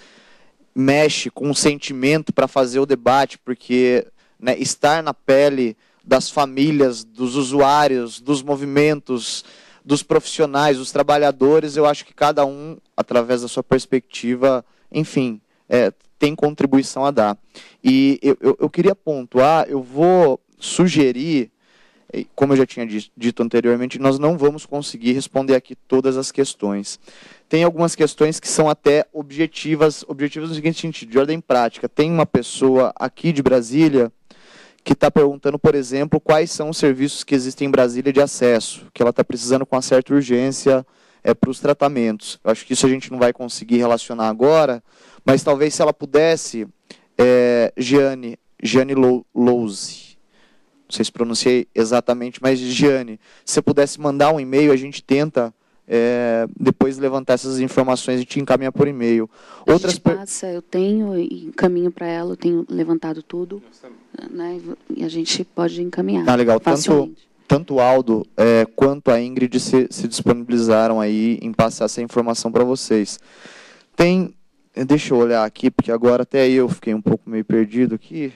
mexe com o sentimento para fazer o debate, porque né, estar na pele das famílias, dos usuários, dos movimentos dos profissionais, dos trabalhadores, eu acho que cada um, através da sua perspectiva, enfim, é, tem contribuição a dar. E eu, eu, eu, queria pontuar, eu vou sugerir, como eu já tinha dito anteriormente, nós não vamos conseguir responder aqui todas as questões. Tem algumas questões que são até objetivas, objetivas no seguinte sentido, de ordem prática. Tem uma pessoa aqui de Brasília que está perguntando, por exemplo, quais são os serviços que existem em Brasília de acesso, que ela está precisando com uma certa urgência é, para os tratamentos. Eu acho que isso a gente não vai conseguir relacionar agora, mas talvez se ela pudesse, é, Giane, Giane Louse, não sei se pronunciei exatamente, mas Giane, se você pudesse mandar um e-mail, a gente tenta é, depois levantar essas informações e te encaminhar por e-mail. Outras a gente passa, eu tenho e encaminho para ela, eu tenho levantado tudo. Nós também né, e a gente pode encaminhar. Ah, legal. Tanto, tanto o Aldo é, quanto a Ingrid se, se, disponibilizaram aí em passar essa informação para vocês. Tem, deixa eu olhar aqui, porque agora até eu fiquei um pouco meio perdido aqui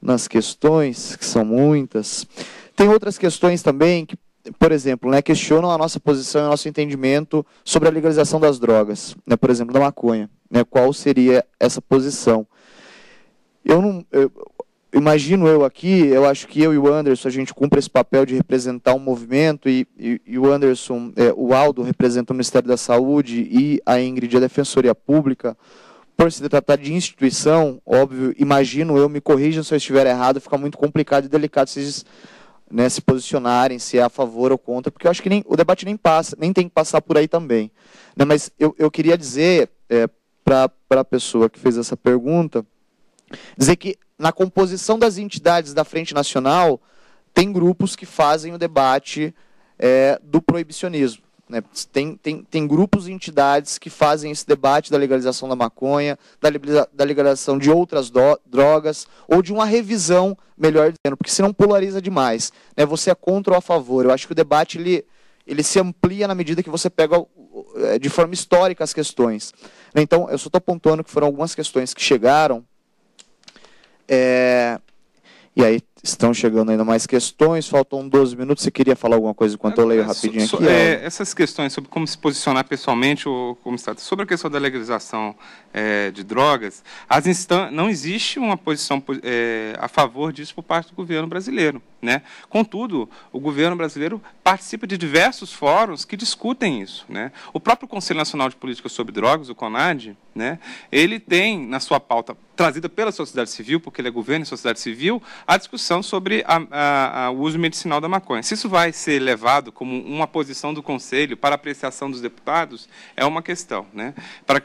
nas questões, que são muitas. Tem outras questões também que, por exemplo, né, questionam a nossa posição e o nosso entendimento sobre a legalização das drogas, né, por exemplo, da maconha. Né, qual seria essa posição? Eu não, eu, imagino eu aqui, eu acho que eu e o Anderson, a gente cumpre esse papel de representar um movimento, e, e, e o Anderson, é, o Aldo representa o Ministério da Saúde e a Ingrid, a é Defensoria Pública, por se tratar de instituição, óbvio, imagino eu, me corrijam se eu estiver errado, fica muito complicado e delicado vocês né, se posicionarem, se é a favor ou contra, porque eu acho que nem, o debate nem passa, nem tem que passar por aí também. Né, mas eu, eu queria dizer é, para a pessoa que fez essa pergunta, dizer que na composição das entidades da Frente Nacional, tem grupos que fazem o debate é, do proibicionismo. Né? Tem, tem, tem grupos e entidades que fazem esse debate da legalização da maconha, da, da legalização de outras do, drogas, ou de uma revisão, melhor dizendo, porque senão polariza demais. Né? Você é contra ou a favor. Eu acho que o debate ele, ele se amplia na medida que você pega é, de forma histórica as questões. Né? Então, eu só estou apontando que foram algumas questões que chegaram é... E aí estão chegando ainda mais questões, faltam 12 minutos. Você queria falar alguma coisa enquanto eu leio é, rapidinho aqui? É, é, essas questões sobre como se posicionar pessoalmente ou como está. Sobre a questão da legalização é, de drogas, instan... não existe uma posição é, a favor disso por parte do governo brasileiro. Né? Contudo, o governo brasileiro participa de diversos fóruns que discutem isso. Né? O próprio Conselho Nacional de Política sobre Drogas, o CONAD, né? ele tem na sua pauta trazida pela sociedade civil, porque ele é governo e sociedade civil, a discussão sobre o uso medicinal da maconha. Se isso vai ser levado como uma posição do Conselho para apreciação dos deputados, é uma questão. Né? Para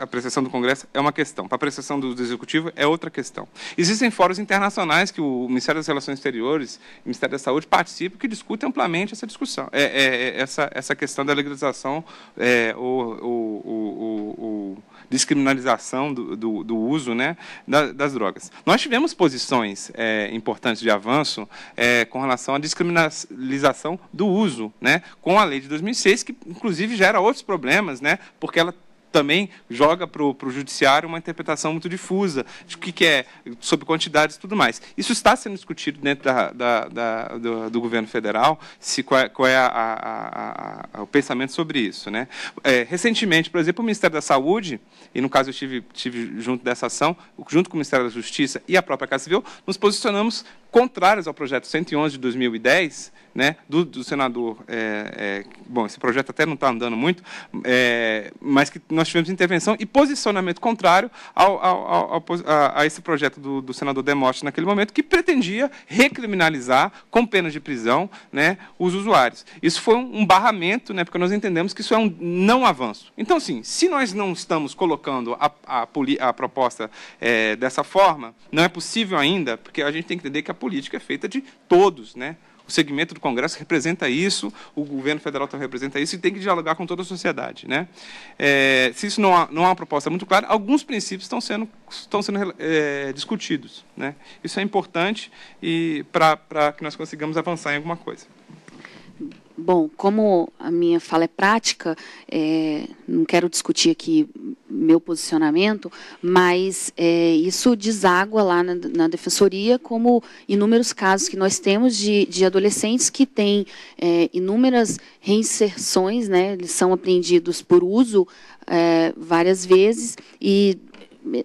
apreciação do Congresso, é uma questão. Para apreciação do Executivo, é outra questão. Existem fóruns internacionais que o Ministério das Relações Exteriores, o Ministério da Saúde participam, que discutem amplamente essa discussão, é, é, é, essa, essa questão da legalização é, ou, ou, ou, ou descriminalização do, do, do uso né, da, das drogas. Nós tivemos posições é, importantes de avanço é, com relação à descriminalização do uso, né, com a lei de 2006, que inclusive gera outros problemas, né, porque ela também joga para o judiciário uma interpretação muito difusa de o que, que, é, sobre quantidades e tudo mais. Isso está sendo discutido dentro da, da, da, do, do, governo federal, se qual é, qual é a, a, a, o pensamento sobre isso. Né? É, recentemente, por exemplo, o Ministério da Saúde, e no caso eu estive, estive junto dessa ação, junto com o Ministério da Justiça e a própria Casa Civil, nos posicionamos contrários ao projeto 111 de 2010, né, do, do senador, é, é, bom, esse projeto até não está andando muito, é, mas que nós tivemos intervenção e posicionamento contrário ao, ao, ao, a, a, esse projeto do, do senador Demóstenes naquele momento, que pretendia recriminalizar com pena de prisão né, os usuários. Isso foi um, um barramento, né, porque nós entendemos que isso é um não avanço. Então, sim, se nós não estamos colocando a, a, a proposta é, dessa forma, não é possível ainda, porque a gente tem que entender que a política é feita de todos, né? o segmento do Congresso representa isso, o governo federal também representa isso, e tem que dialogar com toda a sociedade. Né? É, se isso não há, não há uma proposta muito clara, alguns princípios estão sendo, estão sendo é, discutidos. Né? Isso é importante para que nós consigamos avançar em alguma coisa. Bom, como a minha fala é prática, é, não quero discutir aqui meu posicionamento, mas é, isso deságua lá na, na, defensoria, como inúmeros casos que nós temos de, de adolescentes que têm é, inúmeras reinserções, né, eles são apreendidos por uso é, várias vezes e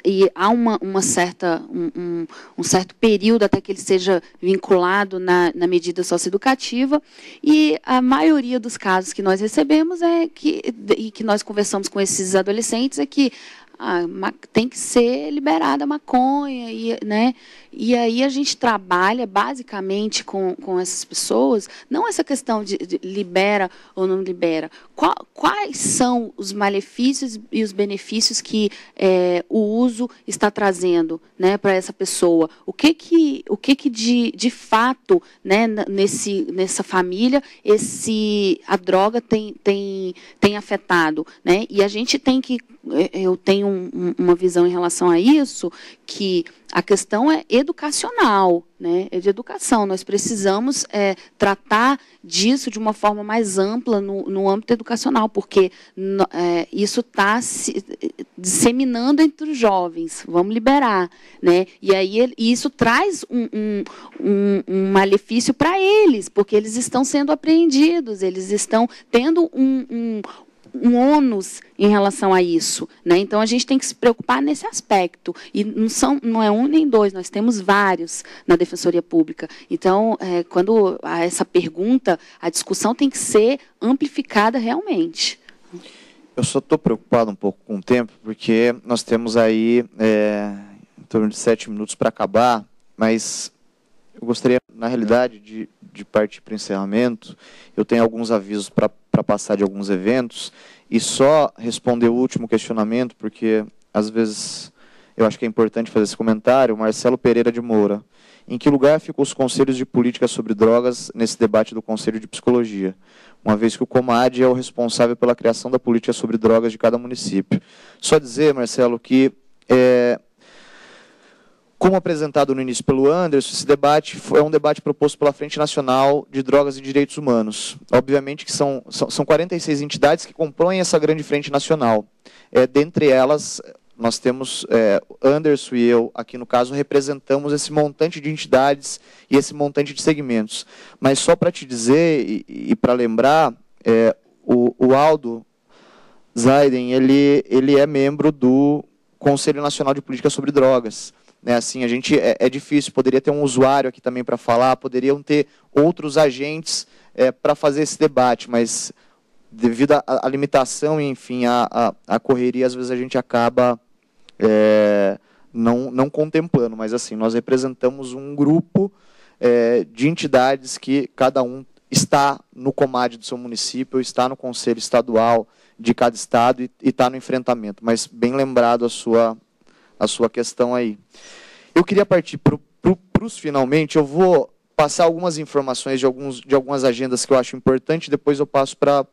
e há uma, uma certa, um, um, um, certo período até que ele seja vinculado na, na medida socioeducativa, e a maioria dos casos que nós recebemos é que, e que nós conversamos com esses adolescentes é que ah, tem que ser liberada a maconha, e, né? E aí a gente trabalha basicamente com, com essas pessoas, não essa questão de, de libera ou não libera. Qual, quais são os malefícios e os benefícios que é, o uso está trazendo né, para essa pessoa? O que que, o que, que de, de fato né, nesse, nessa família esse, a droga tem, tem, tem afetado? Né? E a gente tem que. Eu tenho um, uma visão em relação a isso, que a questão é educacional, né? é de educação. Nós precisamos é, tratar disso de uma forma mais ampla no, no âmbito educacional, porque no, é, isso está se disseminando entre os jovens. Vamos liberar. Né? E aí ele, e isso traz um, um, um, um malefício para eles, porque eles estão sendo apreendidos, eles estão tendo um, um ônus em relação a isso. Né? Então, a gente tem que se preocupar nesse aspecto. E não, são, não é um nem dois, nós temos vários na Defensoria Pública. Então, é, quando há essa pergunta, a discussão tem que ser amplificada realmente. Eu só estou preocupado um pouco com o tempo, porque nós temos aí é, em torno de sete minutos para acabar, mas eu gostaria, na realidade, de, de partir para encerramento. Eu tenho alguns avisos para para passar de alguns eventos e só responder o último questionamento, porque às vezes eu acho que é importante fazer esse comentário, Marcelo Pereira de Moura. Em que lugar ficam os conselhos de política sobre drogas nesse debate do Conselho de Psicologia? Uma vez que o COMAD é o responsável pela criação da política sobre drogas de cada município. Só dizer, Marcelo, que é, como apresentado no início pelo Anderson, esse debate é um debate proposto pela Frente Nacional de Drogas e Direitos Humanos. Obviamente que são, são, são 46 entidades que compõem essa grande frente nacional. É, dentre elas, nós temos, é, Anderson e eu, aqui no caso, representamos esse montante de entidades e esse montante de segmentos. Mas só para te dizer e, e para lembrar, é, o, o, Aldo Zaiden, ele, ele é membro do Conselho Nacional de Política sobre Drogas. Né, assim, a gente é, é difícil. Poderia ter um usuário aqui também para falar, poderiam ter outros agentes é, para fazer esse debate, mas devido à limitação e, enfim, à correria, às vezes a gente acaba é, não, não contemplando. Mas, assim, nós representamos um grupo é, de entidades que cada um está no comad do seu município, está no conselho estadual de cada estado e está no enfrentamento. Mas, bem lembrado a sua, a sua questão aí. Eu queria partir para pro, os finalmente, eu vou passar algumas informações de, alguns, de algumas agendas que eu acho importante, depois eu passo para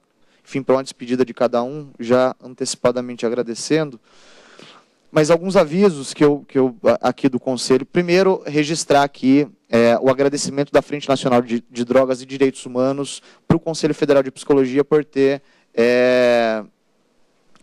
enfim, para uma despedida de cada um, já antecipadamente agradecendo. Mas alguns avisos que eu, que eu aqui do Conselho. Primeiro, registrar aqui é, o agradecimento da Frente Nacional de, de Drogas e Direitos Humanos para o Conselho Federal de Psicologia por ter, é,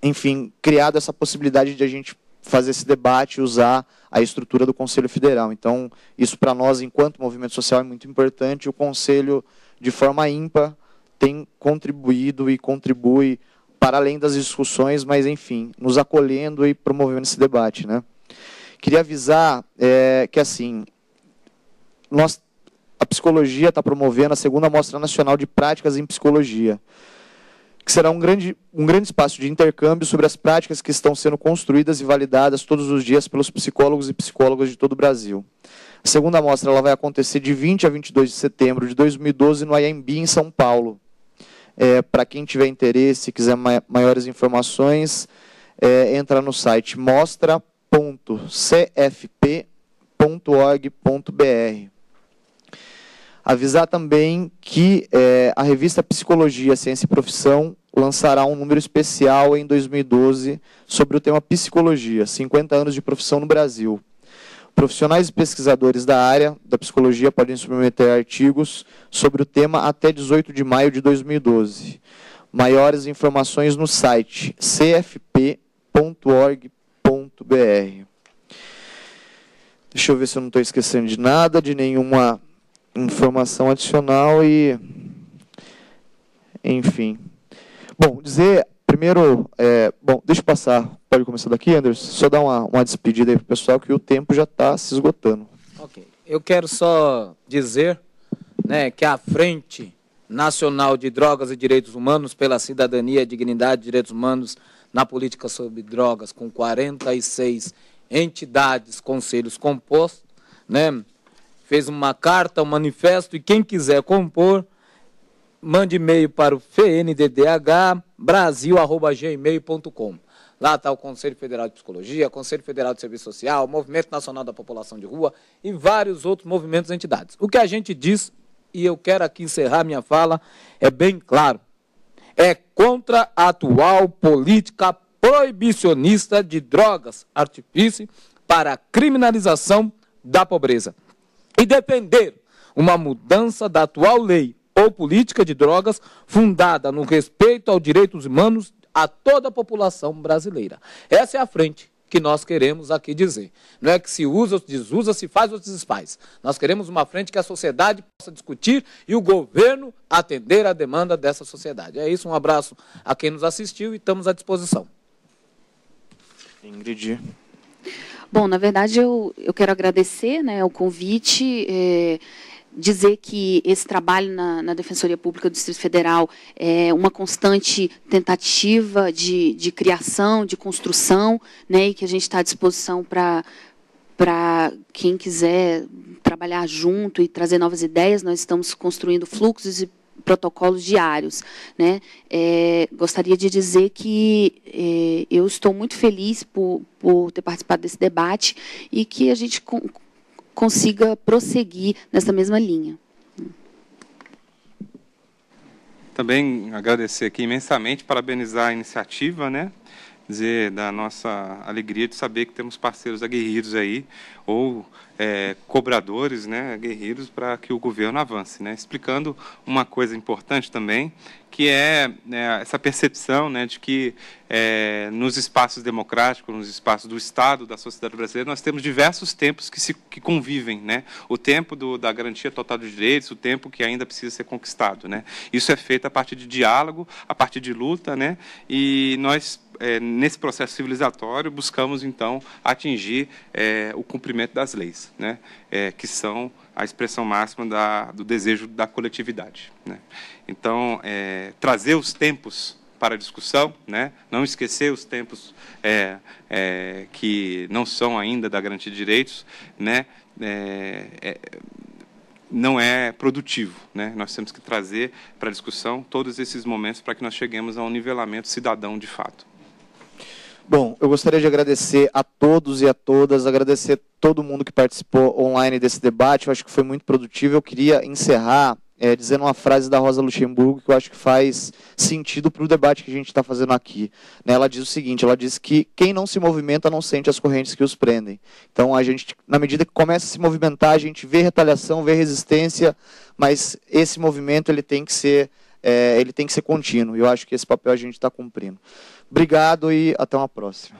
enfim, criado essa possibilidade de a gente fazer esse debate, e usar a estrutura do Conselho Federal. Então, isso para nós, enquanto movimento social, é muito importante. O Conselho, de forma ímpar, tem contribuído e contribui para além das discussões, mas, enfim, nos acolhendo e promovendo esse debate. Né? Queria avisar é, que, assim, nós, a psicologia está promovendo a segunda Mostra Nacional de Práticas em Psicologia que será um grande, um grande espaço de intercâmbio sobre as práticas que estão sendo construídas e validadas todos os dias pelos psicólogos e psicólogas de todo o Brasil. A segunda mostra ela vai acontecer de 20 a 22 de setembro de 2012 no IAMB, em São Paulo. É, Para quem tiver interesse e quiser maiores informações, é, entra no site mostra.cfp.org.br. Avisar também que é, a revista Psicologia, Ciência e Profissão lançará um número especial em 2012 sobre o tema psicologia, 50 anos de profissão no Brasil. Profissionais e pesquisadores da área da psicologia podem submeter artigos sobre o tema até 18 de maio de 2012. Maiores informações no site cfp.org.br. Deixa eu ver se eu não estou esquecendo de nada, de nenhuma informação adicional e. Enfim. Bom, dizer primeiro. É, bom, deixa eu passar. Pode começar daqui, Anderson? Só dar uma, uma despedida aí para o pessoal, que o tempo já está se esgotando. Ok. Eu quero só dizer né, que a Frente Nacional de Drogas e Direitos Humanos pela Cidadania, Dignidade e Direitos Humanos na Política sobre Drogas, com 46 entidades, conselhos compostos, né, fez uma carta, um manifesto, e quem quiser compor, mande e-mail para o fnddhbrasil.gmail.com. Lá está o Conselho Federal de Psicologia, Conselho Federal de Serviço Social, Movimento Nacional da População de Rua e vários outros movimentos e entidades. O que a gente diz, e eu quero aqui encerrar minha fala, é bem claro. É contra a atual política proibicionista de drogas, artifício para a criminalização da pobreza e defender uma mudança da atual lei ou política de drogas fundada no respeito aos direitos humanos a toda a população brasileira. Essa é a frente que nós queremos aqui dizer. Não é que se usa ou se desusa, se faz ou se desfaz. Nós queremos uma frente que a sociedade possa discutir e o governo atender à demanda dessa sociedade. É isso, um abraço a quem nos assistiu e estamos à disposição. Ingrid. Bom, na verdade, eu, eu quero agradecer né, o convite. É, dizer que esse trabalho na, na, Defensoria Pública do Distrito Federal é uma constante tentativa de, de criação, de construção, né, e que a gente está à disposição para para quem quiser trabalhar junto e trazer novas ideias, nós estamos construindo fluxos e protocolos diários. Né? É, gostaria de dizer que é, eu estou muito feliz por, por ter participado desse debate e que a gente consiga prosseguir nessa mesma linha. Também agradecer aqui imensamente, parabenizar a iniciativa, né? dizer da nossa alegria de saber que temos parceiros aguerridos aí, ou é, cobradores né, aguerridos, para que o governo avance. Né? Explicando uma coisa importante também, que é, né, essa percepção né, de que é, nos espaços democráticos, nos espaços do Estado, da sociedade brasileira, nós temos diversos tempos que, se, que convivem. Né? O tempo do, da garantia total dos direitos, o tempo que ainda precisa ser conquistado. Né? Isso é feito a partir de diálogo, a partir de luta, né? e nós é, nesse processo civilizatório, buscamos então atingir é, o cumprimento das leis, né? É, que são a expressão máxima da, do desejo da coletividade. Né? Então, é, trazer os tempos para discussão, né? não esquecer os tempos é, é, que não são ainda da garantia de direitos, né? não é produtivo. Né? Nós temos que trazer para a discussão todos esses momentos para que nós cheguemos a um nivelamento cidadão de fato. Bom, eu gostaria de agradecer a todos e a todas, agradecer todo mundo que participou online desse debate. Eu acho que foi muito produtivo. Eu queria encerrar é, dizendo uma frase da Rosa Luxemburgo que eu acho que faz sentido para o debate que a gente está fazendo aqui. Né? Ela diz o seguinte: ela diz que quem não se movimenta não sente as correntes que os prendem. Então, a gente, na medida que começa a se movimentar, a gente vê retaliação, vê resistência, mas esse movimento ele tem que ser, é, ele tem que ser contínuo. E eu acho que esse papel a gente está cumprindo. Obrigado e até uma próxima.